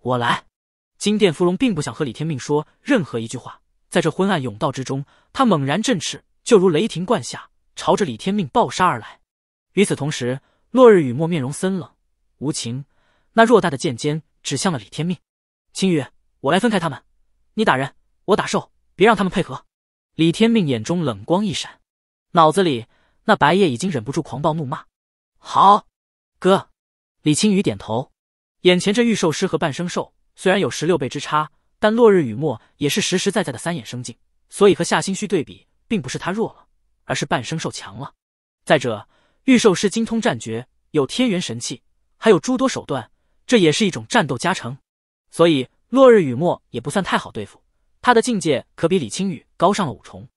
我来。金殿芙蓉并不想和李天命说任何一句话，在这昏暗甬道之中，他猛然振翅，就如雷霆贯下，朝着李天命暴杀而来。与此同时，落日雨墨面容森冷、无情，那偌大的剑尖指向了李天命。青羽，我来分开他们，你打人，我打兽，别让他们配合。李天命眼中冷光一闪，脑子里那白夜已经忍不住狂暴怒骂：“好，哥！”李青宇点头。眼前这御兽师和半生兽虽然有十六倍之差，但落日雨墨也是实实在在的三眼生境，所以和夏星虚对比，并不是他弱了，而是半生兽强了。再者，御兽师精通战诀，有天元神器，还有诸多手段，这也是一种战斗加成。所以落日雨墨也不算太好对付，他的境界可比李青羽高上了五重。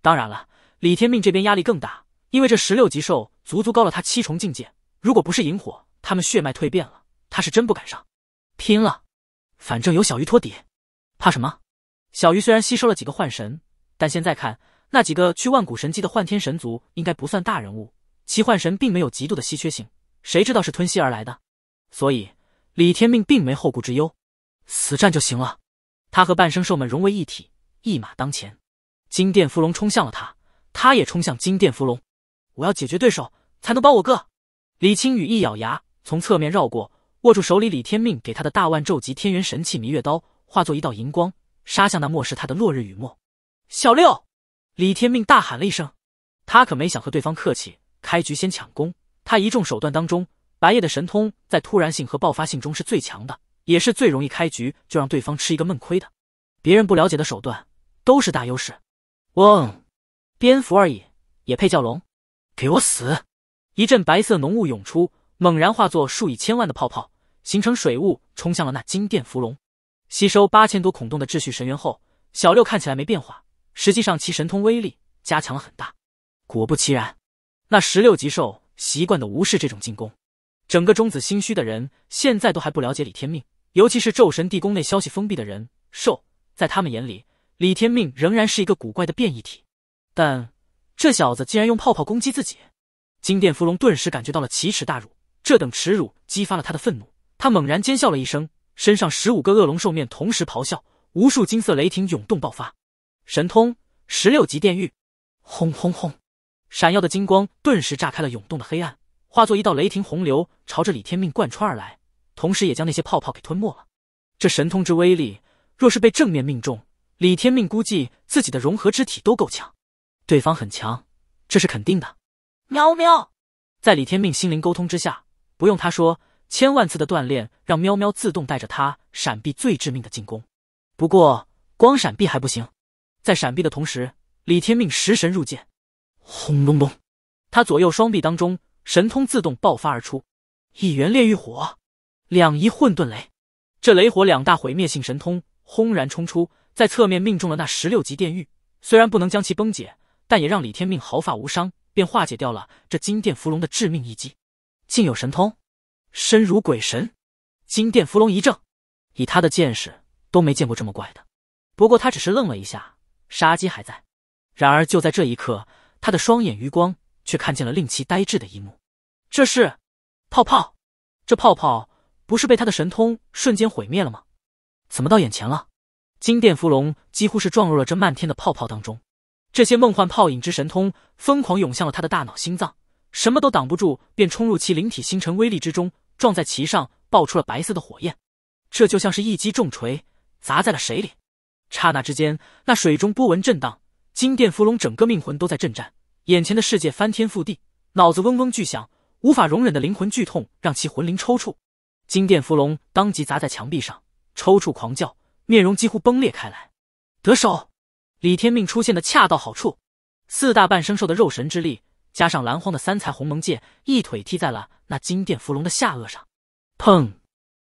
当然了，李天命这边压力更大，因为这十六级兽足足高了他七重境界。如果不是萤火他们血脉蜕变了，他是真不敢上。拼了，反正有小鱼托底，怕什么？小鱼虽然吸收了几个幻神，但现在看那几个去万古神迹的幻天神族应该不算大人物。奇幻神并没有极度的稀缺性，谁知道是吞吸而来的？所以李天命并没后顾之忧，死战就行了。他和半生兽们融为一体，一马当前。金殿伏龙冲向了他，他也冲向金殿伏龙。我要解决对手，才能帮我哥。李青雨一咬牙，从侧面绕过，握住手里李天命给他的大万咒级天元神器弥月刀，化作一道银光，杀向那漠视他的落日雨墨。小六！李天命大喊了一声，他可没想和对方客气。开局先抢攻，他一众手段当中，白夜的神通在突然性和爆发性中是最强的，也是最容易开局就让对方吃一个闷亏的。别人不了解的手段都是大优势。嗡，蝙蝠而已，也配叫龙？给我死！一阵白色浓雾涌出，猛然化作数以千万的泡泡，形成水雾冲向了那金殿伏龙。吸收八千多孔洞的秩序神元后，小六看起来没变化，实际上其神通威力加强了很大。果不其然。那十六级兽习惯的无视这种进攻，整个中子星虚的人现在都还不了解李天命，尤其是咒神地宫内消息封闭的人兽，在他们眼里，李天命仍然是一个古怪的变异体。但这小子竟然用泡泡攻击自己，金殿伏龙顿时感觉到了奇耻大辱，这等耻辱激发了他的愤怒，他猛然尖笑了一声，身上十五个恶龙兽面同时咆哮，无数金色雷霆涌动爆发，神通十六级电狱，轰轰轰！闪耀的金光顿时炸开了涌动的黑暗，化作一道雷霆洪流，朝着李天命贯穿而来，同时也将那些泡泡给吞没了。这神通之威力，若是被正面命中，李天命估计自己的融合之体都够呛。对方很强，这是肯定的。喵喵，在李天命心灵沟通之下，不用他说，千万次的锻炼让喵喵自动带着他闪避最致命的进攻。不过光闪避还不行，在闪避的同时，李天命食神入剑。轰隆隆！他左右双臂当中神通自动爆发而出，一元炼狱火，两仪混沌雷。这雷火两大毁灭性神通轰然冲出，在侧面命中了那十六级电狱。虽然不能将其崩解，但也让李天命毫发无伤，便化解掉了这金电伏龙的致命一击。竟有神通，身如鬼神。金电伏龙一怔，以他的见识都没见过这么怪的。不过他只是愣了一下，杀机还在。然而就在这一刻。他的双眼余光却看见了令其呆滞的一幕，这是泡泡，这泡泡不是被他的神通瞬间毁灭了吗？怎么到眼前了？金殿伏龙几乎是撞入了这漫天的泡泡当中，这些梦幻泡影之神通疯狂涌向了他的大脑、心脏，什么都挡不住，便冲入其灵体星辰威力之中，撞在其上，爆出了白色的火焰，这就像是一击重锤砸在了水里，刹那之间，那水中波纹震荡。金殿芙蓉整个命魂都在震颤，眼前的世界翻天覆地，脑子嗡嗡巨响，无法容忍的灵魂剧痛让其魂灵抽搐。金殿芙蓉当即砸在墙壁上，抽搐狂叫，面容几乎崩裂开来。得手，李天命出现的恰到好处。四大半生兽的肉神之力加上蓝荒的三才鸿蒙剑，一腿踢在了那金殿芙蓉的下颚上。砰！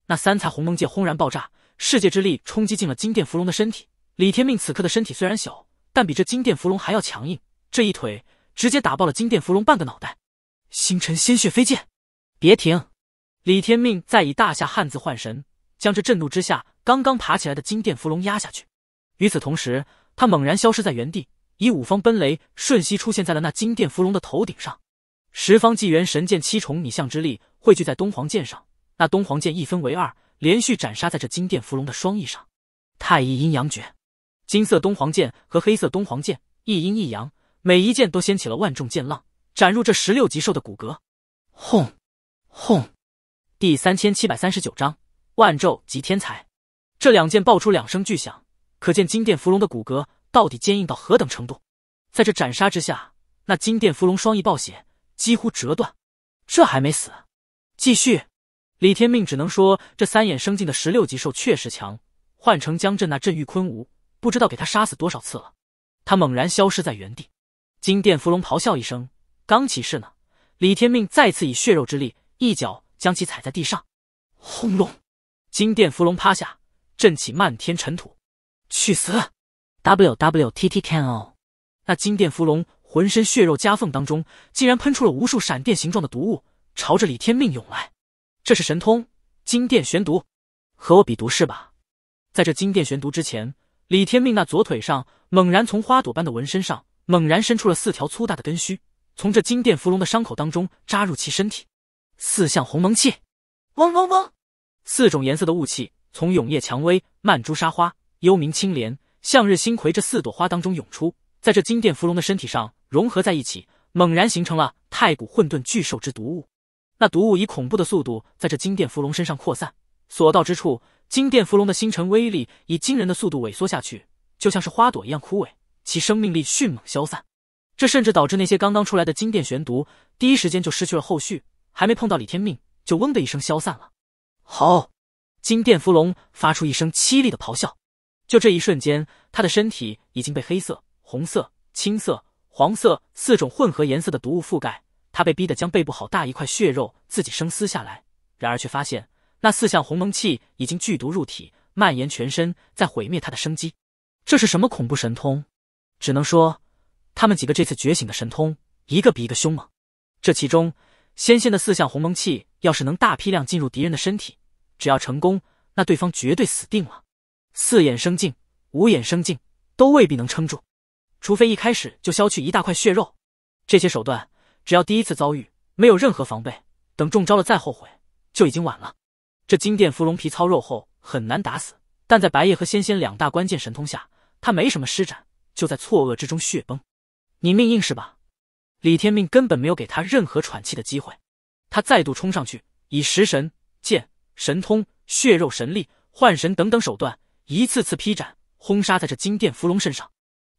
那三才鸿蒙剑轰然爆炸，世界之力冲击进了金殿芙蓉的身体。李天命此刻的身体虽然小。但比这金殿芙蓉还要强硬，这一腿直接打爆了金殿芙蓉半个脑袋，星辰鲜血飞溅。别停！李天命再以大夏汉字换神将这震怒之下刚刚爬起来的金殿芙蓉压下去。与此同时，他猛然消失在原地，以五方奔雷瞬息出现在了那金殿芙蓉的头顶上。十方纪元神剑七重拟象之力汇聚在东皇剑上，那东皇剑一分为二，连续斩杀在这金殿芙蓉的双翼上。太乙阴阳诀。金色东皇剑和黑色东皇剑，一阴一阳，每一剑都掀起了万重剑浪，斩入这十六级兽的骨骼。轰轰！第三千七百三十九章万咒级天才。这两剑爆出两声巨响，可见金殿伏龙的骨骼到底坚硬到何等程度。在这斩杀之下，那金殿伏龙双翼暴血，几乎折断。这还没死，继续。李天命只能说，这三眼生境的十六级兽确实强。换成江震那震域昆吾。不知道给他杀死多少次了，他猛然消失在原地。金殿伏龙咆哮一声，刚起势呢，李天命再次以血肉之力一脚将其踩在地上。轰隆！金殿伏龙趴下，震起漫天尘土。去死！W W T T K O。那金殿伏龙浑身血肉夹缝当中，竟然喷出了无数闪电形状的毒雾，朝着李天命涌来。这是神通，金殿玄毒。和我比毒是吧？在这金殿玄毒之前。李天命那左腿上猛然从花朵般的纹身上猛然伸出了四条粗大的根须，从这金殿伏龙的伤口当中扎入其身体。四象鸿蒙气，嗡嗡嗡，四种颜色的雾气从永夜蔷薇、曼珠沙花、幽冥青莲、向日星葵这四朵花当中涌出，在这金殿芙蓉的身体上融合在一起，猛然形成了太古混沌巨兽之毒雾。那毒雾以恐怖的速度在这金殿芙蓉身上扩散。所到之处，金殿伏龙的星辰威力以惊人的速度萎缩下去，就像是花朵一样枯萎，其生命力迅猛消散。这甚至导致那些刚刚出来的金殿玄毒，第一时间就失去了后续，还没碰到李天命就嗡的一声消散了。好，金殿伏龙发出一声凄厉的咆哮，就这一瞬间，他的身体已经被黑色、红色、青色、黄色四种混合颜色的毒物覆盖，他被逼得将背部好大一块血肉自己生撕下来，然而却发现。那四象鸿蒙气已经剧毒入体，蔓延全身，在毁灭他的生机。这是什么恐怖神通？只能说，他们几个这次觉醒的神通，一个比一个凶猛。这其中，仙仙的四象鸿蒙气，要是能大批量进入敌人的身体，只要成功，那对方绝对死定了。四眼生境、五眼生境都未必能撑住，除非一开始就削去一大块血肉。这些手段，只要第一次遭遇，没有任何防备，等中招了再后悔，就已经晚了。这金殿伏龙皮糙肉厚，很难打死，但在白夜和仙仙两大关键神通下，他没什么施展，就在错愕之中血崩。你命硬是吧？李天命根本没有给他任何喘气的机会，他再度冲上去，以食神剑、神通、血肉神力、幻神等等手段，一次次劈斩轰杀在这金殿伏龙身上。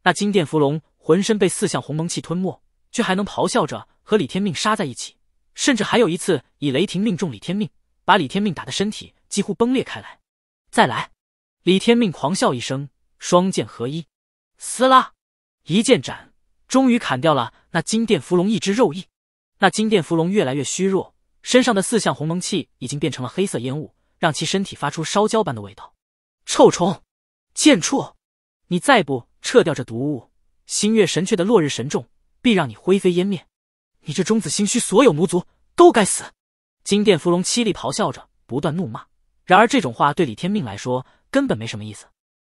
那金殿伏龙浑身被四象鸿蒙气吞没，却还能咆哮着和李天命杀在一起，甚至还有一次以雷霆命中李天命。把李天命打的身体几乎崩裂开来，再来！李天命狂笑一声，双剑合一，撕拉！一剑斩，终于砍掉了那金殿伏龙一只肉翼。那金殿伏龙越来越虚弱，身上的四象鸿蒙气已经变成了黑色烟雾，让其身体发出烧焦般的味道。臭虫，贱畜！你再不撤掉这毒物，星月神阙的落日神众必让你灰飞烟灭！你这中子星虚，所有魔族都该死！金殿芙蓉凄厉咆哮着，不断怒骂。然而这种话对李天命来说根本没什么意思。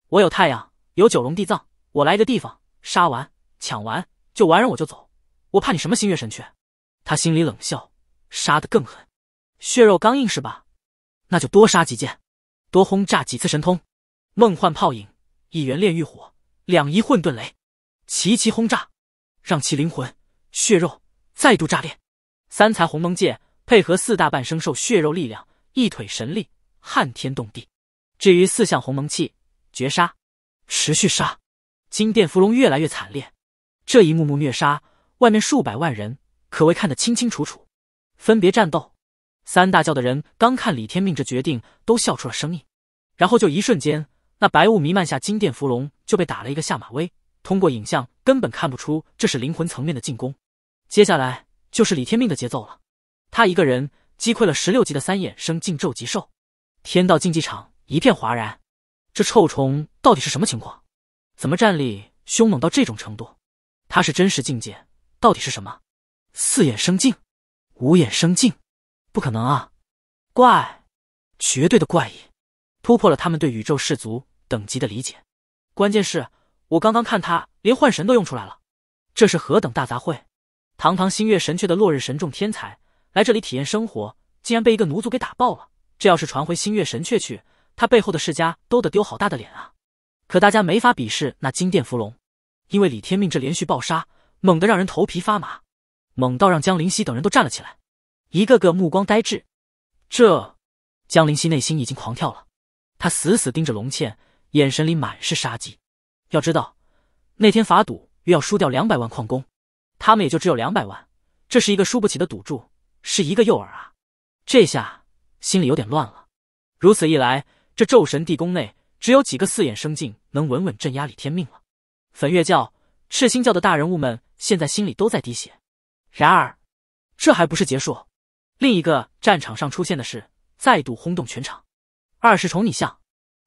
我有太阳，有九龙地藏，我来一个地方，杀完抢完就完人，我就走。我怕你什么星月神雀？他心里冷笑，杀得更狠。血肉刚硬是吧？那就多杀几剑，多轰炸几次神通。梦幻泡影，一元炼狱火，两仪混沌雷，齐齐轰炸，让其灵魂血肉再度炸裂。三才鸿蒙界。配合四大半生兽血肉力量，一腿神力撼天动地。至于四象鸿蒙气绝杀，持续杀金殿伏龙越来越惨烈。这一幕幕虐杀，外面数百万人可谓看得清清楚楚。分别战斗，三大教的人刚看李天命这决定，都笑出了声音。然后就一瞬间，那白雾弥漫下金殿伏龙就被打了一个下马威。通过影像根本看不出这是灵魂层面的进攻。接下来就是李天命的节奏了。他一个人击溃了十六级的三眼生境咒极兽，天道竞技场一片哗然。这臭虫到底是什么情况？怎么战力凶猛到这种程度？他是真实境界，到底是什么？四眼生境，五眼生境，不可能啊！怪，绝对的怪异，突破了他们对宇宙氏族等级的理解。关键是我刚刚看他连幻神都用出来了，这是何等大杂烩！堂堂星月神阙的落日神众天才。来这里体验生活，竟然被一个奴族给打爆了！这要是传回星月神阙去，他背后的世家都得丢好大的脸啊！可大家没法鄙视那金殿伏龙，因为李天命这连续暴杀，猛得让人头皮发麻，猛到让江灵溪等人都站了起来，一个个目光呆滞。这，江灵溪内心已经狂跳了，他死死盯着龙倩，眼神里满是杀机。要知道，那天法赌约要输掉两百万矿工，他们也就只有两百万，这是一个输不起的赌注。是一个诱饵啊！这下心里有点乱了。如此一来，这咒神地宫内只有几个四眼生镜能稳稳镇压李天命了。粉月教、赤心教的大人物们现在心里都在滴血。然而，这还不是结束。另一个战场上出现的事再度轰动全场。二是重你像，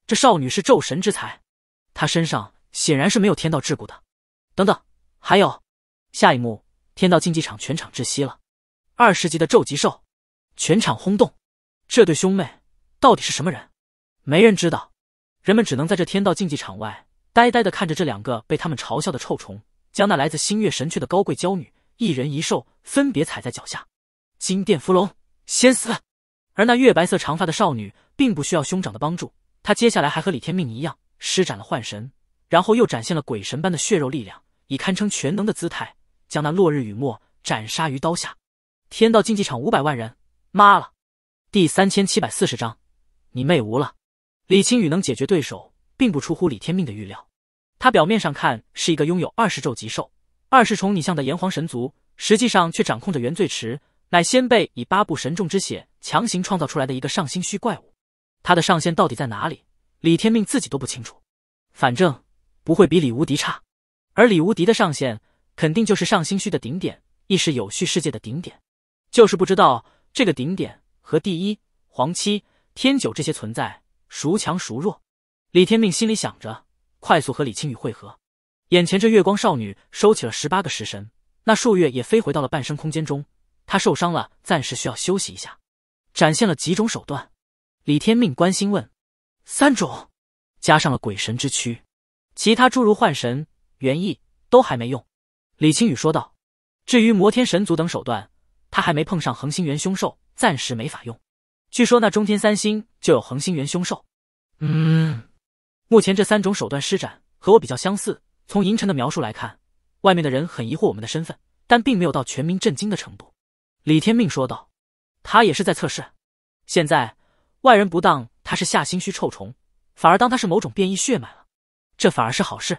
这少女是咒神之才，她身上显然是没有天道桎梏的。等等，还有，下一幕，天道竞技场全场窒息了。二十级的咒极兽，全场轰动。这对兄妹到底是什么人？没人知道。人们只能在这天道竞技场外呆呆的看着这两个被他们嘲笑的臭虫，将那来自星月神阙的高贵娇女，一人一兽分别踩在脚下。金殿伏龙先死，而那月白色长发的少女并不需要兄长的帮助，她接下来还和李天命一样施展了幻神，然后又展现了鬼神般的血肉力量，以堪称全能的姿态将那落日雨墨斩杀于刀下。天道竞技场五百万人，妈了！第三千七百四十章，你妹无了！李青雨能解决对手，并不出乎李天命的预料。他表面上看是一个拥有二十咒极兽、二十重拟像的炎黄神族，实际上却掌控着原罪池，乃先辈以八部神众之血强行创造出来的一个上星虚怪物。他的上限到底在哪里？李天命自己都不清楚。反正不会比李无敌差。而李无敌的上限，肯定就是上星虚的顶点，亦是有序世界的顶点。就是不知道这个顶点和第一、黄七、天九这些存在孰强孰弱？李天命心里想着，快速和李青宇汇合。眼前这月光少女收起了十八个食神，那数月也飞回到了半生空间中。她受伤了，暂时需要休息一下。展现了几种手段？李天命关心问。三种，加上了鬼神之躯，其他诸如幻神、元意都还没用。李青宇说道。至于摩天神族等手段。他还没碰上恒星元凶兽，暂时没法用。据说那中天三星就有恒星元凶兽。嗯，目前这三种手段施展和我比较相似。从银尘的描述来看，外面的人很疑惑我们的身份，但并没有到全民震惊的程度。李天命说道：“他也是在测试。现在外人不当他是下心虚臭虫，反而当他是某种变异血脉了。这反而是好事，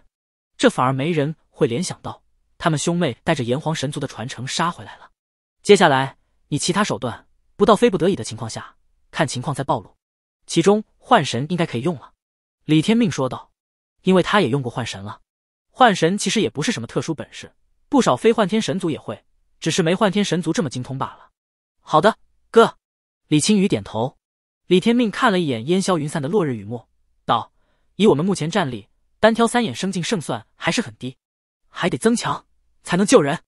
这反而没人会联想到他们兄妹带着炎黄神族的传承杀回来了。”接下来，以其他手段，不到非不得已的情况下，看情况再暴露。其中幻神应该可以用了。”李天命说道，“因为他也用过幻神了。幻神其实也不是什么特殊本事，不少非幻天神族也会，只是没幻天神族这么精通罢了。”“好的，哥。”李青宇点头。李天命看了一眼烟消云散的落日雨墨，道：“以我们目前战力，单挑三眼生境胜算还是很低，还得增强才能救人。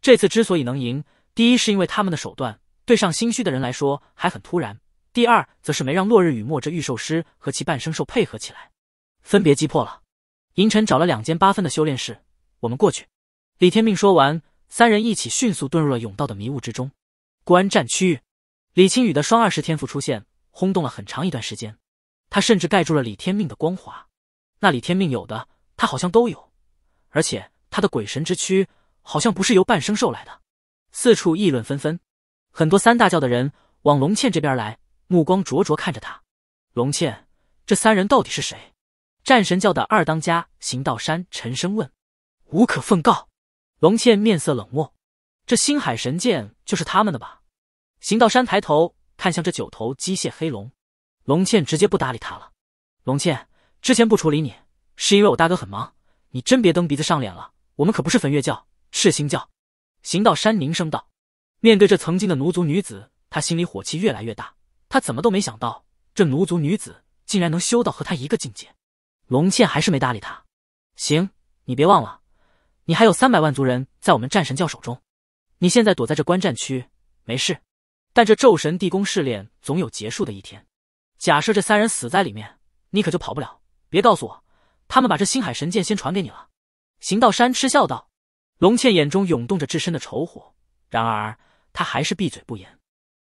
这次之所以能赢。”第一是因为他们的手段对上心虚的人来说还很突然，第二则是没让落日与墨这御兽师和其半生兽配合起来，分别击破了。银尘找了两间八分的修炼室，我们过去。李天命说完，三人一起迅速遁入了甬道的迷雾之中。观战区域，李青雨的双二十天赋出现，轰动了很长一段时间。他甚至盖住了李天命的光华。那李天命有的，他好像都有，而且他的鬼神之躯好像不是由半生兽来的。四处议论纷纷，很多三大教的人往龙倩这边来，目光灼灼看着她。龙倩，这三人到底是谁？战神教的二当家邢道山沉声问。无可奉告。龙倩面色冷漠。这星海神剑就是他们的吧？邢道山抬头看向这九头机械黑龙，龙倩直接不搭理他了。龙倩之前不处理你，是因为我大哥很忙。你真别蹬鼻子上脸了，我们可不是焚月教，赤星教。行道山凝声道：“面对这曾经的奴族女子，他心里火气越来越大。他怎么都没想到，这奴族女子竟然能修到和他一个境界。”龙倩还是没搭理他。行，你别忘了，你还有三百万族人在我们战神教手中。你现在躲在这观战区没事，但这咒神地宫试炼总有结束的一天。假设这三人死在里面，你可就跑不了。别告诉我，他们把这星海神剑先传给你了。”行道山嗤笑道。龙倩眼中涌动着至深的仇火，然而她还是闭嘴不言。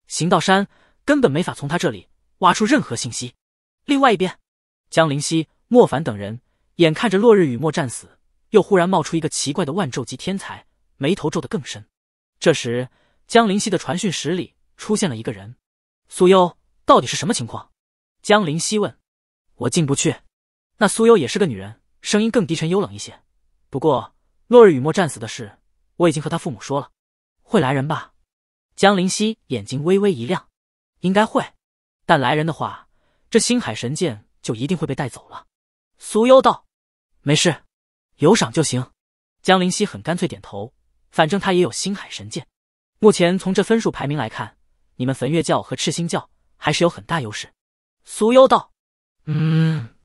邢道山根本没法从他这里挖出任何信息。另外一边，江灵溪、莫凡等人眼看着落日雨墨战死，又忽然冒出一个奇怪的万咒级天才，眉头皱得更深。这时，江灵溪的传讯室里出现了一个人。苏优，到底是什么情况？江灵溪问。我进不去。那苏优也是个女人，声音更低沉、幽冷一些。不过。落日雨墨战死的事，我已经和他父母说了。会来人吧？江灵溪眼睛微微一亮，应该会。但来人的话，这星海神剑就一定会被带走了。苏幽道：“没事，有赏就行。”江灵溪很干脆点头。反正他也有星海神剑。目前从这分数排名来看，你们焚月教和赤星教还是有很大优势。苏幽道：“嗯。”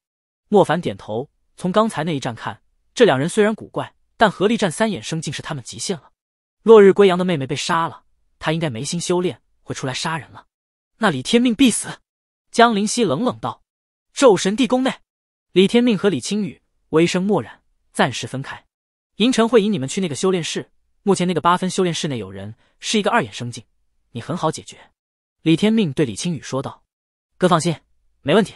莫凡点头。从刚才那一战看，这两人虽然古怪。但合力战三眼生竟是他们极限了。落日归阳的妹妹被杀了，他应该没心修炼，会出来杀人了。那李天命必死。江灵溪冷冷道：“咒神地宫内，李天命和李青雨微声默然，暂时分开。银尘会引你们去那个修炼室。目前那个八分修炼室内有人，是一个二眼生境，你很好解决。”李天命对李青羽说道：“哥，放心，没问题。”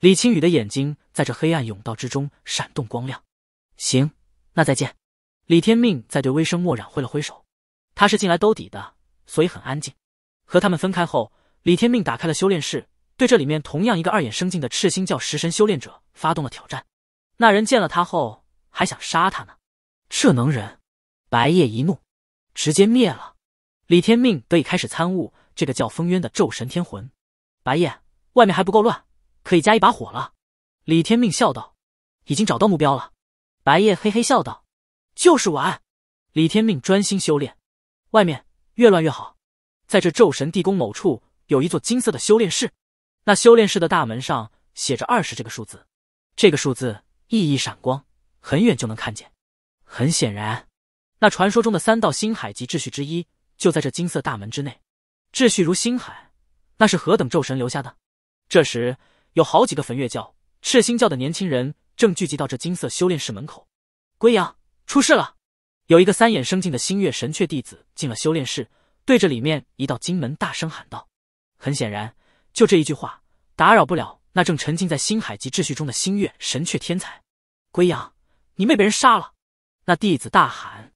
李青羽的眼睛在这黑暗甬道之中闪动光亮。行。那再见，李天命在对微生墨染挥了挥手，他是进来兜底的，所以很安静。和他们分开后，李天命打开了修炼室，对这里面同样一个二眼生境的赤星教食神修炼者发动了挑战。那人见了他后，还想杀他呢。这能人，白夜一怒，直接灭了。李天命得以开始参悟这个叫风渊的咒神天魂。白夜，外面还不够乱，可以加一把火了。李天命笑道，已经找到目标了。白夜嘿嘿笑道：“就是玩。”李天命专心修炼，外面越乱越好。在这咒神地宫某处有一座金色的修炼室，那修炼室的大门上写着“二十”这个数字，这个数字熠熠闪光，很远就能看见。很显然，那传说中的三道星海级秩序之一，就在这金色大门之内。秩序如星海，那是何等咒神留下的？这时，有好几个焚月教、赤星教的年轻人。正聚集到这金色修炼室门口，归阳出事了！有一个三眼生境的星月神阙弟子进了修炼室，对着里面一道金门大声喊道：“很显然，就这一句话，打扰不了那正沉浸在星海级秩序中的星月神阙天才。”归阳，你妹被人杀了！那弟子大喊。